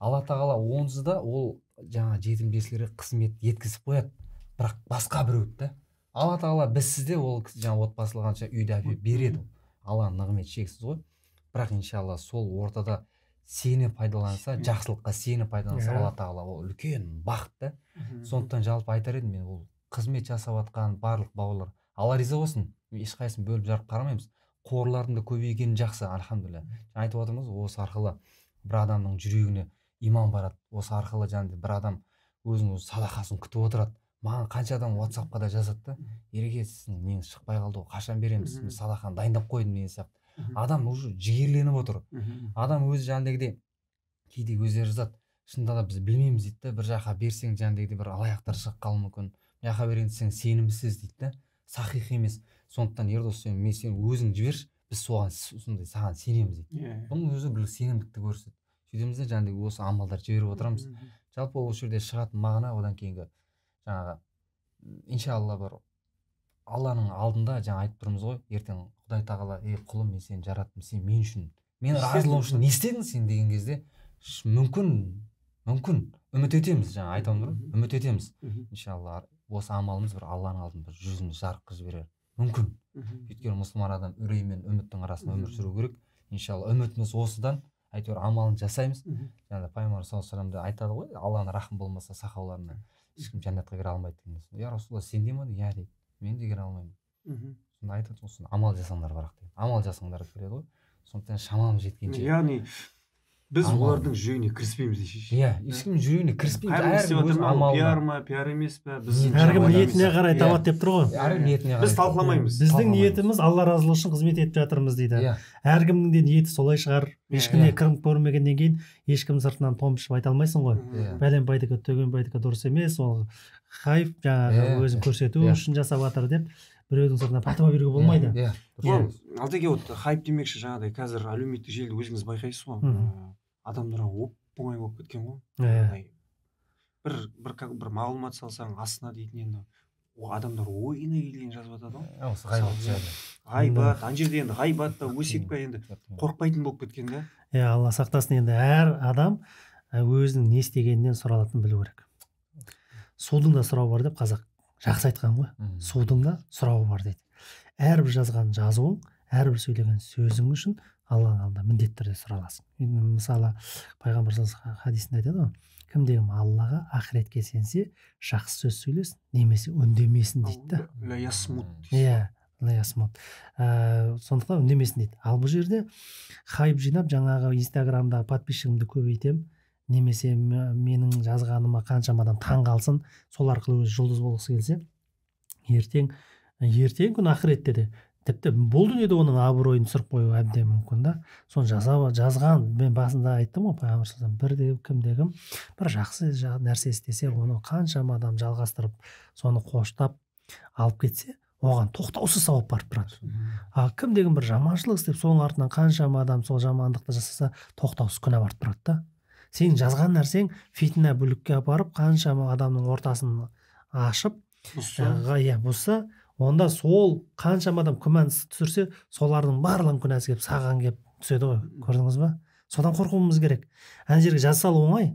алла тағала онсыз да ол жаңа жетім жесірлерге қызмет еткізіп қояды бірақ басқа біреуді да алла тағала бізсіз де ол жаңағы отбасылығанша үйді әпе береді алланың нығметі шексіз ғой бірақ иншалла сол ортада сені пайдаланса жақсылыққа сені пайдаланса иә. алла тағала ол үлкен бақыт та сондықтан жалпы айтар едім мен ол қызмет жасап жатқан барлық бауырлар алла риза болсын ешқайсысын бөліп жарып қарамаймыз қорлардың да көбейгені жақсы альхамдулилля айтып отырмыз осы арқылы бір адамның жүрегіне иман барады осы арқылы жаңағыдай бір адам өзінің өзі садақасын күтіп отырады маған қанша адам ватсапқа да жазады да ереке сіздің неңіз шықпай қалды ғой қашан береміз мен садақаны дайындап қойдым деген сияқты адам уже жігерленіп отыр адам өзі жаңағыдегідей кейде өздері жазады шынында да біз білмейміз дейді да бір жаққа берсең жаңағыдегідей бір алаяқтар шығып қалуы мүмкін мына жаққа берейін десең сенімсіз дейді да сахих емес сондықтан ердос сен мен сен өзің жіберші біз соған сондай саған сенеміз дейді иә, иә. бұның өзі бір сенімдікті көрсетеді сөйтеміз де жаңағыдай осы амалдарды жіберіп отырамыз жалпы ол жерде шығатын мағына одан кейінгі жаңағы иншалла бір алланың алдында жаңа айтып тұрмыз ғой ертең құдай тағала ей құлым мен сені жараттым сен мен үшін мен разылығым үшін не істедің сен деген кезде мүмкін мүмкін үміт етеміз жаңа айтып отырмын үміт етеміз иншалла осы амалымыз бір алланың алдында жүзін жарық қылып жіберер мүмкін өйткені мұсылман адам үрей мен үміттің арасында өмір сүру керек иншалла үмітіміз осыдан әйтеуір амалын жасаймыз жаңағы пайғамбар саллаллаху алейхи вассаламда айтады ғой алланың рахым болмаса сахабаларына ешкім жәннатқа кіре алмайды деген соң я расулалла сенде ма иә дейді мен де кіре алмаймын мхм сонда айтады ғой амал жасаңдар бірақ дейді амал жасаңдар деп келеді ғой сондықтан шамам жеткенше яғни біз олардың жүрегіне кіріспейміз иә ә? ешкімнің жүрегіне кіріспейміз пиар ма пиар емес пе біз әркім ниетіне қарай табады иә. деп тұр ғой ә, біз талқыламаймыз біздің ниетіміз алла разылығы үшін қызмет етіп жатырмыз дейді иә әркімнің де ниеті солай шығар иә, ешкімге иә. кірім көрмегеннен кейін ешкім сыртынан тон ішіп айта алмайсың ғой төген байдікі дұрыс емес ол хайп жаңағы өзін көрсету үшін жасап жатыр деп біреудің сыртына фатуа беруге болмайды иә, иә. алтеке вот хайп демекші жаңағыдай қазір әлеуметтік желіде өзіңіз байқайсыз ғой адамдар оп оңай болып кеткен ғой иә, иә. бір бір как бір мағлұмат салсаң астына дейтін енді адамдар ойына келгенін жазып жатады ғой ә, ғайбат иә, ана жерде енді ғайбат та өсек па енді қорықпайтын болып кеткен да иә алла сақтасын енді әр адам өзінің не істегенінен сұралатынын білу керек судың да сұрауы бар деп қазақ жақсы айтқан ғой судың да сұрауы бар дейді әрбір жазған жазуың әрбір сөйлеген сөзің үшін алланың алдында міндетті түрде сұраласың мысалы пайғамбар хадисінде айтады ғой кім кім аллаға ақыретке сенсе жақсы сөз сөйлесін немесе үндемесін дейді да иә ә, сондықтан үндемесін дейді ал бұл жерде хайп жинап жаңағы инстаграмдағы подписчигімді көбейтемін немесе менің жазғаныма қаншама адам таң қалсын сол арқылы өзі жұлдыз болғысы келсе ертең ертең күн ақыретте де тіпті бұл дүниеде оның абыройын түсіріп қоюы әбден мүмкін да соны жаза жазған мен басында айттым ғой пайғамбар бірде кімде кім бір жақсы нәрсе істесе оны қаншама адам жалғастырып соны қоштап алып кетсе оған тоқтаусыз сауап барып тұрады а кімде кім бір жаманшылық істеп соның артынан қаншама адам сол жамандықты жасаса тоқтаусыз күнә барып тұрады да сен жазған нәрсең фитна бүлікке апарып қаншама адамның ортасын ашып иә бұзса онда сол қаншама адам күмән түсірсе солардың барлығының күнәсі келіп саған келіп түседі ғой көрдіңіз ба содан қорқуымыз керек ана жерге жаза салу оңай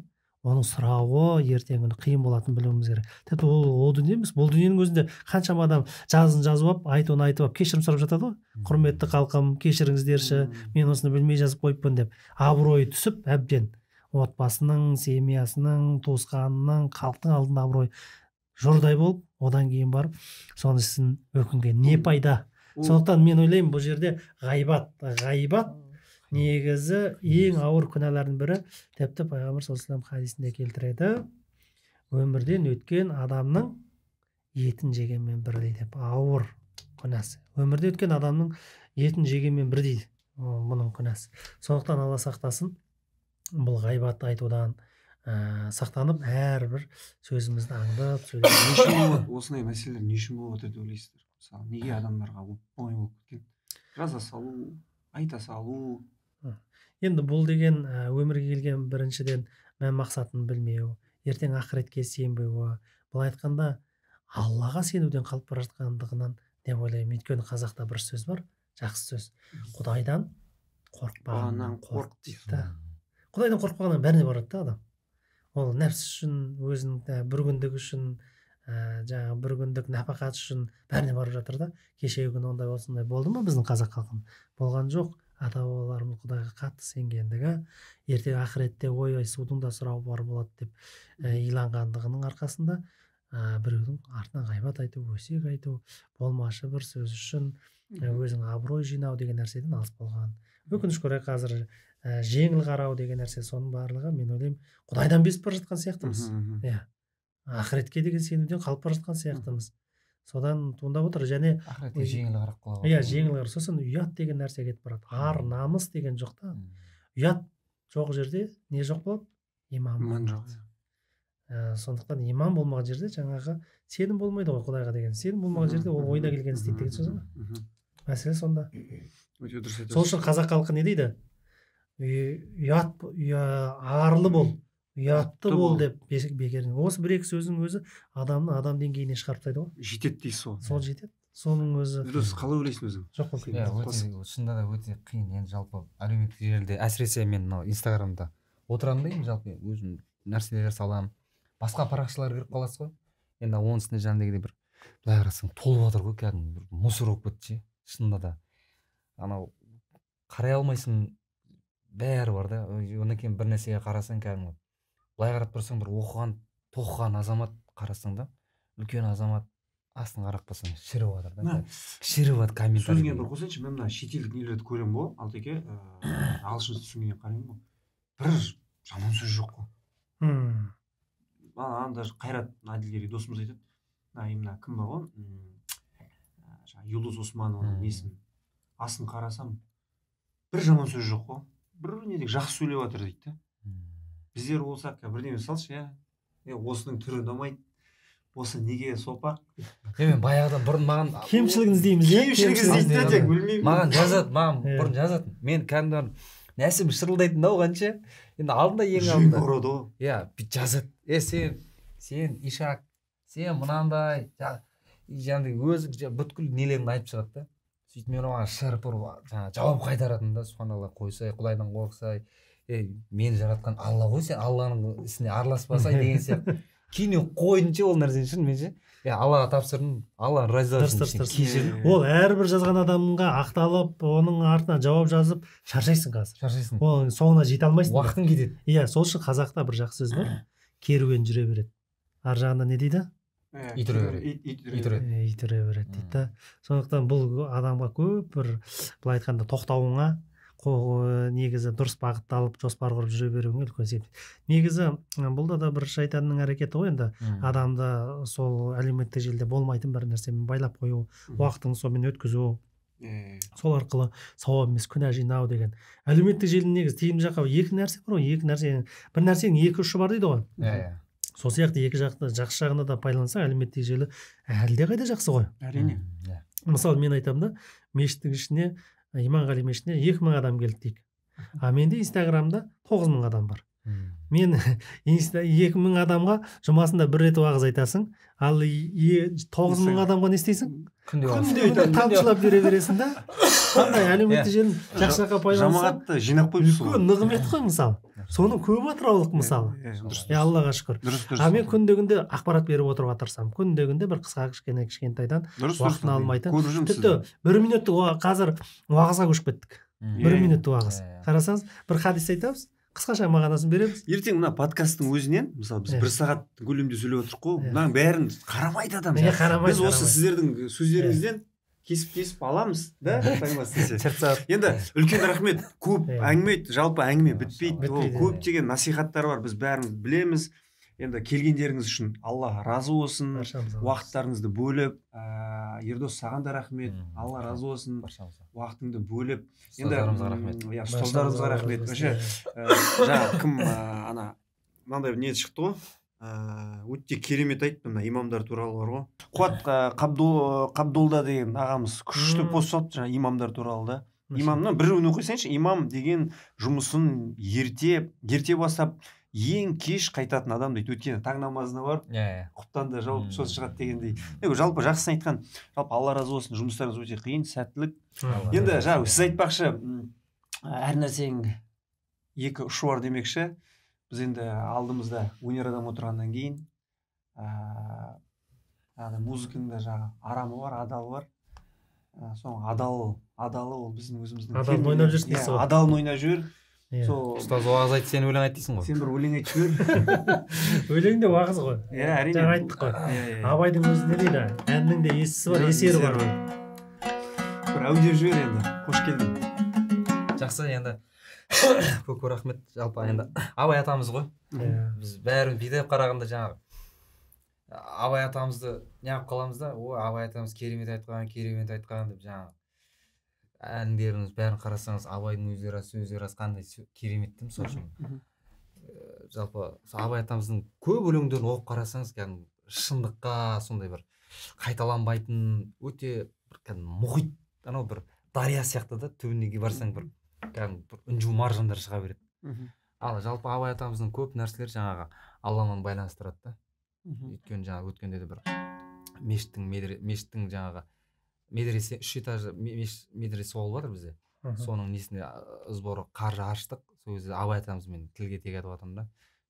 оның сұрауы ертеңгі күні қиын болатынын білуіміз керек тіпті ол ол дүние емес бұл дүниенің өзінде қаншама адам жазын жазып алып айтуын айтып алып кешірім сұрап жатады ғой құрметті халқым кешіріңіздерші мен осыны білмей жазып қойыппын деп абыройы түсіп әбден отбасының семьясының туысқанының халықтың алдында абырой жұрдай болып одан кейін барып соның ісін өкінген не пайда сондықтан мен ойлаймын бұл жерде ғайбат ғайбат негізі ең ауыр күнәлардың бірі тіпті пайғамбар саллаллаху хадисінде келтіреді өмірден өткен адамның етін жегенмен бірдей деп ауыр күнәсі өмірде өткен адамның етін жегенмен бірдей бұның күнәсі сондықтан алла сақтасын бұл ғайбат айтудан ә, сақтанып әрбір сөзімізді аңдып осындай мәселелер не үшін болып жатыр деп ойлайсыздар мысалы неге адамдарға оңай болып кеткен жаза салу айта салу енді бұл деген э, өмірге келген біріншіден мән мақсатын білмеу ертең ақыретке сенбеуі былай айтқанда аллаға сенуден қалып бара жатқандығынан деп ойлаймын өйткені қазақта бір сөз бар жақсы сөз құдайдан қорықпағаннан қорық дейді құдайдан қорқып қалған бәріне барады да адам ол нәпсі үшін өзінің бір күндігі үшін ә, жаңағы бір күндік нәпақат үшін бәріне барып жатыр да кешегі күні ондай осындай болды ма біздің қазақ халқын болған жоқ ата бабаларымыз құдайға қатты сенгендігі ертең ақыретте ой судың да сұрауы бар болады деп иланғандығының арқасында ә, біреудің артынан ғайбат айту өсек айту болмашы бір сөз үшін өзің абырой жинау деген нәрседен алыс болған өкінішке орай қазір ә, жеңіл қарау деген нәрсе соның барлығы мен ойлаймын құдайдан безіп бара жатқан сияқтымыз иә ақыретке деген сенуден қалып бара жатқан сияқтымыз содан туындап отыр және ақыретке жеңіл қарап қалады иә жеңіл қарап сосын ұят деген нәрсе кетіп барады ар намыс деген жоқ та ұят жоқ жерде не жоқ болады иман иман жоқ ә, сондықтан иман болмаған жерде жаңағы сенім болмайды ғой құдайға деген сенім болмаған жерде ол ойына келген істейді деген сөз ғой мәселе сонда өте дұрыс айтасыз сол үшін қазақ халқы не дейді ұят иә, арлы бол ұятты бол деп бекер осы бір екі сөздің өзі адамды адам деңгейіне шығарып тастайды ғой жетеді дейсіз ғой сол иә. жетеді соның өзі дұрыс қалай ойлайсың өзің жоқ иә, шынында да өте қиын енді жалпы әлеуметтік желіде әсіресе мен мынау инстаграмда отырамын да енді жалпы өзім нәрселер саламын басқа парақшалар кіріп қаласыз ғой енді оның үстіне жаңағыдегідей бір былай қарасаң толып жатыр ғой кәдімгі бір мусор болып кетті ше шынында да анау қарай алмайсың бәрі бар да одан кейін бір нәрсеге қарасаң кәдімгі былай қарап тұрсаң бір оқыған тоқыған азамат қарасаң да үлкен азамат астын қарап тұрсаң шіріп жатыр да шіріп жатыр комментарий сөзіңе бір қосайыншы мен мына шетелдік нелерді көремін ғой алтеке ыыы ағылшын түсінген қараймын ғой бір жаман сөз жоқ қой м ана даже қайрат әділгерей досымыз айтады мына кім бар ғой жаңағы юлдуз османованың несін астын қарасам бір жаман сөз жоқ қой бір біріне жақсы сөйлеп жатыр дейді да біздер болсақ бірдеңе салшы иә е осының түрі ұнамайды осы неге сопақ е мен баяғыдан бұрын маған кемшілігін іздейміз иә кемшілігін іздейді да тек білмеймін маған жазады маған бұрын жазатын мен кәдімгі нәсім шырылдайтын да оған ше енді алдында ең алдында ұрады ғой иә бүйтіп жазады е сен сен ишак сен мынандай жаңағыдай өзі бүткіл нелерін айтып шығады да сөйтіп мен оған шырып ұрып жаңағы жауап қайтаратын да субханалла қойсай құдайдан қорықсай ей мені жаратқан алла ғой сен алланың ісіне араласпасай деген сияқты кейін мен қойдым ше ол нәрсені мен ше иә аллаға тапсырдым алла разы кешір ол әрбір жазған адамға ақталып оның артына жауап жазып шаршайсың қазір шаршайсың ол соңына жете алмайсың уақытың кетеді иә сол үшін қазақта бір жақсы сөз бар ә. керуен жүре береді ар жағында не дейді итіре береді түре береді дейді да сондықтан бұл адамға көп бір былай айтқанда тоқтауыңа э, негізі дұрыс бағытталып жоспар құрып жүре беруіңе үлкен себеп негізі бұл да бір шайтанның әрекеті ғой енді адамды сол әлеуметтік желіде болмайтын бір нәрсемен байлап қою уақытын сонымен өткізу сол арқылы сауап емес күнә жинау деген әлеуметтік желінің негізі тиімді жаққа екі нәрсе бар ғой екі нәрсе бір нәрсенің екі ұшы бар дейді ғой иә сол сияқты екі жақты жақсы жағына да пайдаланса әлеуметтік желі әлдеқайда жақсы ғой әрине иә. мысалы мен айтамын да мешіттің ішіне э, иманғали мешітіне екі мың адам келді дейік а менде инстаграмда тоғыз мың адам бар мен екі мың адамға жұмасында бір рет уағыз айтасың ал тоғыз мың адамға не істейсің күнде күнде тамшылап бере бересің да қандай әлеуметтік желіні жақсы жаққа пайдалансаң жамағатты жинап қойыпсыз ғой нығмет қой мысалы соның көбі атыраулық мысалы иә аллаға шүкір дұрыс дұрыс а мен күнде күнде ақпарат беріп отыруға тырысамын күнде күнде бір қысқа кішкене кішкентайдан дұрыс уақытын алмайтын тіпті бір минуттық қазір уағызға көшіп кеттік бір минуттық уағыз қарасаңыз бір хадис айтамыз қысқаша мағынасын береміз ертең мына подкасттың өзінен мысалы біз бір сағат көлемде сөйлеп отырмық қой мынаның бәрін қарамайды адам біз осы сіздердің сөздеріңізден кесіп кесіп аламыз да енді үлкен рахмет көп әңгіме жалпы әңгіме бітпейді ол көптеген насихаттар бар біз бәрін білеміз енді келгендеріңіз үшін алла разы болсын уақыттарыңызды бөліп ә, ердос саған да рахмет алла разы болсын уақытыңды бөліп енді рахмет иә ұстаздарымызға рахмет вообще ә, жаңағы кім ә, ана мынандай не шықты ғой ыыы ә, өте керемет айтты мына имамдар туралы бар ғой қуат қабдолда деген ағамыз күшті пост салыпты жаңағы имамдар туралы да имамның біреуін оқи салайыншы имам деген жұмысын ерте ерте бастап ең кеш қайтатын адам дейді өйткені таң намазына барып иә yeah, иә. да жауып hmm. сосын шығады дегендей жалпы жақсы айтқан жалпы алла разы болсын жұмыстарыңыз өте қиын сәттілік енді жаңағы сіз айтпақшы әр нәрсенің екі ұшы бар демекші біз енді алдымызда өнер адамы отырғаннан кейін ыыы ә, музыканың да жаңағы арамы бар адалы бар ә, соның адал адалы ол біздің өзіміздің адалын ойнап жүрсің иә, ғой адалын ойнап жібер иә сол ұстаз уағыз айт сен өлең айт дейсің ғой сен бір өлең айтып жібер өлең де уағыз ғой иә әрине жаңа айттық қой иә, иә, иә. абайдың өзінде дейді әннің де есісі бар есері бар бір әу жібер енді қош келдің жақсы енді көп көп рахмет жалпы енді абай атамыз ғой иә біз бәрін бүйтіп қарағанда жаңағы абай атамызды неғып қаламыз да ой абай атамыз керемет айтқан керемет айтқан деп жаңағы әндеріңіз бәрін қарасаңыз абайдың өздері рас сөздері рас қандай керемет те мысалы үшін э, жалпы абай атамыздың көп өлеңдерін оқып қарасаңыз кәдімгі шындыққа сондай бір қайталанбайтын өте бір кәдімгі мұхит анау бір дария сияқты да түбіне барсаң бір кәдімгі бір інжу маржандар шыға береді ал жалпы абай атамыздың көп нәрселері жаңағы алламен байланыстырады да өйткені жаңағы өткенде де бір мешіттің мешіттің жаңағы медресе үш этажды медресе ол бар бізде соның несіне сбор қаржы аштық сол кезде абай атамызбен тілге тиек айтып жатырмын да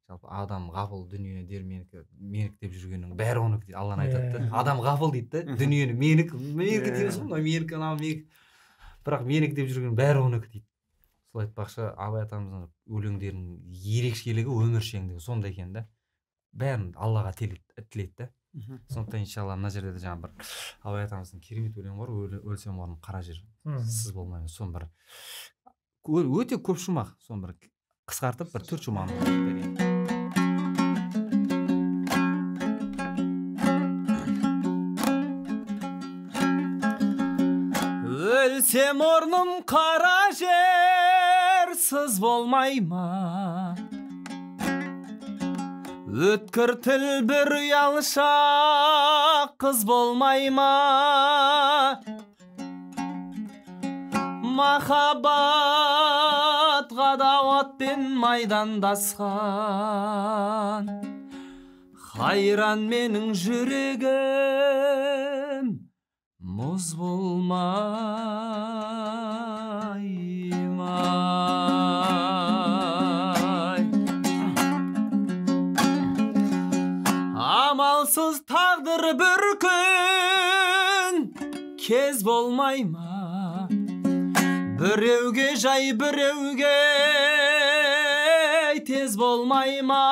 жалпы адам ғапыл дүние дер менікі менікі деп жүргеннің бәрі оныкі дейді алланы айтады да иә. адам ғапыл дейді да дүниені менікі менікі иә. дейміз ғой мынау менікі анау менікі бірақ менікі деп жүргеннің бәрі оныкі дейді сол айтпақшы абай атамыздың өлеңдерінің ерекшелігі өміршеңдігі сондай екен да бәрін аллаға тілейді да сондықтан иншалла мына жерде де жаңағы бір абай атамыздың керемет өлеңі бар өлсем орным қара жер сіз болмаймын соны бір өте көп шумақ соны бір қысқартып бір төрт шумағын өлсем орным қара жер сыз болмай ма өткір тіл бір ұялшақ қыз болмай ма махаббатқа да отпен майдандасқан қайран менің жүрегім мұз болмай ма болмай ма біреуге жай біреуге тез болмай ма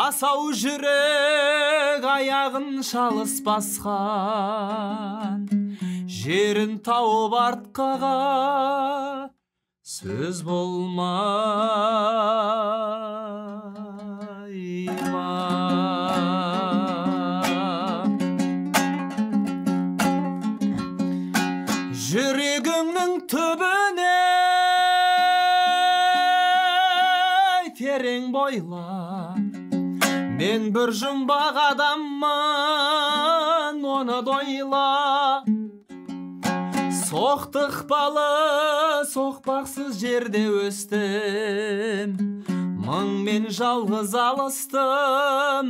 асау жүрек аяғын шалыс басқан жерін тауып артқаға сөз болмай ойла мен бір жұмбақ адаммын оны дойла соқтықпалы соқпақсыз жерде өстім мың мен жалғыз алыстым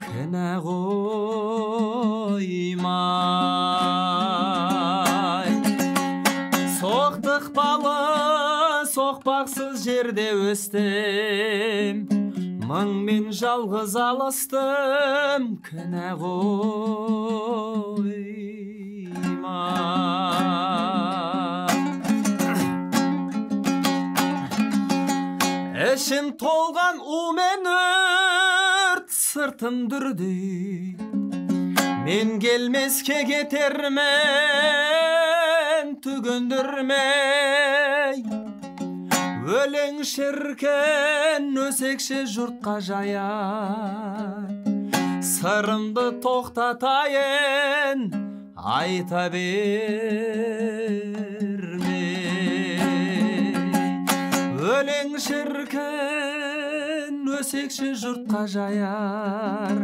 кінә қоймай соқтықпалы соқпақсыз жерде өстім мың мен жалғыз алыстым кінә ғойма ішім толған у мен өрт сыртым дүрдей мен келмеске кетермен түгіндірмей өлең шіркін өсекше жұртқа жаяр сырымды тоқтатайын айта берме өлең шіркін өсекші жұртқа жаяр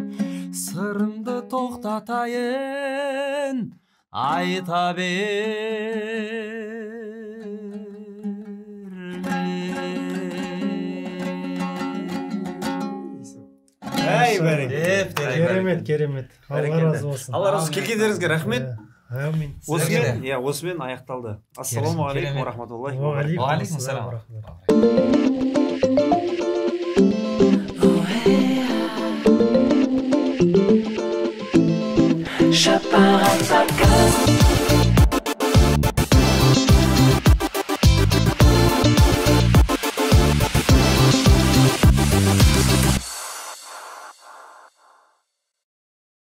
сырымды тоқтатайын айта берме әй бәрекелді керемет керемет алла разы болсын алла разы болсын келгендеріңізге рахмет әумин осымен иә осымен аяқталды ассалаумағалейкум рахматуллахи уағалейкум ассалам